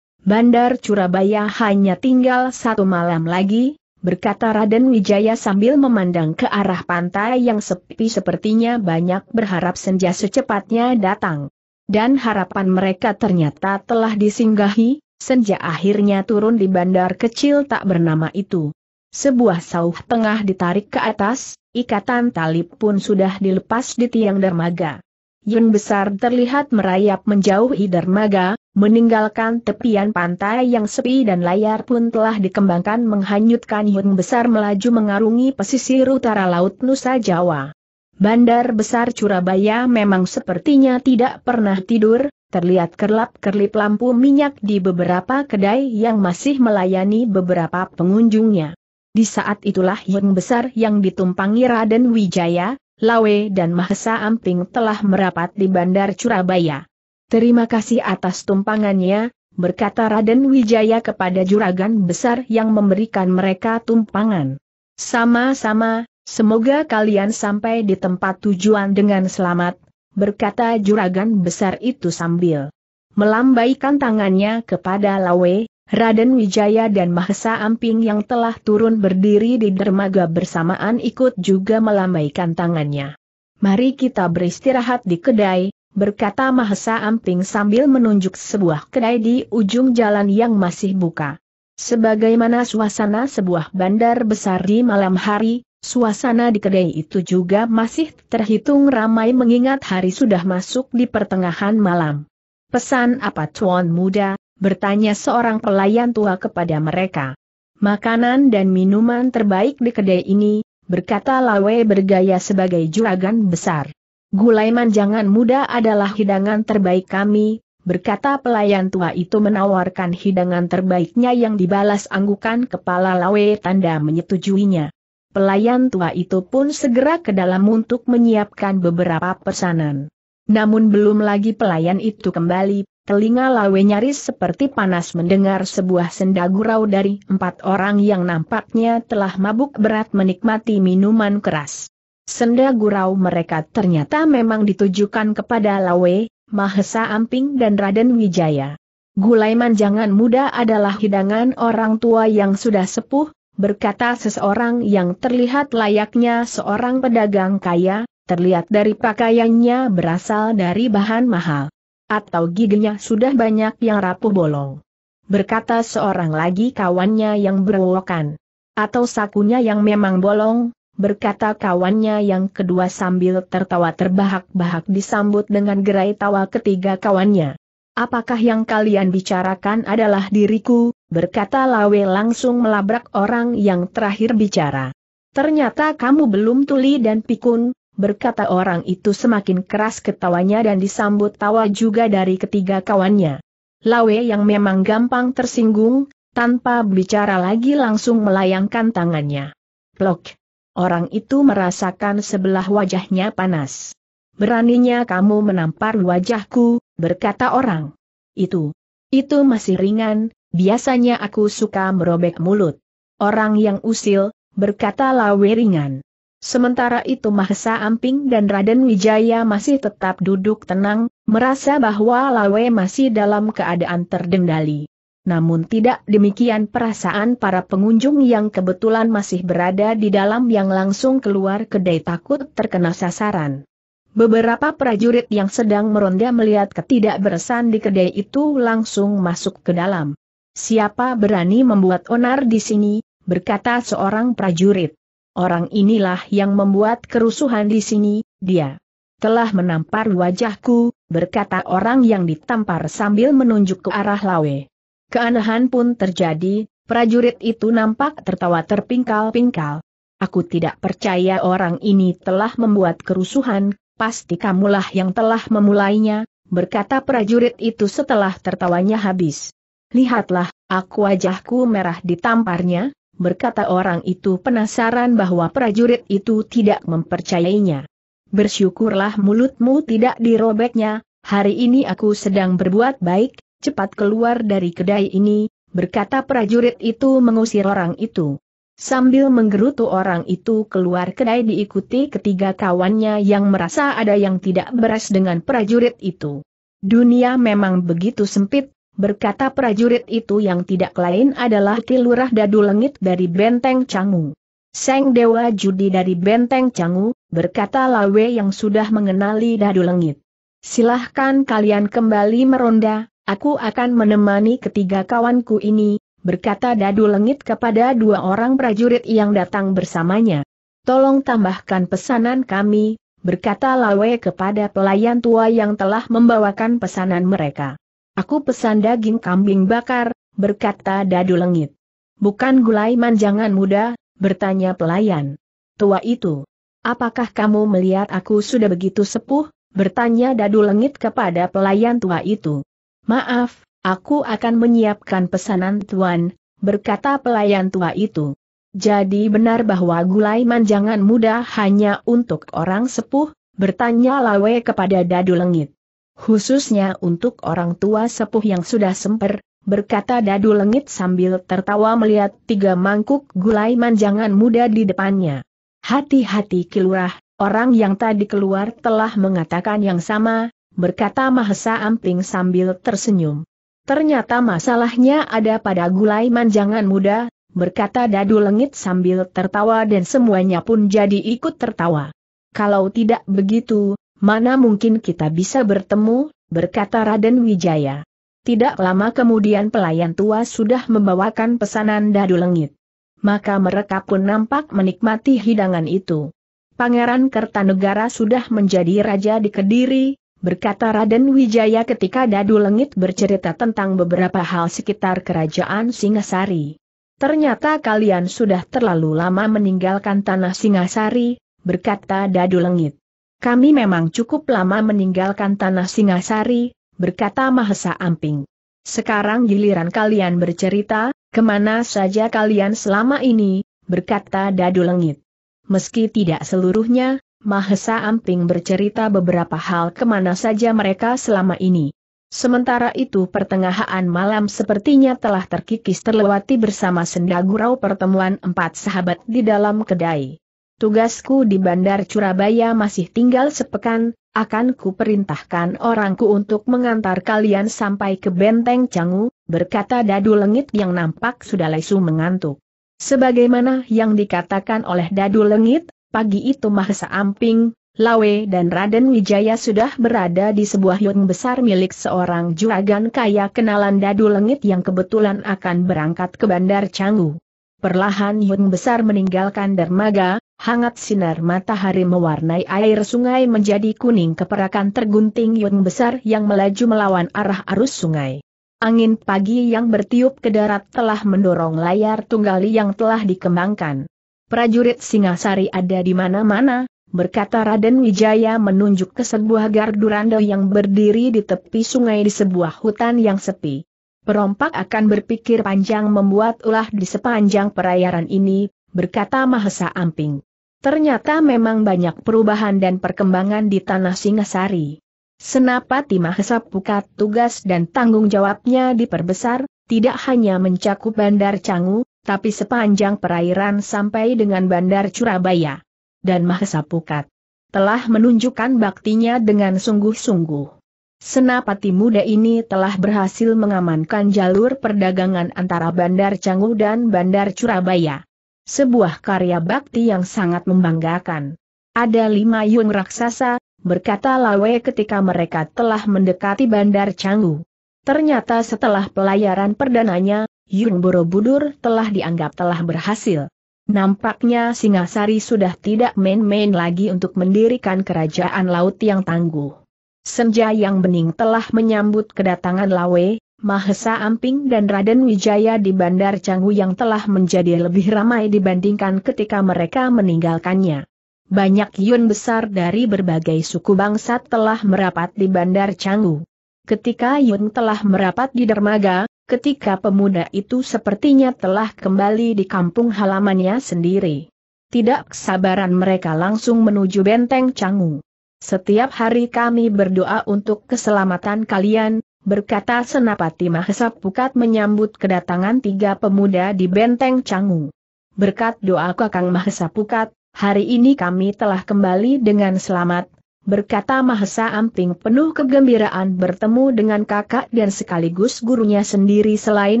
Bandar Curabaya hanya tinggal satu malam lagi, berkata Raden Wijaya sambil memandang ke arah pantai yang sepi sepertinya banyak berharap senja secepatnya datang. Dan harapan mereka ternyata telah disinggahi, Senja akhirnya turun di bandar kecil tak bernama itu. Sebuah sauh tengah ditarik ke atas, ikatan talib pun sudah dilepas di tiang dermaga. Yun besar terlihat merayap menjauhi dermaga, meninggalkan tepian pantai yang sepi dan layar pun telah dikembangkan menghanyutkan Yun besar melaju mengarungi pesisir utara Laut Nusa Jawa. Bandar besar Curabaya memang sepertinya tidak pernah tidur, terlihat kerlap-kerlip lampu minyak di beberapa kedai yang masih melayani beberapa pengunjungnya. Di saat itulah yang besar yang ditumpangi Raden Wijaya, Lawe dan Mahesa Amping telah merapat di Bandar Curabaya. Terima kasih atas tumpangannya, berkata Raden Wijaya kepada juragan besar yang memberikan mereka tumpangan. Sama-sama, semoga kalian sampai di tempat tujuan dengan selamat, berkata juragan besar itu sambil melambaikan tangannya kepada Lawe, Raden Wijaya dan Mahesa Amping yang telah turun berdiri di dermaga bersamaan ikut juga melambaikan tangannya. Mari kita beristirahat di kedai, berkata Mahesa Amping sambil menunjuk sebuah kedai di ujung jalan yang masih buka. Sebagaimana suasana sebuah bandar besar di malam hari, Suasana di kedai itu juga masih terhitung ramai mengingat hari sudah masuk di pertengahan malam. Pesan apa tuan muda? bertanya seorang pelayan tua kepada mereka. Makanan dan minuman terbaik di kedai ini, berkata Lawe bergaya sebagai juragan besar. Gulai manjangan muda adalah hidangan terbaik kami, berkata pelayan tua itu menawarkan hidangan terbaiknya yang dibalas anggukan kepala Lawe tanda menyetujuinya pelayan tua itu pun segera ke dalam untuk menyiapkan beberapa pesanan. Namun belum lagi pelayan itu kembali, telinga lawe nyaris seperti panas mendengar sebuah senda gurau dari empat orang yang nampaknya telah mabuk berat menikmati minuman keras. Senda gurau mereka ternyata memang ditujukan kepada Lawe, Mahesa Amping dan Raden Wijaya. Gulai manjangan muda adalah hidangan orang tua yang sudah sepuh, berkata seseorang yang terlihat layaknya seorang pedagang kaya, terlihat dari pakaiannya berasal dari bahan mahal. Atau giginya sudah banyak yang rapuh bolong. Berkata seorang lagi kawannya yang berwokan. Atau sakunya yang memang bolong, berkata kawannya yang kedua sambil tertawa terbahak-bahak disambut dengan gerai tawa ketiga kawannya. Apakah yang kalian bicarakan adalah diriku, berkata Lawe langsung melabrak orang yang terakhir bicara. Ternyata kamu belum tuli dan pikun, berkata orang itu semakin keras ketawanya dan disambut tawa juga dari ketiga kawannya. Lawe yang memang gampang tersinggung, tanpa bicara lagi langsung melayangkan tangannya. Plok. Orang itu merasakan sebelah wajahnya panas. Beraninya kamu menampar wajahku, berkata orang. Itu, itu masih ringan, biasanya aku suka merobek mulut. Orang yang usil, berkata Lawe ringan. Sementara itu Mahesa Amping dan Raden Wijaya masih tetap duduk tenang, merasa bahwa Lawe masih dalam keadaan terdendali. Namun tidak demikian perasaan para pengunjung yang kebetulan masih berada di dalam yang langsung keluar kedai takut terkena sasaran. Beberapa prajurit yang sedang meronda melihat ketidakberesan di kedai itu langsung masuk ke dalam. Siapa berani membuat onar di sini, berkata seorang prajurit. Orang inilah yang membuat kerusuhan di sini, dia telah menampar wajahku, berkata orang yang ditampar sambil menunjuk ke arah Lawe. Keanehan pun terjadi, prajurit itu nampak tertawa terpingkal-pingkal. Aku tidak percaya orang ini telah membuat kerusuhan, pasti kamulah yang telah memulainya, berkata prajurit itu setelah tertawanya habis. Lihatlah, aku wajahku merah ditamparnya, berkata orang itu penasaran bahwa prajurit itu tidak mempercayainya. Bersyukurlah mulutmu tidak dirobeknya, hari ini aku sedang berbuat baik, cepat keluar dari kedai ini, berkata prajurit itu mengusir orang itu. Sambil menggerutu orang itu keluar kedai diikuti ketiga kawannya yang merasa ada yang tidak beres dengan prajurit itu. Dunia memang begitu sempit, berkata prajurit itu yang tidak lain adalah Kilurah Dadu Lengit dari Benteng Canggu. Seng Dewa Judi dari Benteng Canggu, berkata Lawe yang sudah mengenali Dadu Lengit. Silahkan kalian kembali meronda, aku akan menemani ketiga kawanku ini, berkata Dadu Lengit kepada dua orang prajurit yang datang bersamanya. Tolong tambahkan pesanan kami, berkata Lawe kepada pelayan tua yang telah membawakan pesanan mereka. Aku pesan daging kambing bakar, berkata Dadu Lengit. Bukan gulai manjangan muda, bertanya pelayan. Tua itu, apakah kamu melihat aku sudah begitu sepuh? Bertanya Dadu Lengit kepada pelayan tua itu. Maaf, Aku akan menyiapkan pesanan tuan, berkata pelayan tua itu. Jadi benar bahwa gulai manjangan muda hanya untuk orang sepuh, bertanya Lawe kepada Dadu Lengit. Khususnya untuk orang tua sepuh yang sudah semper, berkata Dadu Lengit sambil tertawa melihat tiga mangkuk gulai manjangan muda di depannya. Hati-hati kilurah, orang yang tadi keluar telah mengatakan yang sama, berkata Mahesa Amping sambil tersenyum. Ternyata masalahnya ada pada gulai manjangan muda, berkata dadu lengit sambil tertawa dan semuanya pun jadi ikut tertawa. Kalau tidak begitu, mana mungkin kita bisa bertemu, berkata Raden Wijaya. Tidak lama kemudian pelayan tua sudah membawakan pesanan dadu lengit. Maka mereka pun nampak menikmati hidangan itu. Pangeran Kertanegara sudah menjadi raja di Kediri, berkata Raden Wijaya ketika Dadu Lengit bercerita tentang beberapa hal sekitar kerajaan Singasari. Ternyata kalian sudah terlalu lama meninggalkan tanah Singasari, berkata Dadu Lengit. Kami memang cukup lama meninggalkan tanah Singasari, berkata Mahesa Amping. Sekarang giliran kalian bercerita, kemana saja kalian selama ini, berkata Dadu Lengit. Meski tidak seluruhnya, Mahesa Amping bercerita beberapa hal kemana saja mereka selama ini. Sementara itu pertengahan malam sepertinya telah terkikis terlewati bersama senda pertemuan empat sahabat di dalam kedai. Tugasku di Bandar Curabaya masih tinggal sepekan, akan kuperintahkan orangku untuk mengantar kalian sampai ke Benteng Canggu, berkata Dadu Lengit yang nampak sudah lesu mengantuk. Sebagaimana yang dikatakan oleh Dadu Lengit, pagi itu Mahesa Amping, Lawe dan Raden Wijaya sudah berada di sebuah yung besar milik seorang juragan kaya kenalan dadu lengit yang kebetulan akan berangkat ke Bandar Canggu. Perlahan yung besar meninggalkan dermaga, hangat sinar matahari mewarnai air sungai menjadi kuning keperakan tergunting yung besar yang melaju melawan arah arus sungai. Angin pagi yang bertiup ke darat telah mendorong layar tunggali yang telah dikembangkan prajurit Singasari ada di mana-mana, berkata Raden Wijaya menunjuk ke sebuah gardu garduranda yang berdiri di tepi sungai di sebuah hutan yang sepi. Perompak akan berpikir panjang membuat ulah di sepanjang perayaran ini, berkata Mahesa Amping. Ternyata memang banyak perubahan dan perkembangan di tanah Singasari. Senapati Mahesa Pukat tugas dan tanggung jawabnya diperbesar, tidak hanya mencakup Bandar Canggu, tapi sepanjang perairan sampai dengan Bandar Curabaya Dan Mahesa Pukat telah menunjukkan baktinya dengan sungguh-sungguh. Senapati muda ini telah berhasil mengamankan jalur perdagangan antara Bandar Canggu dan Bandar Curabaya. Sebuah karya bakti yang sangat membanggakan. Ada lima yung raksasa, berkata Lawe ketika mereka telah mendekati Bandar Canggu. Ternyata setelah pelayaran perdananya, Yun Borobudur telah dianggap telah berhasil. Nampaknya Singasari sudah tidak main-main lagi untuk mendirikan kerajaan laut yang tangguh. Senja yang bening telah menyambut kedatangan Lawe, Mahesa Amping dan Raden Wijaya di Bandar Canggu yang telah menjadi lebih ramai dibandingkan ketika mereka meninggalkannya. Banyak yun besar dari berbagai suku bangsa telah merapat di Bandar Canggu. Ketika Yun telah merapat di dermaga, ketika pemuda itu sepertinya telah kembali di kampung halamannya sendiri. Tidak kesabaran mereka langsung menuju benteng Canggu. Setiap hari kami berdoa untuk keselamatan kalian, berkata Senapati Mahesa Pukat menyambut kedatangan tiga pemuda di benteng Canggu. Berkat doa Kakang Mahesa Pukat, hari ini kami telah kembali dengan selamat, berkata Mahesa Amping penuh kegembiraan bertemu dengan kakak dan sekaligus gurunya sendiri selain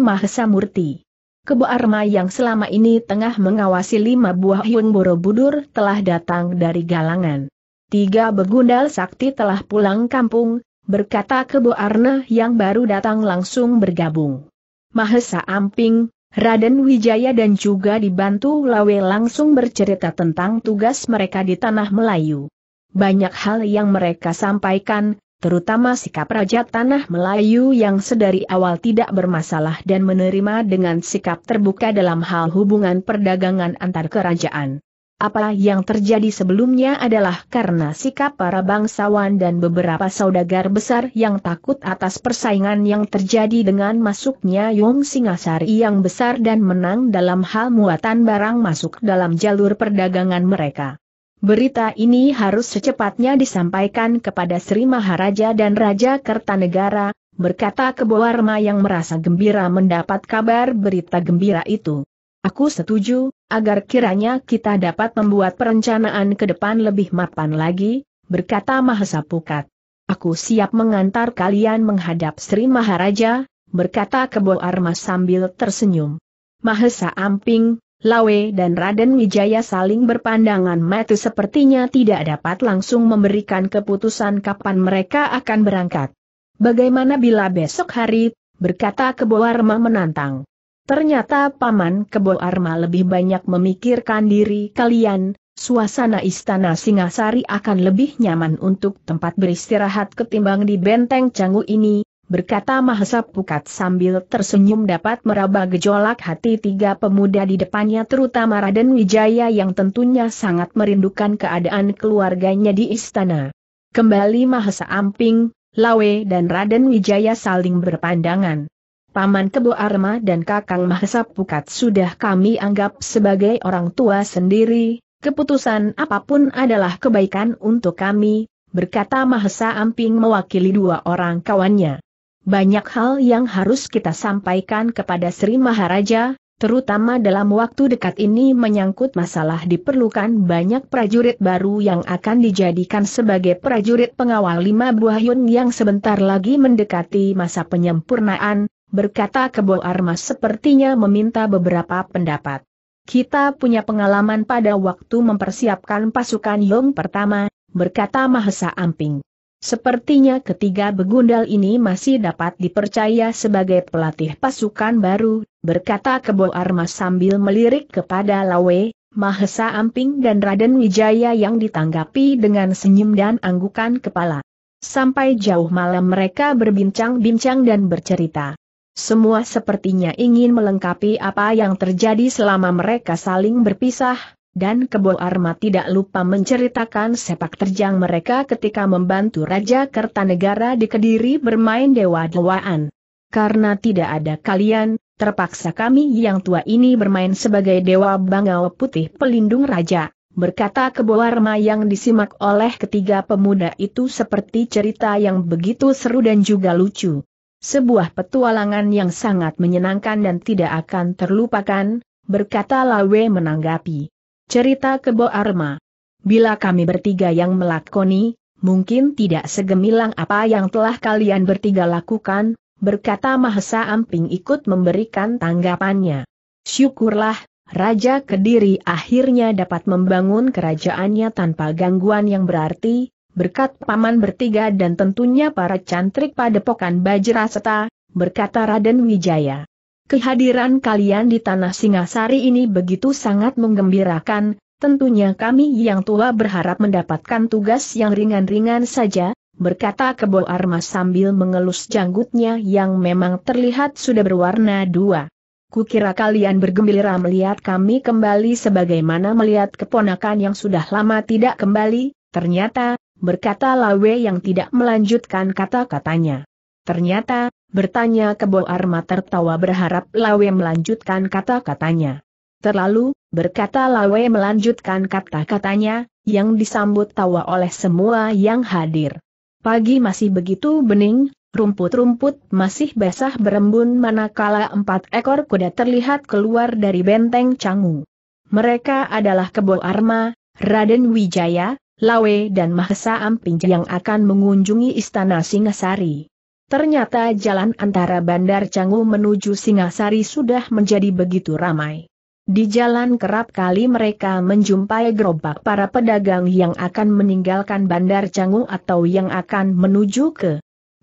Mahesa Murti. Kebo Arma yang selama ini tengah mengawasi lima buah hiung Borobudur telah datang dari galangan. Tiga begundal sakti telah pulang kampung, berkata Kebo Arna yang baru datang langsung bergabung. Mahesa Amping, Raden Wijaya dan juga dibantu Lawe langsung bercerita tentang tugas mereka di Tanah Melayu banyak hal yang mereka sampaikan, terutama sikap Raja Tanah Melayu yang sedari awal tidak bermasalah dan menerima dengan sikap terbuka dalam hal hubungan perdagangan antar kerajaan. Apa yang terjadi sebelumnya adalah karena sikap para bangsawan dan beberapa saudagar besar yang takut atas persaingan yang terjadi dengan masuknya Yong Singasari yang besar dan menang dalam hal muatan barang masuk dalam jalur perdagangan mereka. Berita ini harus secepatnya disampaikan kepada Sri Maharaja dan Raja Kertanegara, berkata Kebo Kebowarma yang merasa gembira mendapat kabar berita gembira itu. Aku setuju, agar kiranya kita dapat membuat perencanaan ke depan lebih mapan lagi, berkata Mahesa Pukat. Aku siap mengantar kalian menghadap Sri Maharaja, berkata Kebo Arma sambil tersenyum. Mahesa Amping, Lawe dan Raden Wijaya saling berpandangan mata sepertinya tidak dapat langsung memberikan keputusan kapan mereka akan berangkat. Bagaimana bila besok hari, berkata Kebo Arma menantang. Ternyata Paman Kebo Arma lebih banyak memikirkan diri kalian, suasana istana Singasari akan lebih nyaman untuk tempat beristirahat ketimbang di benteng Canggu ini, berkata Mahesa Pukat sambil tersenyum dapat meraba gejolak hati tiga pemuda di depannya terutama Raden Wijaya yang tentunya sangat merindukan keadaan keluarganya di istana. Kembali Mahesa Amping, Lawe dan Raden Wijaya saling berpandangan. Paman Kebo Arma dan Kakang Mahesa Pukat sudah kami anggap sebagai orang tua sendiri, keputusan apapun adalah kebaikan untuk kami, berkata Mahesa Amping mewakili dua orang kawannya. Banyak hal yang harus kita sampaikan kepada Sri Maharaja, terutama dalam waktu dekat ini menyangkut masalah diperlukan banyak prajurit baru yang akan dijadikan sebagai prajurit pengawal lima buah yun yang sebentar lagi mendekati masa penyempurnaan, berkata Kebo Armas sepertinya meminta beberapa pendapat. Kita punya pengalaman pada waktu mempersiapkan pasukan Yong pertama, berkata Mahesa Amping. Sepertinya ketiga begundal ini masih dapat dipercaya sebagai pelatih pasukan baru, berkata Kebo Armas sambil melirik kepada Lawe, Mahesa Amping dan Raden Wijaya yang ditanggapi dengan senyum dan anggukan kepala. Sampai jauh malam mereka berbincang-bincang dan bercerita. Semua sepertinya ingin melengkapi apa yang terjadi selama mereka saling berpisah, dan Kebo Arma tidak lupa menceritakan sepak terjang mereka ketika membantu Raja Kertanegara di Kediri bermain dewa-dewaan. Karena tidak ada kalian, terpaksa kami yang tua ini bermain sebagai dewa bangau putih pelindung raja, berkata Kebo Arma yang disimak oleh ketiga pemuda itu seperti cerita yang begitu seru dan juga lucu. Sebuah petualangan yang sangat menyenangkan dan tidak akan terlupakan, berkata Lawe menanggapi. Cerita Kebo Arma. Bila kami bertiga yang melakoni, mungkin tidak segemilang apa yang telah kalian bertiga lakukan, berkata Mahesa Amping ikut memberikan tanggapannya. Syukurlah, Raja Kediri akhirnya dapat membangun kerajaannya tanpa gangguan yang berarti, berkat paman bertiga dan tentunya para cantrik Bajra Seta, berkata Raden Wijaya. Kehadiran kalian di tanah Singasari ini begitu sangat menggembirakan, tentunya kami yang tua berharap mendapatkan tugas yang ringan-ringan saja, berkata Kebo Arma sambil mengelus janggutnya yang memang terlihat sudah berwarna dua. Kukira kalian bergembira melihat kami kembali sebagaimana melihat keponakan yang sudah lama tidak kembali, ternyata, berkata Lawe yang tidak melanjutkan kata-katanya. Ternyata, bertanya ke Bo Arma tertawa berharap Lawe melanjutkan kata-katanya. Terlalu, berkata Lawe melanjutkan kata-katanya, yang disambut tawa oleh semua yang hadir. Pagi masih begitu bening, rumput-rumput masih basah berembun manakala empat ekor kuda terlihat keluar dari benteng Canggu. Mereka adalah Kebo Arma, Raden Wijaya, Lawe dan Mahesa Amping yang akan mengunjungi Istana Singasari. Ternyata jalan antara Bandar Canggu menuju Singasari sudah menjadi begitu ramai. Di jalan kerap kali mereka menjumpai gerobak para pedagang yang akan meninggalkan Bandar Canggu atau yang akan menuju ke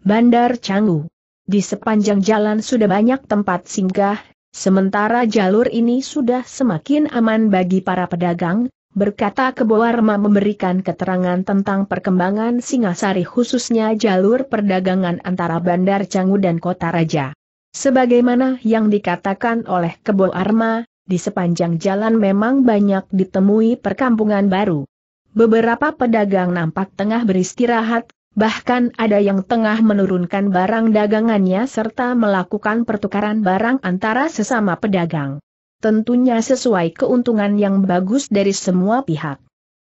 Bandar Canggu. Di sepanjang jalan sudah banyak tempat singgah, sementara jalur ini sudah semakin aman bagi para pedagang, berkata Keboarma memberikan keterangan tentang perkembangan Singasari khususnya jalur perdagangan antara Bandar Canggu dan Kota Raja. Sebagaimana yang dikatakan oleh Kebo Arma, di sepanjang jalan memang banyak ditemui perkampungan baru. Beberapa pedagang nampak tengah beristirahat, bahkan ada yang tengah menurunkan barang dagangannya serta melakukan pertukaran barang antara sesama pedagang tentunya sesuai keuntungan yang bagus dari semua pihak.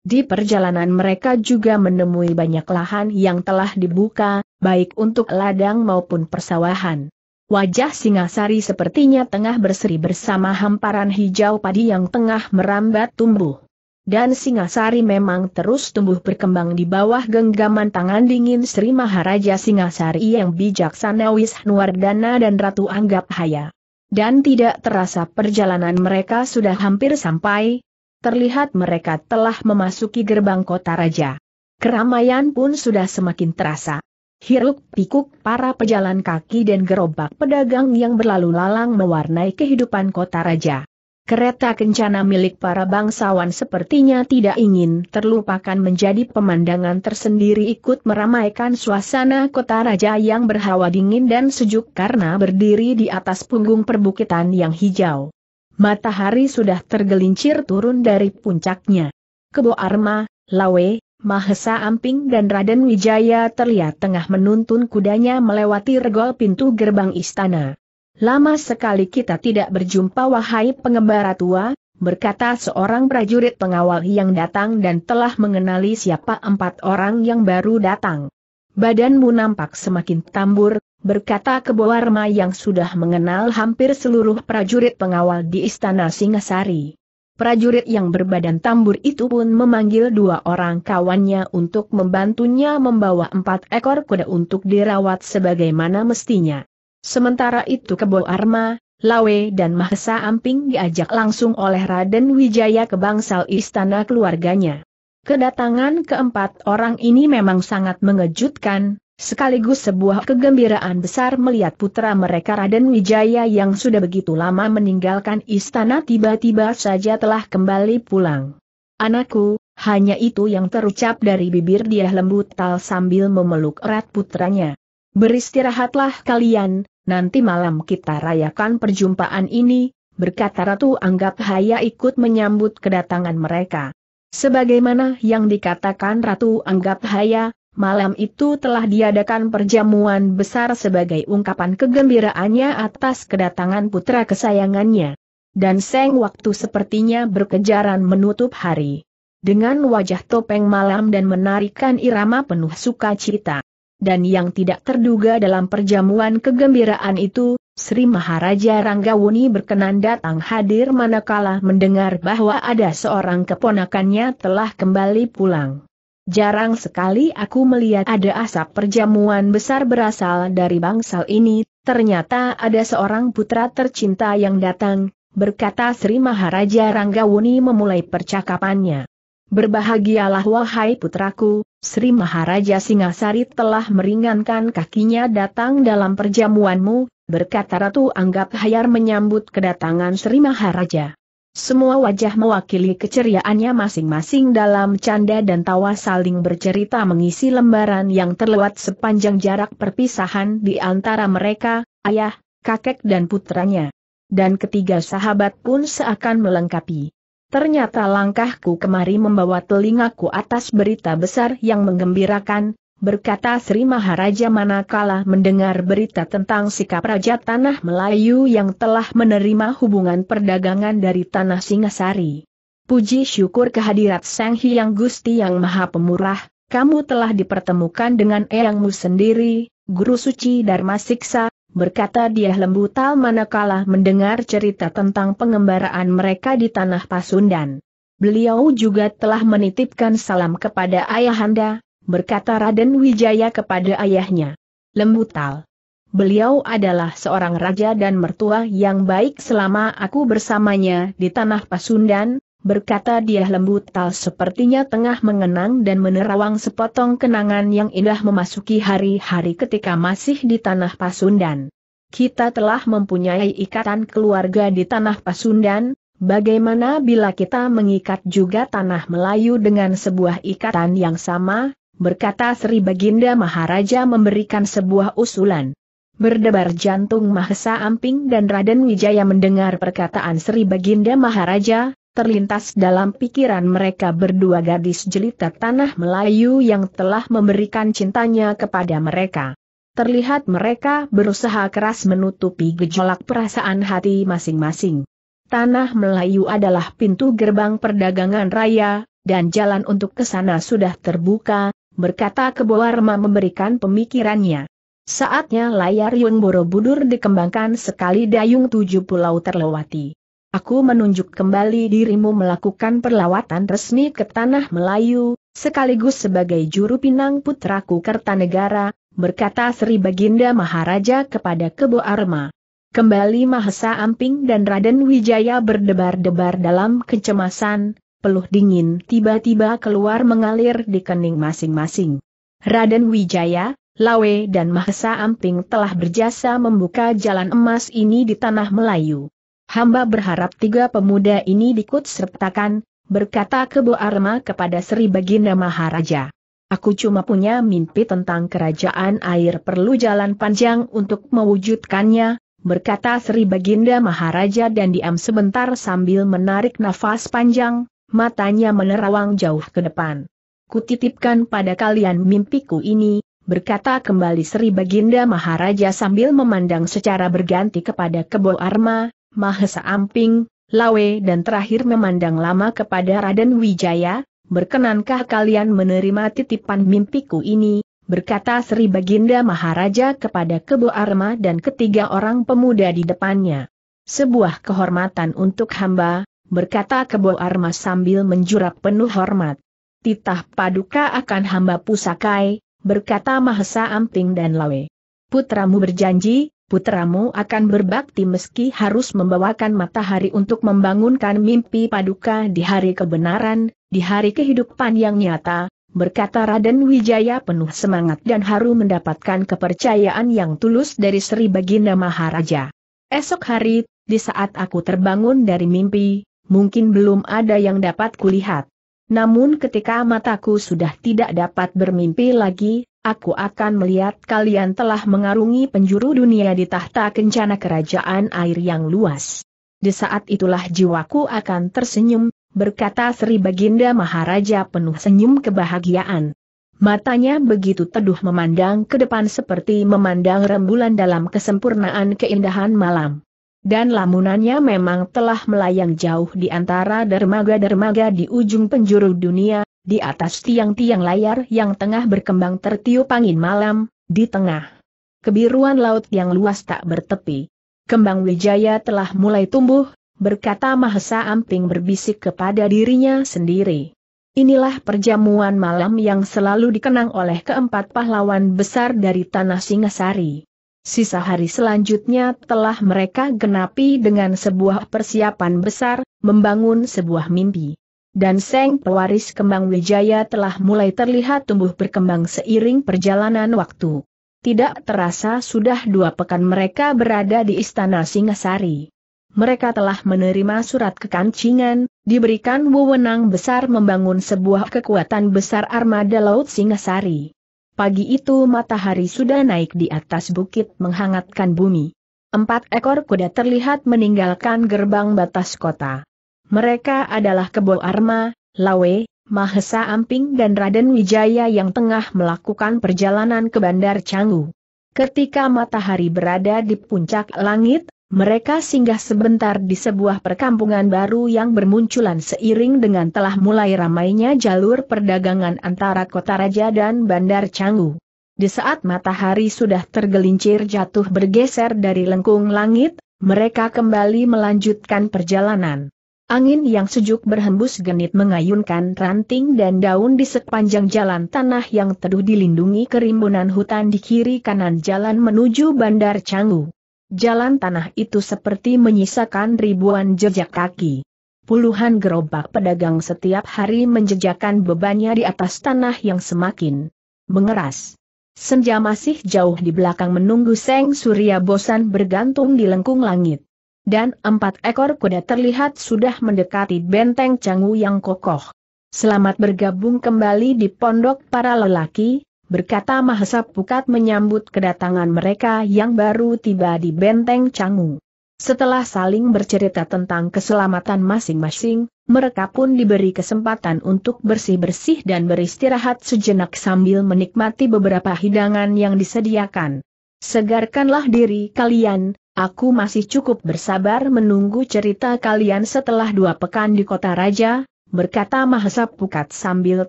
Di perjalanan mereka juga menemui banyak lahan yang telah dibuka, baik untuk ladang maupun persawahan. Wajah Singasari sepertinya tengah berseri bersama hamparan hijau padi yang tengah merambat tumbuh. Dan Singasari memang terus tumbuh berkembang di bawah genggaman tangan dingin Sri Maharaja Singasari yang bijaksana Wisnuwardana dan Ratu Anggap Haya. Dan tidak terasa perjalanan mereka sudah hampir sampai, terlihat mereka telah memasuki gerbang kota raja. Keramaian pun sudah semakin terasa. Hiruk pikuk para pejalan kaki dan gerobak pedagang yang berlalu lalang mewarnai kehidupan kota raja. Kereta kencana milik para bangsawan sepertinya tidak ingin terlupakan menjadi pemandangan tersendiri ikut meramaikan suasana kota raja yang berhawa dingin dan sejuk karena berdiri di atas punggung perbukitan yang hijau. Matahari sudah tergelincir turun dari puncaknya. Kebo Arma, Lawe, Mahesa Amping dan Raden Wijaya terlihat tengah menuntun kudanya melewati regol pintu gerbang istana. Lama sekali kita tidak berjumpa wahai pengembara tua, berkata seorang prajurit pengawal yang datang dan telah mengenali siapa empat orang yang baru datang. Badanmu nampak semakin tambur, berkata keboarma yang sudah mengenal hampir seluruh prajurit pengawal di Istana Singasari. Prajurit yang berbadan tambur itu pun memanggil dua orang kawannya untuk membantunya membawa empat ekor kuda untuk dirawat sebagaimana mestinya. Sementara itu Kebo Arma, Lawe dan Mahesa Amping diajak langsung oleh Raden Wijaya ke bangsal istana keluarganya. Kedatangan keempat orang ini memang sangat mengejutkan, sekaligus sebuah kegembiraan besar melihat putra mereka Raden Wijaya yang sudah begitu lama meninggalkan istana tiba-tiba saja telah kembali pulang. Anakku, hanya itu yang terucap dari bibir dia lembut tal sambil memeluk erat putranya. Beristirahatlah kalian, nanti malam kita rayakan perjumpaan ini, berkata Ratu Anggap Haya ikut menyambut kedatangan mereka. Sebagaimana yang dikatakan Ratu Anggap Haya, malam itu telah diadakan perjamuan besar sebagai ungkapan kegembiraannya atas kedatangan putra kesayangannya. Dan seng waktu sepertinya berkejaran menutup hari. Dengan wajah topeng malam dan menarikan irama penuh sukacita dan yang tidak terduga dalam perjamuan kegembiraan itu, Sri Maharaja Ranggawuni berkenan datang hadir manakala mendengar bahwa ada seorang keponakannya telah kembali pulang. Jarang sekali aku melihat ada asap perjamuan besar berasal dari bangsal ini, ternyata ada seorang putra tercinta yang datang, berkata Sri Maharaja Ranggawuni memulai percakapannya. Berbahagialah wahai putraku, Sri Maharaja Singasari telah meringankan kakinya datang dalam perjamuanmu, berkata Ratu Anggap Hayar menyambut kedatangan Sri Maharaja. Semua wajah mewakili keceriaannya masing-masing dalam canda dan tawa saling bercerita mengisi lembaran yang terlewat sepanjang jarak perpisahan di antara mereka, ayah, kakek dan putranya. Dan ketiga sahabat pun seakan melengkapi. Ternyata langkahku kemari membawa telingaku atas berita besar yang menggembirakan, berkata Sri Maharaja manakala mendengar berita tentang sikap Raja Tanah Melayu yang telah menerima hubungan perdagangan dari Tanah Singasari. Puji syukur kehadirat Sang Hyang Gusti Yang Maha Pemurah, kamu telah dipertemukan dengan eyangmu sendiri, Guru Suci Dharma Siksa, berkata dia lembutal manakala mendengar cerita tentang pengembaraan mereka di tanah Pasundan. Beliau juga telah menitipkan salam kepada ayahanda, berkata Raden Wijaya kepada ayahnya. Lembutal. Beliau adalah seorang raja dan mertua yang baik selama aku bersamanya di tanah Pasundan, berkata dia lembut tal sepertinya tengah mengenang dan menerawang sepotong kenangan yang indah memasuki hari-hari ketika masih di tanah Pasundan. Kita telah mempunyai ikatan keluarga di tanah Pasundan, bagaimana bila kita mengikat juga tanah Melayu dengan sebuah ikatan yang sama, berkata Sri Baginda Maharaja memberikan sebuah usulan. Berdebar jantung Mahesa Amping dan Raden Wijaya mendengar perkataan Sri Baginda Maharaja, terlintas dalam pikiran mereka berdua gadis jelita tanah Melayu yang telah memberikan cintanya kepada mereka. Terlihat mereka berusaha keras menutupi gejolak perasaan hati masing-masing. Tanah Melayu adalah pintu gerbang perdagangan raya, dan jalan untuk ke sana sudah terbuka, berkata Keboarma memberikan pemikirannya. Saatnya layar Yung Borobudur dikembangkan sekali dayung tujuh pulau terlewati aku menunjuk kembali dirimu melakukan perlawatan resmi ke Tanah Melayu, sekaligus sebagai juru pinang putraku Kertanegara, berkata Sri Baginda Maharaja kepada Kebo Arma. Kembali Mahesa Amping dan Raden Wijaya berdebar-debar dalam kecemasan, peluh dingin tiba-tiba keluar mengalir di kening masing-masing. Raden Wijaya, Lawe dan Mahesa Amping telah berjasa membuka jalan emas ini di tanah Melayu. Hamba berharap tiga pemuda ini dikut sertakan, berkata Kebo Arma kepada Sri Baginda Maharaja. Aku cuma punya mimpi tentang kerajaan air perlu jalan panjang untuk mewujudkannya, berkata Sri Baginda Maharaja dan diam sebentar sambil menarik nafas panjang, matanya menerawang jauh ke depan. Kutitipkan pada kalian mimpiku ini, berkata kembali Sri Baginda Maharaja sambil memandang secara berganti kepada Kebo Arma, Mahesa Amping, Lawe dan terakhir memandang lama kepada Raden Wijaya, berkenankah kalian menerima titipan mimpiku ini, berkata Sri Baginda Maharaja kepada Kebo Arma dan ketiga orang pemuda di depannya. Sebuah kehormatan untuk hamba, berkata Kebo Arma sambil menjurak penuh hormat. Titah paduka akan hamba pusakai, berkata Mahesa Amping dan Lawe. Putramu berjanji, putramu akan berbakti meski harus membawakan matahari untuk membangunkan mimpi paduka di hari kebenaran, di hari kehidupan yang nyata, berkata Raden Wijaya penuh semangat dan haru mendapatkan kepercayaan yang tulus dari Sri Baginda Maharaja. Esok hari, di saat aku terbangun dari mimpi, mungkin belum ada yang dapat kulihat. Namun ketika mataku sudah tidak dapat bermimpi lagi, aku akan melihat kalian telah mengarungi penjuru dunia di tahta kencana kerajaan air yang luas. Di saat itulah jiwaku akan tersenyum, berkata Sri Baginda Maharaja penuh senyum kebahagiaan. Matanya begitu teduh memandang ke depan seperti memandang rembulan dalam kesempurnaan keindahan malam. Dan lamunannya memang telah melayang jauh di antara dermaga-dermaga di ujung penjuru dunia, di atas tiang-tiang layar yang tengah berkembang tertiup angin malam, di tengah kebiruan laut yang luas tak bertepi. Kembang Wijaya telah mulai tumbuh, berkata Mahesa Amping berbisik kepada dirinya sendiri. Inilah perjamuan malam yang selalu dikenang oleh keempat pahlawan besar dari Tanah Singasari. Sisa hari selanjutnya telah mereka genapi dengan sebuah persiapan besar, membangun sebuah mimpi dan Seng pewaris kembang Wijaya telah mulai terlihat tumbuh berkembang seiring perjalanan waktu. Tidak terasa sudah dua pekan mereka berada di Istana Singasari. Mereka telah menerima surat kekancingan, diberikan wewenang besar membangun sebuah kekuatan besar armada laut Singasari. Pagi itu matahari sudah naik di atas bukit menghangatkan bumi. Empat ekor kuda terlihat meninggalkan gerbang batas kota. Mereka adalah Kebo Arma, Lawe, Mahesa Amping dan Raden Wijaya yang tengah melakukan perjalanan ke Bandar Canggu. Ketika matahari berada di puncak langit, mereka singgah sebentar di sebuah perkampungan baru yang bermunculan seiring dengan telah mulai ramainya jalur perdagangan antara kota raja dan bandar Canggu. Di saat matahari sudah tergelincir jatuh bergeser dari lengkung langit, mereka kembali melanjutkan perjalanan. Angin yang sejuk berhembus genit mengayunkan ranting dan daun di sepanjang jalan tanah yang teduh dilindungi kerimbunan hutan di kiri kanan jalan menuju Bandar Canggu. Jalan tanah itu seperti menyisakan ribuan jejak kaki. Puluhan gerobak pedagang setiap hari menjejakan bebannya di atas tanah yang semakin mengeras. Senja masih jauh di belakang menunggu Seng Surya bosan bergantung di lengkung langit dan empat ekor kuda terlihat sudah mendekati benteng Canggu yang kokoh. Selamat bergabung kembali di pondok para lelaki, berkata Mahesa Pukat menyambut kedatangan mereka yang baru tiba di benteng Canggu. Setelah saling bercerita tentang keselamatan masing-masing, mereka pun diberi kesempatan untuk bersih-bersih dan beristirahat sejenak sambil menikmati beberapa hidangan yang disediakan. Segarkanlah diri kalian, Aku masih cukup bersabar menunggu cerita kalian setelah dua pekan di kota raja, berkata Mahesa Pukat sambil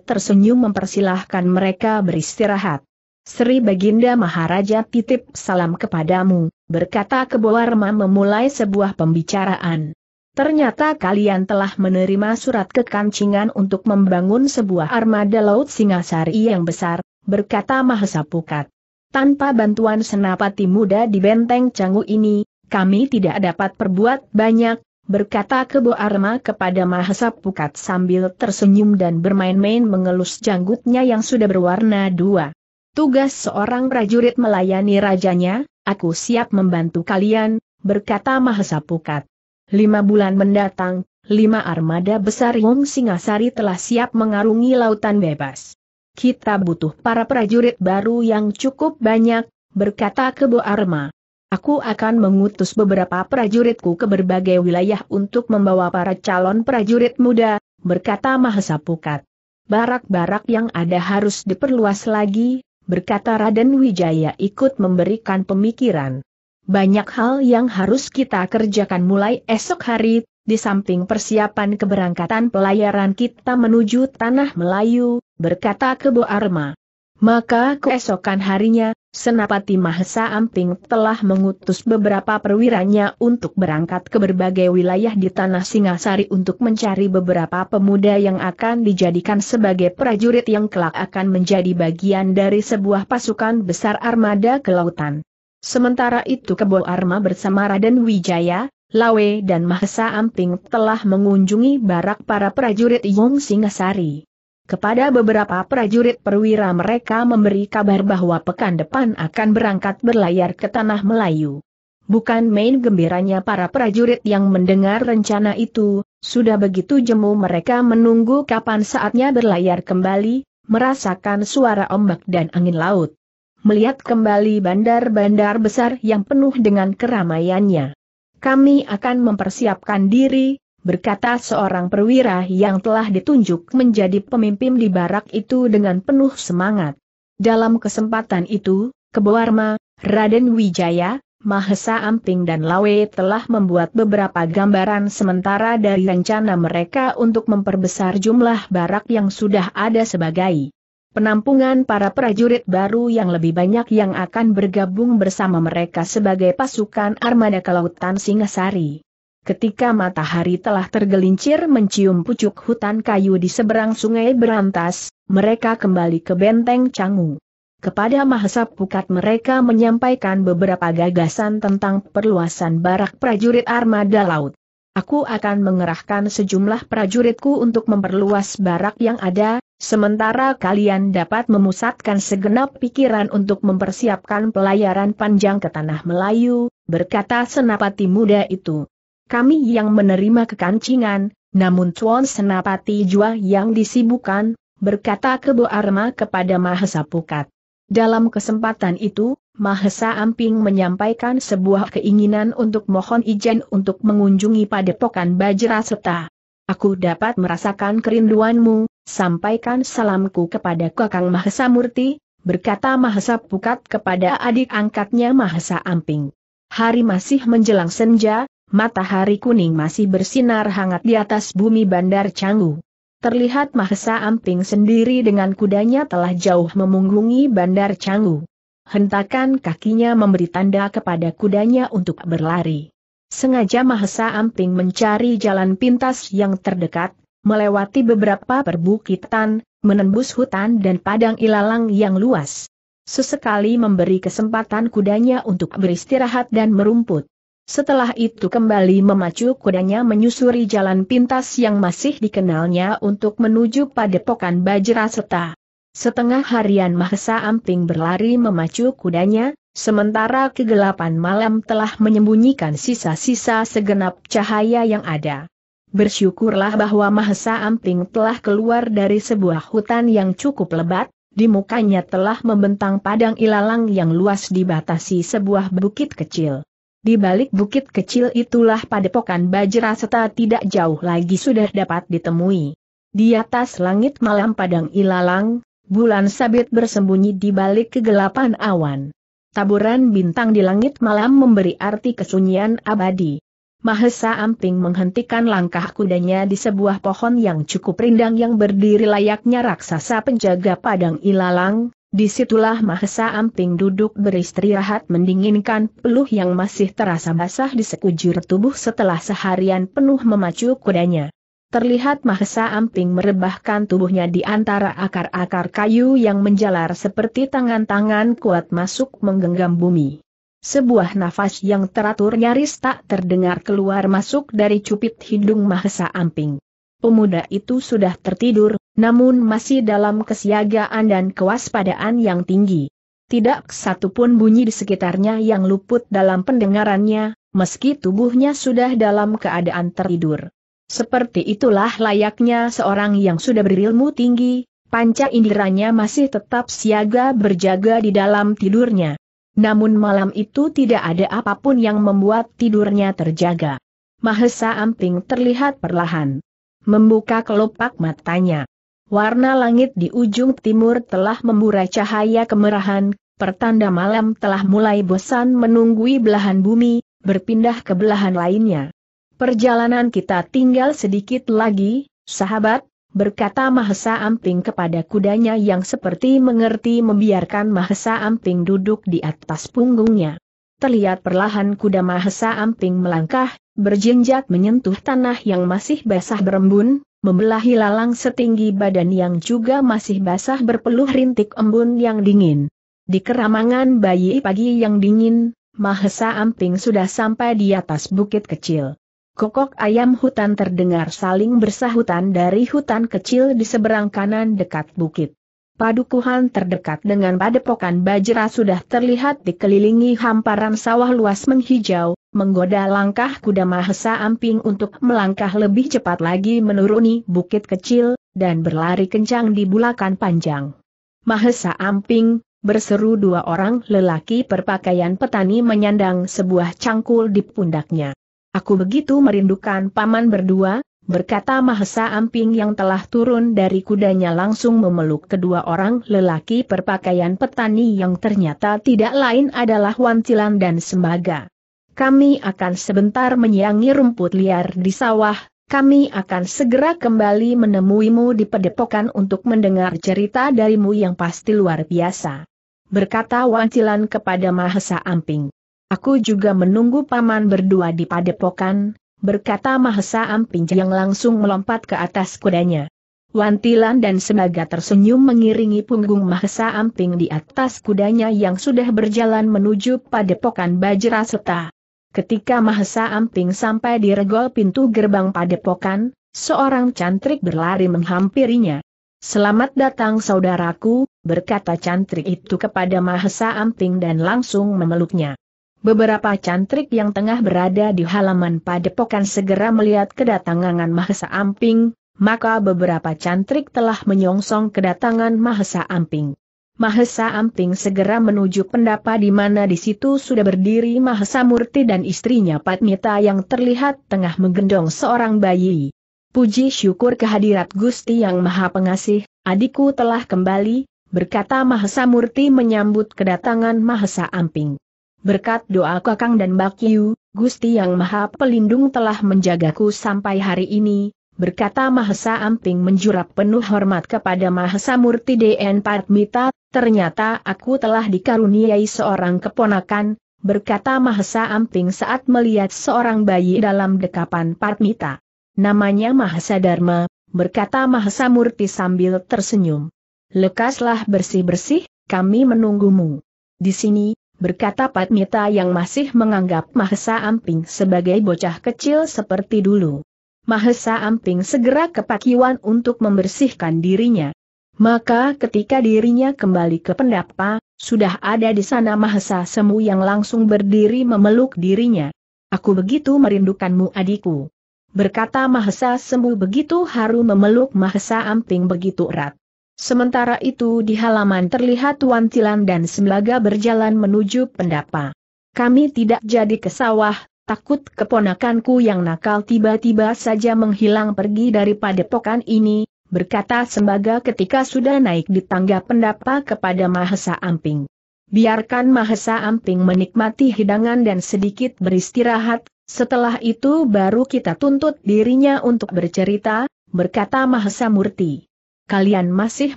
tersenyum mempersilahkan mereka beristirahat. Sri Baginda Maharaja titip salam kepadamu, berkata Kebowarma memulai sebuah pembicaraan. Ternyata kalian telah menerima surat kekancingan untuk membangun sebuah armada laut Singasari yang besar, berkata Mahesa Pukat tanpa bantuan senapati muda di benteng Canggu ini, kami tidak dapat perbuat banyak, berkata Kebo Arma kepada Mahesa Pukat sambil tersenyum dan bermain-main mengelus janggutnya yang sudah berwarna dua. Tugas seorang prajurit melayani rajanya, aku siap membantu kalian, berkata Mahesa Pukat. Lima bulan mendatang, lima armada besar Wong Singasari telah siap mengarungi lautan bebas kita butuh para prajurit baru yang cukup banyak, berkata Kebo Arma. Aku akan mengutus beberapa prajuritku ke berbagai wilayah untuk membawa para calon prajurit muda, berkata Mahesa Pukat. Barak-barak yang ada harus diperluas lagi, berkata Raden Wijaya ikut memberikan pemikiran. Banyak hal yang harus kita kerjakan mulai esok hari, di samping persiapan keberangkatan pelayaran kita menuju Tanah Melayu, berkata Kebo Arma. Maka keesokan harinya, Senapati Mahesa Amping telah mengutus beberapa perwiranya untuk berangkat ke berbagai wilayah di Tanah Singasari untuk mencari beberapa pemuda yang akan dijadikan sebagai prajurit yang kelak akan menjadi bagian dari sebuah pasukan besar armada kelautan. Sementara itu Kebo Arma bersama Raden Wijaya, Lawe dan Mahesa Amping telah mengunjungi barak para prajurit Yong Singasari. Kepada beberapa prajurit perwira mereka memberi kabar bahwa pekan depan akan berangkat berlayar ke Tanah Melayu. Bukan main gembiranya para prajurit yang mendengar rencana itu, sudah begitu jemu mereka menunggu kapan saatnya berlayar kembali, merasakan suara ombak dan angin laut. Melihat kembali bandar-bandar besar yang penuh dengan keramaiannya. Kami akan mempersiapkan diri, berkata seorang perwira yang telah ditunjuk menjadi pemimpin di barak itu dengan penuh semangat. Dalam kesempatan itu, Keboarma, Raden Wijaya, Mahesa Amping dan Lawe telah membuat beberapa gambaran sementara dari rencana mereka untuk memperbesar jumlah barak yang sudah ada sebagai penampungan para prajurit baru yang lebih banyak yang akan bergabung bersama mereka sebagai pasukan armada kelautan Singasari. Ketika matahari telah tergelincir mencium pucuk hutan kayu di seberang sungai berantas, mereka kembali ke benteng Canggu. Kepada Mahesa Pukat mereka menyampaikan beberapa gagasan tentang perluasan barak prajurit armada laut. Aku akan mengerahkan sejumlah prajuritku untuk memperluas barak yang ada, sementara kalian dapat memusatkan segenap pikiran untuk mempersiapkan pelayaran panjang ke tanah Melayu, berkata senapati muda itu kami yang menerima kekancingan, namun Tuan Senapati Jua yang disibukan, berkata Kebo Arma kepada Mahesa Pukat. Dalam kesempatan itu, Mahesa Amping menyampaikan sebuah keinginan untuk mohon izin untuk mengunjungi padepokan Bajra Seta. Aku dapat merasakan kerinduanmu, sampaikan salamku kepada Kakang Mahesa Murti, berkata Mahesa Pukat kepada adik angkatnya Mahesa Amping. Hari masih menjelang senja, matahari kuning masih bersinar hangat di atas bumi Bandar Canggu. Terlihat Mahesa Amping sendiri dengan kudanya telah jauh memunggungi Bandar Canggu. Hentakan kakinya memberi tanda kepada kudanya untuk berlari. Sengaja Mahesa Amping mencari jalan pintas yang terdekat, melewati beberapa perbukitan, menembus hutan dan padang ilalang yang luas. Sesekali memberi kesempatan kudanya untuk beristirahat dan merumput. Setelah itu kembali memacu kudanya menyusuri jalan pintas yang masih dikenalnya untuk menuju padepokan Bajraseta. Setengah harian Mahesa Amping berlari memacu kudanya, sementara kegelapan malam telah menyembunyikan sisa-sisa segenap cahaya yang ada. Bersyukurlah bahwa Mahesa Amping telah keluar dari sebuah hutan yang cukup lebat, di mukanya telah membentang padang ilalang yang luas dibatasi sebuah bukit kecil. Di balik bukit kecil itulah padepokan Bajra Seta tidak jauh lagi sudah dapat ditemui. Di atas langit malam padang ilalang, bulan sabit bersembunyi di balik kegelapan awan. Taburan bintang di langit malam memberi arti kesunyian abadi. Mahesa Amping menghentikan langkah kudanya di sebuah pohon yang cukup rindang yang berdiri layaknya raksasa penjaga padang ilalang, Disitulah Mahesa Amping duduk beristirahat mendinginkan peluh yang masih terasa basah di sekujur tubuh setelah seharian penuh memacu kudanya. Terlihat Mahesa Amping merebahkan tubuhnya di antara akar-akar kayu yang menjalar seperti tangan-tangan kuat masuk menggenggam bumi. Sebuah nafas yang teratur nyaris tak terdengar keluar masuk dari cupit hidung Mahesa Amping. Pemuda itu sudah tertidur, namun masih dalam kesiagaan dan kewaspadaan yang tinggi. Tidak satu pun bunyi di sekitarnya yang luput dalam pendengarannya, meski tubuhnya sudah dalam keadaan tertidur. Seperti itulah layaknya seorang yang sudah berilmu tinggi, panca inderanya masih tetap siaga berjaga di dalam tidurnya. Namun malam itu tidak ada apapun yang membuat tidurnya terjaga. Mahesa Amping terlihat perlahan. Membuka kelopak matanya. Warna langit di ujung timur telah memburai cahaya kemerahan, pertanda malam telah mulai bosan menunggui belahan bumi, berpindah ke belahan lainnya. Perjalanan kita tinggal sedikit lagi, sahabat, berkata Mahesa Amping kepada kudanya yang seperti mengerti membiarkan Mahesa Amping duduk di atas punggungnya. Terlihat perlahan kuda Mahesa Amping melangkah, berjenjat menyentuh tanah yang masih basah berembun, membelah hilalang setinggi badan yang juga masih basah berpeluh rintik embun yang dingin. Di keramangan bayi pagi yang dingin, Mahesa Amping sudah sampai di atas bukit kecil. Kokok ayam hutan terdengar saling bersahutan dari hutan kecil di seberang kanan dekat bukit. Padukuhan terdekat dengan padepokan Bajra sudah terlihat dikelilingi hamparan sawah luas menghijau, menggoda langkah kuda Mahesa Amping untuk melangkah lebih cepat lagi menuruni bukit kecil, dan berlari kencang di bulakan panjang. Mahesa Amping, berseru dua orang lelaki perpakaian petani menyandang sebuah cangkul di pundaknya. Aku begitu merindukan paman berdua, berkata Mahesa Amping yang telah turun dari kudanya langsung memeluk kedua orang lelaki berpakaian petani yang ternyata tidak lain adalah Wancilan dan Sembaga. Kami akan sebentar menyiangi rumput liar di sawah, kami akan segera kembali menemuimu di pedepokan untuk mendengar cerita darimu yang pasti luar biasa. Berkata Wancilan kepada Mahesa Amping. Aku juga menunggu paman berdua di padepokan, berkata Mahesa Amping yang langsung melompat ke atas kudanya. Wantilan dan Semaga tersenyum mengiringi punggung Mahesa Amping di atas kudanya yang sudah berjalan menuju padepokan Bajraseta. Ketika Mahesa Amping sampai di regol pintu gerbang padepokan, seorang cantrik berlari menghampirinya. Selamat datang saudaraku, berkata cantrik itu kepada Mahesa Amping dan langsung memeluknya. Beberapa cantrik yang tengah berada di halaman padepokan segera melihat kedatangan Mahesa Amping, maka beberapa cantrik telah menyongsong kedatangan Mahesa Amping. Mahesa Amping segera menuju pendapa di mana di situ sudah berdiri Mahesa Murti dan istrinya Patmita yang terlihat tengah menggendong seorang bayi. Puji syukur kehadirat Gusti Yang Maha Pengasih, adikku telah kembali, berkata Mahesa Murti menyambut kedatangan Mahesa Amping. Berkat doa Kakang dan Bakyu, Gusti Yang Maha Pelindung telah menjagaku sampai hari ini, berkata Mahesa Amping menjurap penuh hormat kepada Mahesa Murti DN Padmita, ternyata aku telah dikaruniai seorang keponakan, berkata Mahesa Amping saat melihat seorang bayi dalam dekapan Padmita. Namanya Mahesa Dharma, berkata Mahesa Murti sambil tersenyum. Lekaslah bersih-bersih, kami menunggumu. Di sini, berkata Patmita yang masih menganggap Mahesa Amping sebagai bocah kecil seperti dulu. Mahesa Amping segera ke Pakiwan untuk membersihkan dirinya. Maka ketika dirinya kembali ke pendapa, sudah ada di sana Mahesa Semu yang langsung berdiri memeluk dirinya. Aku begitu merindukanmu adikku. Berkata Mahesa Semu begitu haru memeluk Mahesa Amping begitu erat. Sementara itu di halaman terlihat Wan Tilan dan Semblaga berjalan menuju pendapa. Kami tidak jadi ke sawah, takut keponakanku yang nakal tiba-tiba saja menghilang pergi dari padepokan ini, berkata Sembaga ketika sudah naik di tangga pendapa kepada Mahesa Amping. Biarkan Mahesa Amping menikmati hidangan dan sedikit beristirahat, setelah itu baru kita tuntut dirinya untuk bercerita, berkata Mahesa Murti kalian masih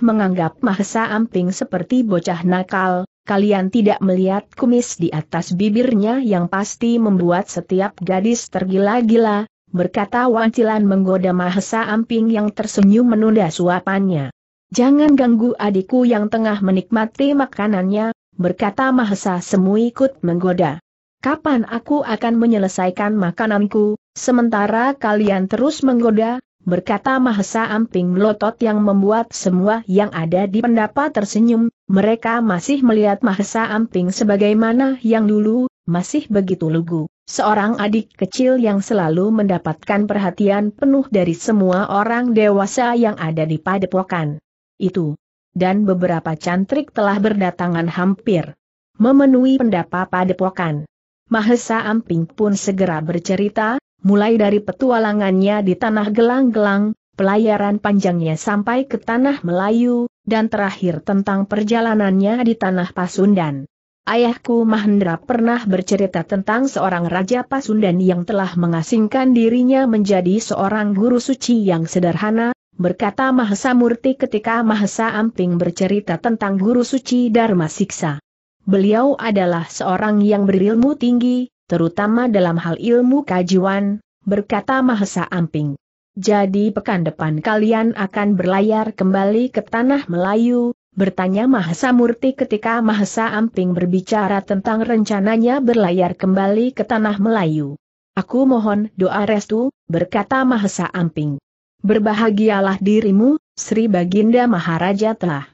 menganggap Mahesa Amping seperti bocah nakal, kalian tidak melihat kumis di atas bibirnya yang pasti membuat setiap gadis tergila-gila, berkata Wancilan menggoda Mahesa Amping yang tersenyum menunda suapannya. Jangan ganggu adikku yang tengah menikmati makanannya, berkata Mahesa Semu ikut menggoda. Kapan aku akan menyelesaikan makananku, sementara kalian terus menggoda, berkata Mahesa Amping melotot yang membuat semua yang ada di pendapat tersenyum, mereka masih melihat Mahesa Amping sebagaimana yang dulu, masih begitu lugu. Seorang adik kecil yang selalu mendapatkan perhatian penuh dari semua orang dewasa yang ada di padepokan. Itu. Dan beberapa cantrik telah berdatangan hampir memenuhi pendapa padepokan. Mahesa Amping pun segera bercerita, mulai dari petualangannya di tanah gelang-gelang, pelayaran panjangnya sampai ke tanah Melayu, dan terakhir tentang perjalanannya di tanah Pasundan. Ayahku Mahendra pernah bercerita tentang seorang Raja Pasundan yang telah mengasingkan dirinya menjadi seorang guru suci yang sederhana, berkata Mahesa Murti ketika Mahesa Amping bercerita tentang guru suci Dharma Siksa. Beliau adalah seorang yang berilmu tinggi, terutama dalam hal ilmu kajian, berkata Mahesa Amping. Jadi pekan depan kalian akan berlayar kembali ke tanah Melayu, bertanya Mahesa Murti ketika Mahesa Amping berbicara tentang rencananya berlayar kembali ke tanah Melayu. Aku mohon doa restu, berkata Mahesa Amping. Berbahagialah dirimu, Sri Baginda Maharaja telah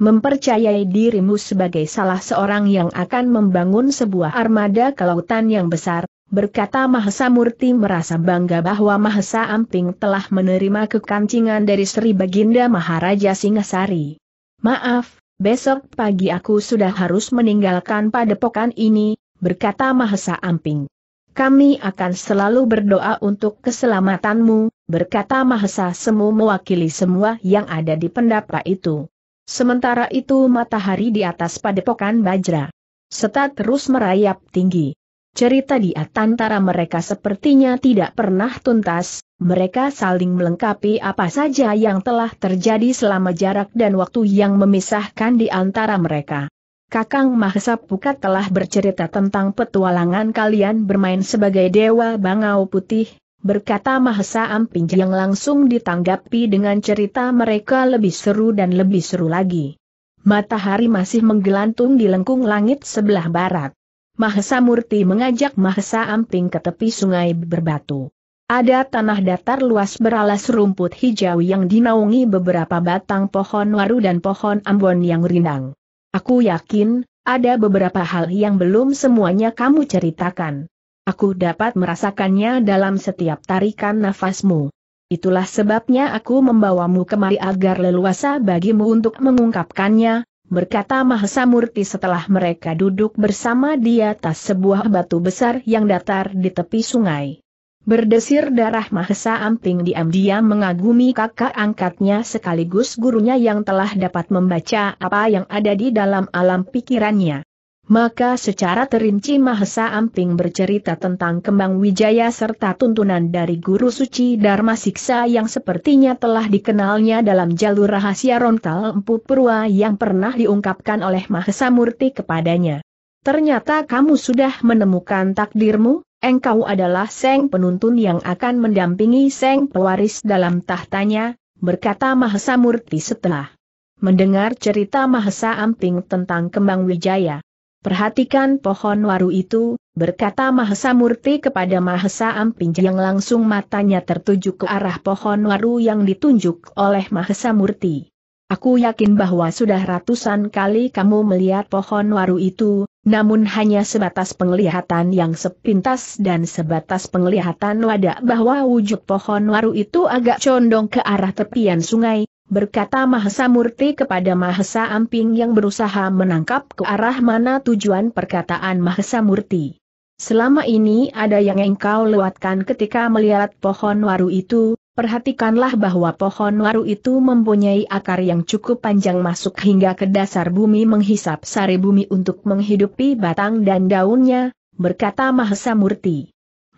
Mempercayai dirimu sebagai salah seorang yang akan membangun sebuah armada kelautan yang besar, berkata Mahesa Murti merasa bangga bahwa Mahesa Amping telah menerima kekancingan dari Sri Baginda Maharaja Singasari. Maaf, besok pagi aku sudah harus meninggalkan padepokan ini, berkata Mahesa Amping. Kami akan selalu berdoa untuk keselamatanmu, berkata Mahesa Semu mewakili semua yang ada di pendapa itu. Sementara itu matahari di atas padepokan Bajra. setat terus merayap tinggi. Cerita di antara mereka sepertinya tidak pernah tuntas, mereka saling melengkapi apa saja yang telah terjadi selama jarak dan waktu yang memisahkan di antara mereka. Kakang Mahesa Pukat telah bercerita tentang petualangan kalian bermain sebagai Dewa Bangau Putih, berkata Mahesa Amping yang langsung ditanggapi dengan cerita mereka lebih seru dan lebih seru lagi. Matahari masih menggelantung di lengkung langit sebelah barat. Mahesa Murti mengajak Mahesa Amping ke tepi sungai berbatu. Ada tanah datar luas beralas rumput hijau yang dinaungi beberapa batang pohon waru dan pohon ambon yang rindang. Aku yakin, ada beberapa hal yang belum semuanya kamu ceritakan. Aku dapat merasakannya dalam setiap tarikan nafasmu. Itulah sebabnya aku membawamu kemari agar leluasa bagimu untuk mengungkapkannya, berkata Mahesa Murti setelah mereka duduk bersama di atas sebuah batu besar yang datar di tepi sungai. Berdesir darah Mahesa Amping diam-diam mengagumi kakak angkatnya sekaligus gurunya yang telah dapat membaca apa yang ada di dalam alam pikirannya. Maka secara terinci Mahesa Amping bercerita tentang kembang wijaya serta tuntunan dari Guru Suci Dharma Siksa yang sepertinya telah dikenalnya dalam jalur rahasia rontal Empu Purwa yang pernah diungkapkan oleh Mahesa Murti kepadanya. Ternyata kamu sudah menemukan takdirmu, engkau adalah Seng penuntun yang akan mendampingi Seng pewaris dalam tahtanya, berkata Mahesa Murti setelah mendengar cerita Mahesa Amping tentang kembang wijaya. Perhatikan pohon waru itu, berkata Mahesa Murti kepada Mahesa Amping yang langsung matanya tertuju ke arah pohon waru yang ditunjuk oleh Mahesa Murti. Aku yakin bahwa sudah ratusan kali kamu melihat pohon waru itu, namun hanya sebatas penglihatan yang sepintas dan sebatas penglihatan wadah bahwa wujud pohon waru itu agak condong ke arah tepian sungai, berkata Mahesa Murti kepada Mahesa Amping yang berusaha menangkap ke arah mana tujuan perkataan Mahesa Murti. Selama ini ada yang engkau lewatkan ketika melihat pohon waru itu, perhatikanlah bahwa pohon waru itu mempunyai akar yang cukup panjang masuk hingga ke dasar bumi menghisap sari bumi untuk menghidupi batang dan daunnya, berkata Mahesa Murti.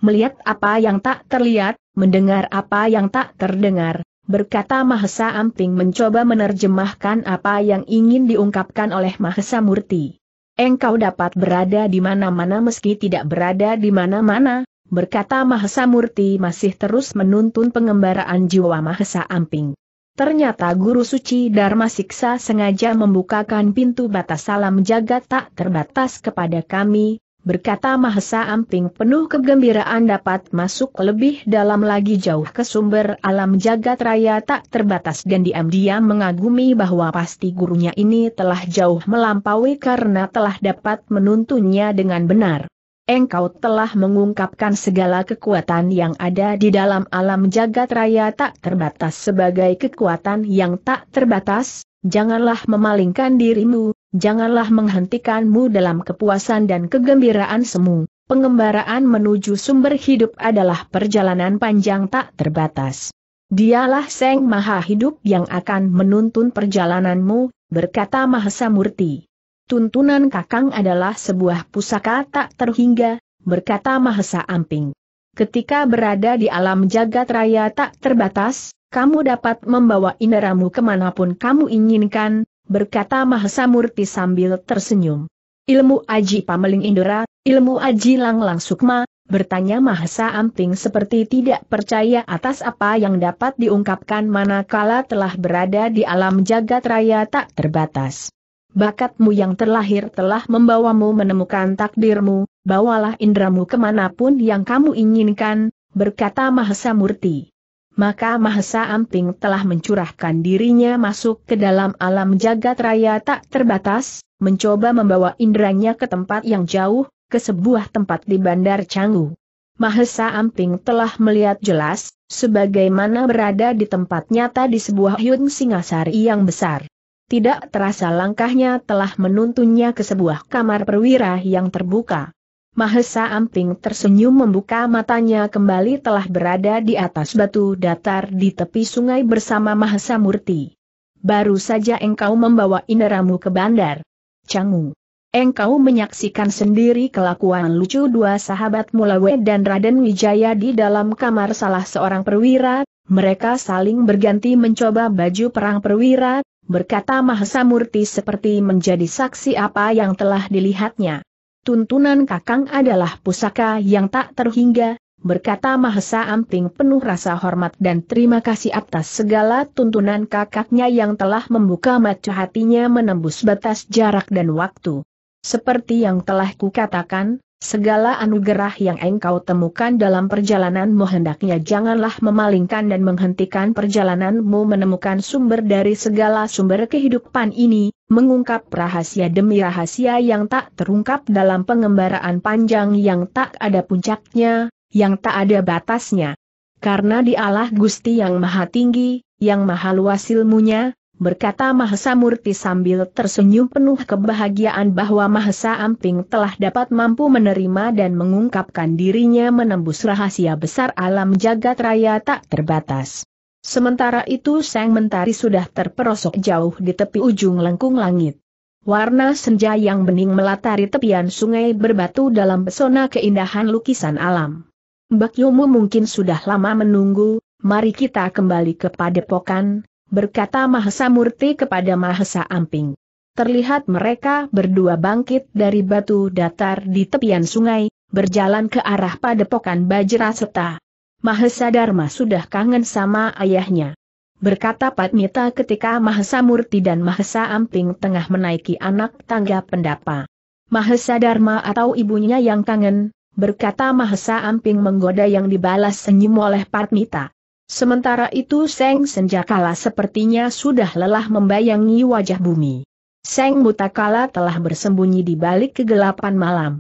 Melihat apa yang tak terlihat, mendengar apa yang tak terdengar, berkata Mahesa Amping mencoba menerjemahkan apa yang ingin diungkapkan oleh Mahesa Murti. Engkau dapat berada di mana-mana meski tidak berada di mana-mana, berkata Mahesa Murti masih terus menuntun pengembaraan jiwa Mahesa Amping. Ternyata Guru Suci Dharma Siksa sengaja membukakan pintu batas salam jagat tak terbatas kepada kami, berkata Mahesa Amping penuh kegembiraan dapat masuk lebih dalam lagi jauh ke sumber alam jagat raya tak terbatas dan diam-diam mengagumi bahwa pasti gurunya ini telah jauh melampaui karena telah dapat menuntunnya dengan benar. Engkau telah mengungkapkan segala kekuatan yang ada di dalam alam jagat raya tak terbatas sebagai kekuatan yang tak terbatas, janganlah memalingkan dirimu, janganlah menghentikanmu dalam kepuasan dan kegembiraan semu. Pengembaraan menuju sumber hidup adalah perjalanan panjang tak terbatas. Dialah Seng Maha Hidup yang akan menuntun perjalananmu, berkata Mahasa Murti. Tuntunan Kakang adalah sebuah pusaka tak terhingga, berkata Mahasa Amping. Ketika berada di alam jagat raya tak terbatas, kamu dapat membawa inderamu kemanapun kamu inginkan, berkata Mahesa Murti sambil tersenyum. Ilmu Aji Pameling Indra, ilmu Aji Lang Lang Sukma, bertanya Mahesa Amping seperti tidak percaya atas apa yang dapat diungkapkan manakala telah berada di alam jagat raya tak terbatas. Bakatmu yang terlahir telah membawamu menemukan takdirmu, bawalah indramu kemanapun yang kamu inginkan, berkata Mahesa Murti maka Mahesa Amping telah mencurahkan dirinya masuk ke dalam alam jagat raya tak terbatas, mencoba membawa inderanya ke tempat yang jauh, ke sebuah tempat di Bandar Canggu. Mahesa Amping telah melihat jelas, sebagaimana berada di tempat nyata di sebuah hyun singasari yang besar. Tidak terasa langkahnya telah menuntunnya ke sebuah kamar perwira yang terbuka. Mahesa Amping tersenyum membuka matanya kembali telah berada di atas batu datar di tepi sungai bersama Mahesa Murti. Baru saja engkau membawa inderamu ke bandar. Canggu. Engkau menyaksikan sendiri kelakuan lucu dua sahabat Mulawe dan Raden Wijaya di dalam kamar salah seorang perwira, mereka saling berganti mencoba baju perang perwira, berkata Mahesa Murti seperti menjadi saksi apa yang telah dilihatnya tuntunan kakang adalah pusaka yang tak terhingga, berkata Mahesa Amting penuh rasa hormat dan terima kasih atas segala tuntunan kakaknya yang telah membuka mata hatinya menembus batas jarak dan waktu. Seperti yang telah kukatakan, segala anugerah yang engkau temukan dalam perjalananmu hendaknya janganlah memalingkan dan menghentikan perjalananmu menemukan sumber dari segala sumber kehidupan ini, mengungkap rahasia demi rahasia yang tak terungkap dalam pengembaraan panjang yang tak ada puncaknya, yang tak ada batasnya. Karena dialah Gusti yang maha tinggi, yang maha luas ilmunya, berkata Mahesa Murti sambil tersenyum penuh kebahagiaan bahwa Mahesa Amping telah dapat mampu menerima dan mengungkapkan dirinya menembus rahasia besar alam jagat raya tak terbatas. Sementara itu sang mentari sudah terperosok jauh di tepi ujung lengkung langit. Warna senja yang bening melatari tepian sungai berbatu dalam pesona keindahan lukisan alam. Mbak Yomo mungkin sudah lama menunggu, mari kita kembali ke padepokan, berkata Mahesa Murti kepada Mahesa Amping. Terlihat mereka berdua bangkit dari batu datar di tepian sungai, berjalan ke arah padepokan Bajra Seta. Mahesa Dharma sudah kangen sama ayahnya. Berkata Patmita ketika Mahesa Murti dan Mahesa Amping tengah menaiki anak tangga pendapa. Mahesa Dharma atau ibunya yang kangen, berkata Mahesa Amping menggoda yang dibalas senyum oleh Patmita. Sementara itu Seng Senjakala sepertinya sudah lelah membayangi wajah bumi. Seng Mutakala telah bersembunyi di balik kegelapan malam.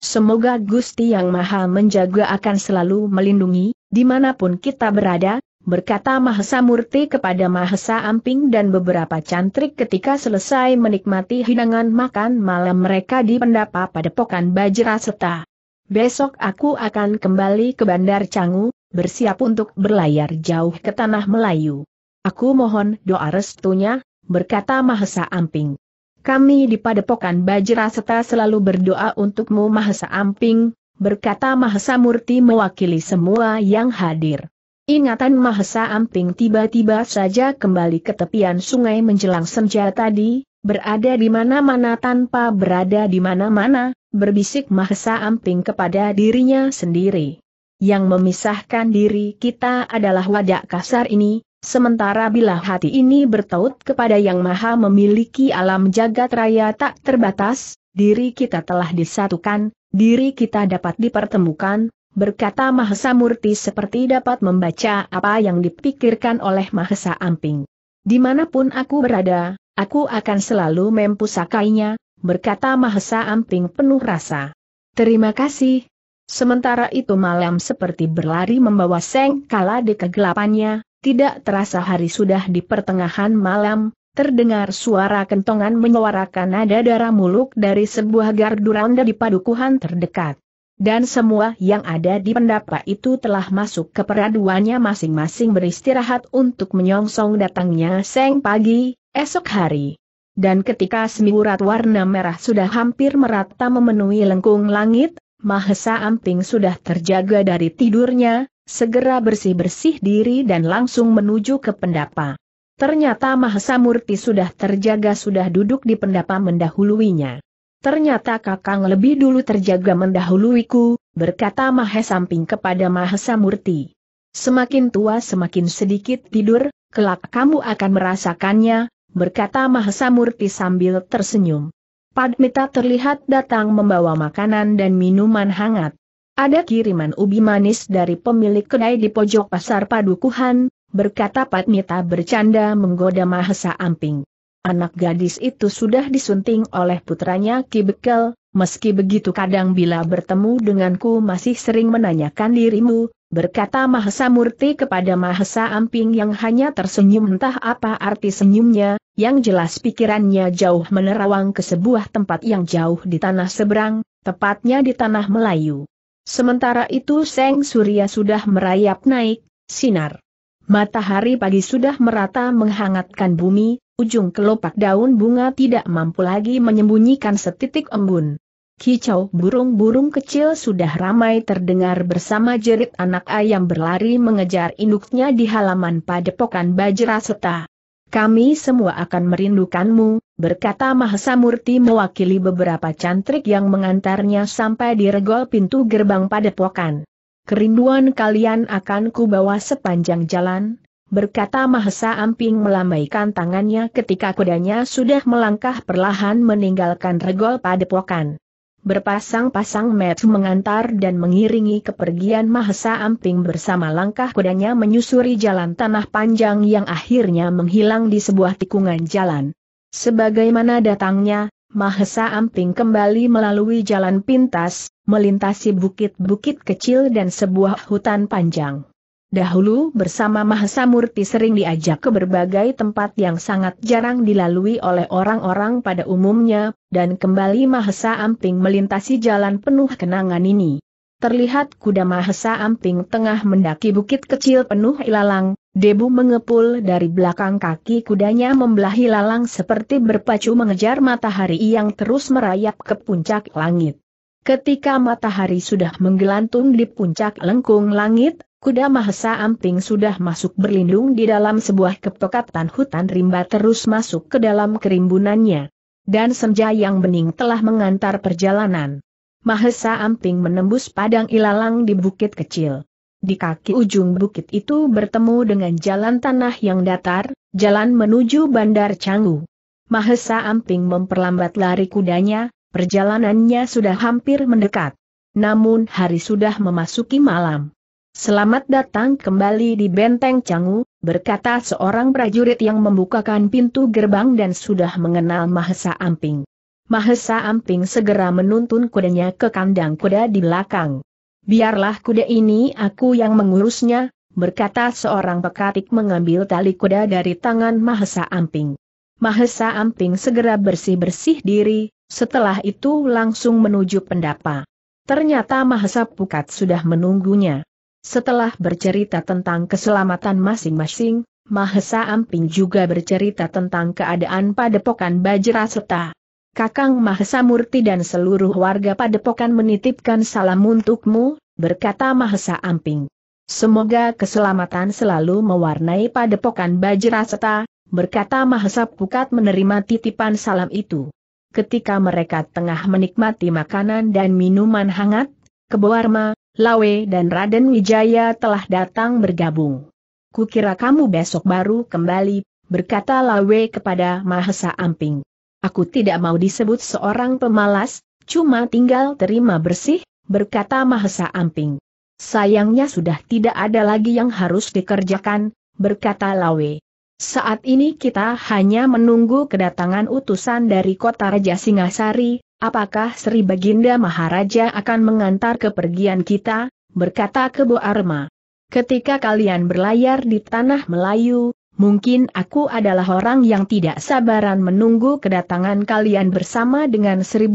Semoga Gusti Yang Maha Menjaga akan selalu melindungi, dimanapun kita berada, berkata Mahesa Murti kepada Mahesa Amping dan beberapa cantrik ketika selesai menikmati hidangan makan malam mereka di pendapa padepokan Bajraseta. Besok aku akan kembali ke Bandar Canggu, bersiap untuk berlayar jauh ke Tanah Melayu. Aku mohon doa restunya, berkata Mahesa Amping. Kami di Padepokan Bajraseta selalu berdoa untukmu Mahesa Amping, berkata Mahesa Murti mewakili semua yang hadir. Ingatan Mahesa Amping tiba-tiba saja kembali ke tepian sungai menjelang senja tadi, berada di mana-mana tanpa berada di mana-mana, berbisik Mahesa Amping kepada dirinya sendiri. Yang memisahkan diri kita adalah wadah kasar ini, Sementara bila hati ini bertaut kepada Yang Maha memiliki alam jagat raya tak terbatas, diri kita telah disatukan, diri kita dapat dipertemukan, berkata Mahesa Murti seperti dapat membaca apa yang dipikirkan oleh Mahesa Amping. Dimanapun aku berada, aku akan selalu mempusakainya, berkata Mahesa Amping penuh rasa. Terima kasih. Sementara itu malam seperti berlari membawa Seng Kala di kegelapannya, tidak terasa hari sudah di pertengahan malam, terdengar suara kentongan menyuarakan nada darah muluk dari sebuah gardu ronda di padukuhan terdekat. Dan semua yang ada di pendapa itu telah masuk ke peraduannya masing-masing beristirahat untuk menyongsong datangnya seng pagi, esok hari. Dan ketika semiurat warna merah sudah hampir merata memenuhi lengkung langit, Mahesa Amping sudah terjaga dari tidurnya, segera bersih-bersih diri dan langsung menuju ke pendapa. Ternyata Mahesa Murti sudah terjaga sudah duduk di pendapa mendahuluinya. Ternyata Kakang lebih dulu terjaga mendahuluiku, berkata Mahesamping kepada Mahesa Murti. Semakin tua semakin sedikit tidur, kelak kamu akan merasakannya, berkata Mahesa Murti sambil tersenyum. Padmita terlihat datang membawa makanan dan minuman hangat. Ada kiriman ubi manis dari pemilik kedai di pojok pasar Padukuhan, berkata Patmita bercanda menggoda Mahesa Amping. Anak gadis itu sudah disunting oleh putranya Ki Bekel, meski begitu kadang bila bertemu denganku masih sering menanyakan dirimu, berkata Mahesa Murti kepada Mahesa Amping yang hanya tersenyum entah apa arti senyumnya, yang jelas pikirannya jauh menerawang ke sebuah tempat yang jauh di tanah seberang, tepatnya di tanah Melayu. Sementara itu Seng Surya sudah merayap naik, sinar. Matahari pagi sudah merata menghangatkan bumi, ujung kelopak daun bunga tidak mampu lagi menyembunyikan setitik embun. Kicau burung-burung kecil sudah ramai terdengar bersama jerit anak ayam berlari mengejar induknya di halaman padepokan Bajra Seta. Kami semua akan merindukanmu, berkata Mahesa Murti mewakili beberapa cantrik yang mengantarnya sampai di regol pintu gerbang padepokan. Kerinduan kalian akan kubawa sepanjang jalan, berkata Mahesa Amping melambaikan tangannya ketika kudanya sudah melangkah perlahan meninggalkan regol padepokan. Berpasang-pasang Mets mengantar dan mengiringi kepergian Mahesa Amping bersama langkah kudanya menyusuri jalan tanah panjang yang akhirnya menghilang di sebuah tikungan jalan. Sebagaimana datangnya, Mahesa Amping kembali melalui jalan pintas, melintasi bukit-bukit kecil dan sebuah hutan panjang. Dahulu bersama Mahesa Murti sering diajak ke berbagai tempat yang sangat jarang dilalui oleh orang-orang pada umumnya, dan kembali Mahesa Amping melintasi jalan penuh kenangan ini. Terlihat kuda Mahesa Amping tengah mendaki bukit kecil penuh ilalang, Debu mengepul dari belakang kaki kudanya membelah lalang seperti berpacu mengejar matahari yang terus merayap ke puncak langit. Ketika matahari sudah menggelantung di puncak lengkung langit, kuda Mahesa Amping sudah masuk berlindung di dalam sebuah kepekatan hutan rimba terus masuk ke dalam kerimbunannya. Dan senja yang bening telah mengantar perjalanan. Mahesa Amping menembus padang ilalang di bukit kecil di kaki ujung bukit itu bertemu dengan jalan tanah yang datar, jalan menuju Bandar Canggu. Mahesa Amping memperlambat lari kudanya, perjalanannya sudah hampir mendekat. Namun hari sudah memasuki malam. Selamat datang kembali di Benteng Canggu, berkata seorang prajurit yang membukakan pintu gerbang dan sudah mengenal Mahesa Amping. Mahesa Amping segera menuntun kudanya ke kandang kuda di belakang biarlah kuda ini aku yang mengurusnya, berkata seorang pekatik mengambil tali kuda dari tangan Mahesa Amping. Mahesa Amping segera bersih-bersih diri, setelah itu langsung menuju pendapa. Ternyata Mahesa Pukat sudah menunggunya. Setelah bercerita tentang keselamatan masing-masing, Mahesa Amping juga bercerita tentang keadaan padepokan Bajra serta Kakang Mahesa Murti dan seluruh warga padepokan menitipkan salam untukmu, berkata Mahesa Amping. Semoga keselamatan selalu mewarnai padepokan Bajraseta, berkata Mahesa Pukat menerima titipan salam itu. Ketika mereka tengah menikmati makanan dan minuman hangat, Kebawarma, Lawe dan Raden Wijaya telah datang bergabung. Kukira kamu besok baru kembali, berkata Lawe kepada Mahesa Amping. Aku tidak mau disebut seorang pemalas, cuma tinggal terima bersih, berkata Mahesa Amping. Sayangnya sudah tidak ada lagi yang harus dikerjakan, berkata Lawe. Saat ini kita hanya menunggu kedatangan utusan dari kota Raja Singasari, apakah Sri Baginda Maharaja akan mengantar kepergian kita, berkata Kebo Arma. Ketika kalian berlayar di tanah Melayu, Mungkin aku adalah orang yang tidak sabaran menunggu kedatangan kalian bersama dengan 1.500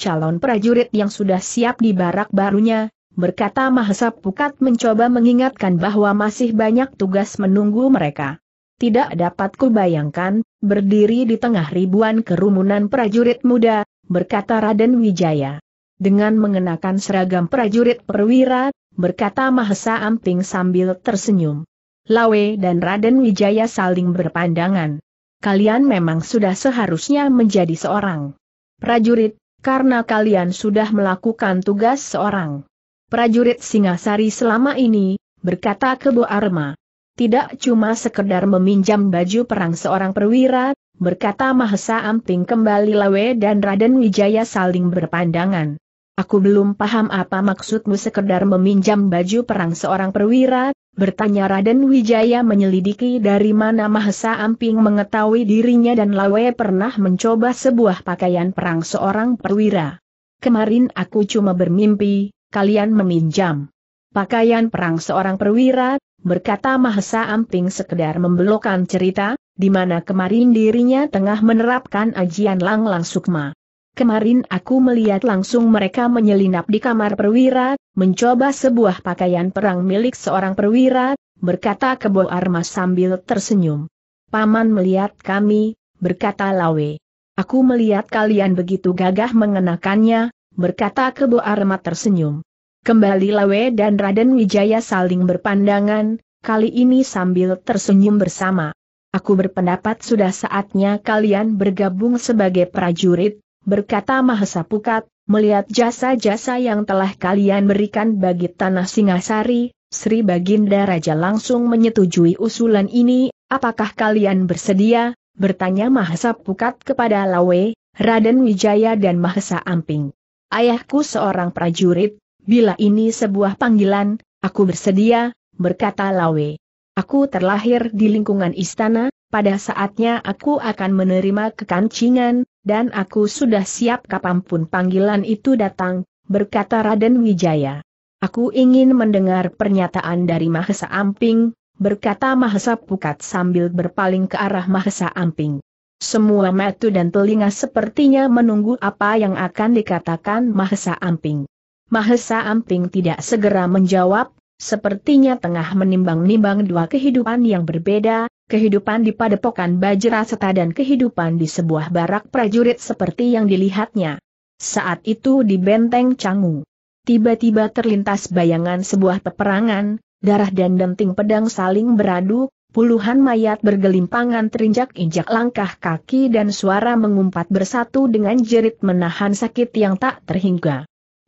calon prajurit yang sudah siap di barak barunya, berkata Mahesa Pukat mencoba mengingatkan bahwa masih banyak tugas menunggu mereka. Tidak dapat kubayangkan, berdiri di tengah ribuan kerumunan prajurit muda, berkata Raden Wijaya. Dengan mengenakan seragam prajurit perwira, berkata Mahesa Amping sambil tersenyum. Lawe dan Raden Wijaya saling berpandangan. Kalian memang sudah seharusnya menjadi seorang prajurit, karena kalian sudah melakukan tugas seorang prajurit Singasari selama ini, berkata Kebo Arma. Tidak cuma sekedar meminjam baju perang seorang perwira, berkata Mahesa Amping kembali Lawe dan Raden Wijaya saling berpandangan. Aku belum paham apa maksudmu sekedar meminjam baju perang seorang perwira, bertanya Raden Wijaya menyelidiki dari mana Mahesa Amping mengetahui dirinya dan Lawe pernah mencoba sebuah pakaian perang seorang perwira. Kemarin aku cuma bermimpi, kalian meminjam pakaian perang seorang perwira, berkata Mahesa Amping sekedar membelokkan cerita, di mana kemarin dirinya tengah menerapkan ajian Lang Lang Sukma. Kemarin aku melihat langsung mereka menyelinap di kamar perwira, mencoba sebuah pakaian perang milik seorang perwira, berkata Kebo Arma sambil tersenyum. Paman melihat kami, berkata Lawe. Aku melihat kalian begitu gagah mengenakannya, berkata Kebo Arma tersenyum. Kembali Lawe dan Raden Wijaya saling berpandangan, kali ini sambil tersenyum bersama. Aku berpendapat sudah saatnya kalian bergabung sebagai prajurit, berkata Mahesa Pukat, melihat jasa-jasa yang telah kalian berikan bagi tanah Singasari, Sri Baginda Raja langsung menyetujui usulan ini, apakah kalian bersedia, bertanya Mahesa Pukat kepada Lawe, Raden Wijaya dan Mahesa Amping. Ayahku seorang prajurit, bila ini sebuah panggilan, aku bersedia, berkata Lawe. Aku terlahir di lingkungan istana, pada saatnya aku akan menerima kekancingan, dan aku sudah siap kapanpun panggilan itu datang, berkata Raden Wijaya. Aku ingin mendengar pernyataan dari Mahesa Amping, berkata Mahesa Pukat sambil berpaling ke arah Mahesa Amping. Semua metu dan telinga sepertinya menunggu apa yang akan dikatakan Mahesa Amping. Mahesa Amping tidak segera menjawab, sepertinya tengah menimbang-nimbang dua kehidupan yang berbeda, kehidupan di padepokan Bajra serta dan kehidupan di sebuah barak prajurit seperti yang dilihatnya. Saat itu di benteng Canggu. Tiba-tiba terlintas bayangan sebuah peperangan, darah dan denting pedang saling beradu, puluhan mayat bergelimpangan terinjak-injak langkah kaki dan suara mengumpat bersatu dengan jerit menahan sakit yang tak terhingga.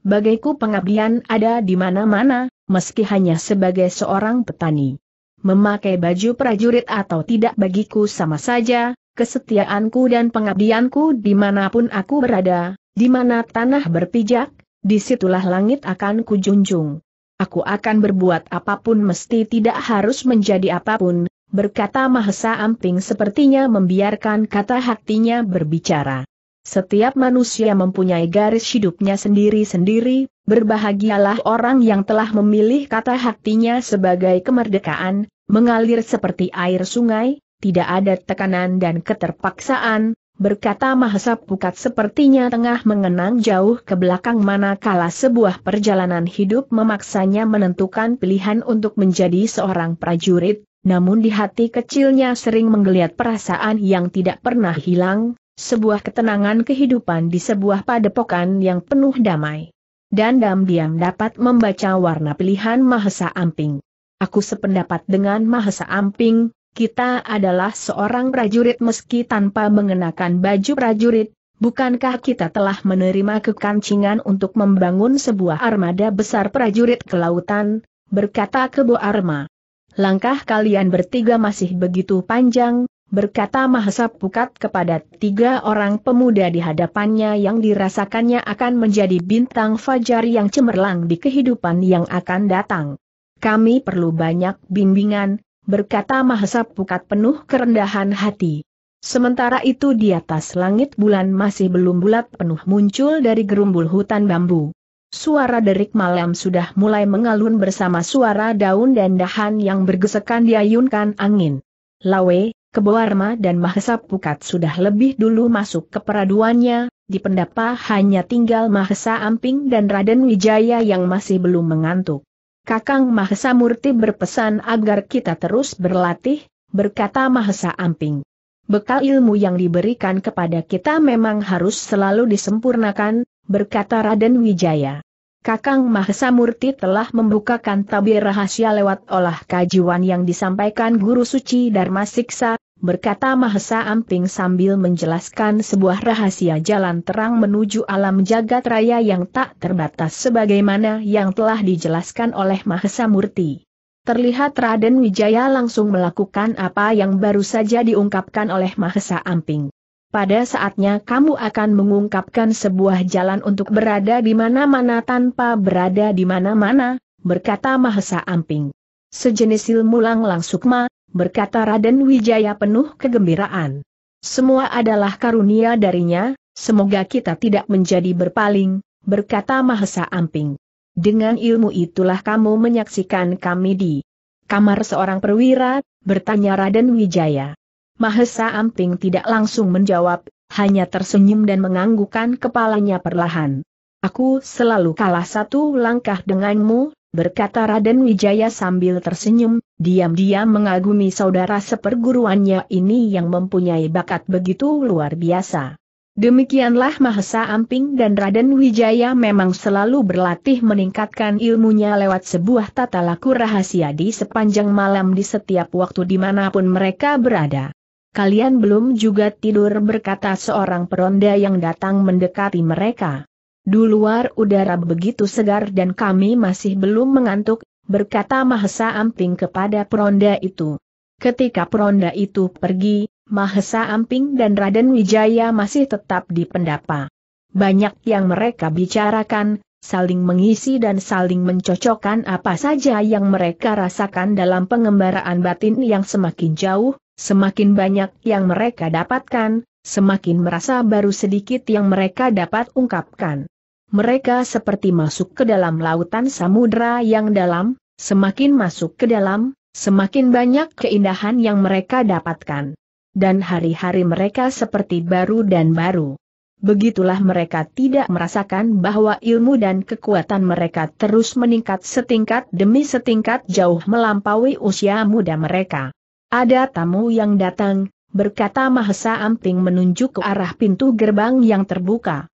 Bagaiku pengabdian ada di mana-mana, meski hanya sebagai seorang petani. Memakai baju prajurit atau tidak bagiku sama saja, kesetiaanku dan pengabdianku dimanapun aku berada, di mana tanah berpijak, disitulah langit akan kujunjung. Aku akan berbuat apapun mesti tidak harus menjadi apapun, berkata Mahesa Amping sepertinya membiarkan kata hatinya berbicara. Setiap manusia mempunyai garis hidupnya sendiri-sendiri, Berbahagialah orang yang telah memilih kata hatinya sebagai kemerdekaan, mengalir seperti air sungai, tidak ada tekanan dan keterpaksaan, berkata Mahasa Pukat sepertinya tengah mengenang jauh ke belakang manakala sebuah perjalanan hidup memaksanya menentukan pilihan untuk menjadi seorang prajurit, namun di hati kecilnya sering menggeliat perasaan yang tidak pernah hilang, sebuah ketenangan kehidupan di sebuah padepokan yang penuh damai dan diam-diam dapat membaca warna pilihan Mahesa Amping. Aku sependapat dengan Mahesa Amping, kita adalah seorang prajurit meski tanpa mengenakan baju prajurit, bukankah kita telah menerima kekancingan untuk membangun sebuah armada besar prajurit kelautan, berkata Kebo Arma. Langkah kalian bertiga masih begitu panjang, berkata Mahesa Pukat kepada tiga orang pemuda di hadapannya yang dirasakannya akan menjadi bintang fajar yang cemerlang di kehidupan yang akan datang. Kami perlu banyak bimbingan, berkata Mahesa Pukat penuh kerendahan hati. Sementara itu di atas langit bulan masih belum bulat penuh muncul dari gerumbul hutan bambu. Suara derik malam sudah mulai mengalun bersama suara daun dan dahan yang bergesekan diayunkan angin. Lawe, Keboarma dan Mahesa Pukat sudah lebih dulu masuk ke peraduannya, di pendapa hanya tinggal Mahesa Amping dan Raden Wijaya yang masih belum mengantuk. Kakang Mahesa Murti berpesan agar kita terus berlatih, berkata Mahesa Amping. Bekal ilmu yang diberikan kepada kita memang harus selalu disempurnakan, berkata Raden Wijaya. Kakang Mahesa Murti telah membukakan tabir rahasia lewat olah kajian yang disampaikan Guru Suci Dharma Siksa, berkata Mahesa Amping sambil menjelaskan sebuah rahasia jalan terang menuju alam jagat raya yang tak terbatas sebagaimana yang telah dijelaskan oleh Mahesa Murti. Terlihat Raden Wijaya langsung melakukan apa yang baru saja diungkapkan oleh Mahesa Amping. Pada saatnya kamu akan mengungkapkan sebuah jalan untuk berada di mana-mana tanpa berada di mana-mana, berkata Mahesa Amping. Sejenis ilmu Lang Lang Sukma, berkata Raden Wijaya penuh kegembiraan. Semua adalah karunia darinya, semoga kita tidak menjadi berpaling, berkata Mahesa Amping. Dengan ilmu itulah kamu menyaksikan kami di kamar seorang perwira, bertanya Raden Wijaya. Mahesa Amping tidak langsung menjawab, hanya tersenyum dan menganggukkan kepalanya perlahan. Aku selalu kalah satu langkah denganmu, berkata Raden Wijaya sambil tersenyum, diam-diam mengagumi saudara seperguruannya ini yang mempunyai bakat begitu luar biasa. Demikianlah Mahesa Amping dan Raden Wijaya memang selalu berlatih meningkatkan ilmunya lewat sebuah tata laku rahasia di sepanjang malam di setiap waktu dimanapun mereka berada. Kalian belum juga tidur berkata seorang peronda yang datang mendekati mereka. Di luar udara begitu segar dan kami masih belum mengantuk, berkata Mahesa Amping kepada peronda itu. Ketika peronda itu pergi, Mahesa Amping dan Raden Wijaya masih tetap di pendapa. Banyak yang mereka bicarakan, saling mengisi dan saling mencocokkan apa saja yang mereka rasakan dalam pengembaraan batin yang semakin jauh, semakin banyak yang mereka dapatkan, semakin merasa baru sedikit yang mereka dapat ungkapkan mereka seperti masuk ke dalam lautan samudera yang dalam, semakin masuk ke dalam, semakin banyak keindahan yang mereka dapatkan. Dan hari-hari mereka seperti baru dan baru. Begitulah mereka tidak merasakan bahwa ilmu dan kekuatan mereka terus meningkat setingkat demi setingkat jauh melampaui usia muda mereka. Ada tamu yang datang, berkata Mahesa Amping menunjuk ke arah pintu gerbang yang terbuka.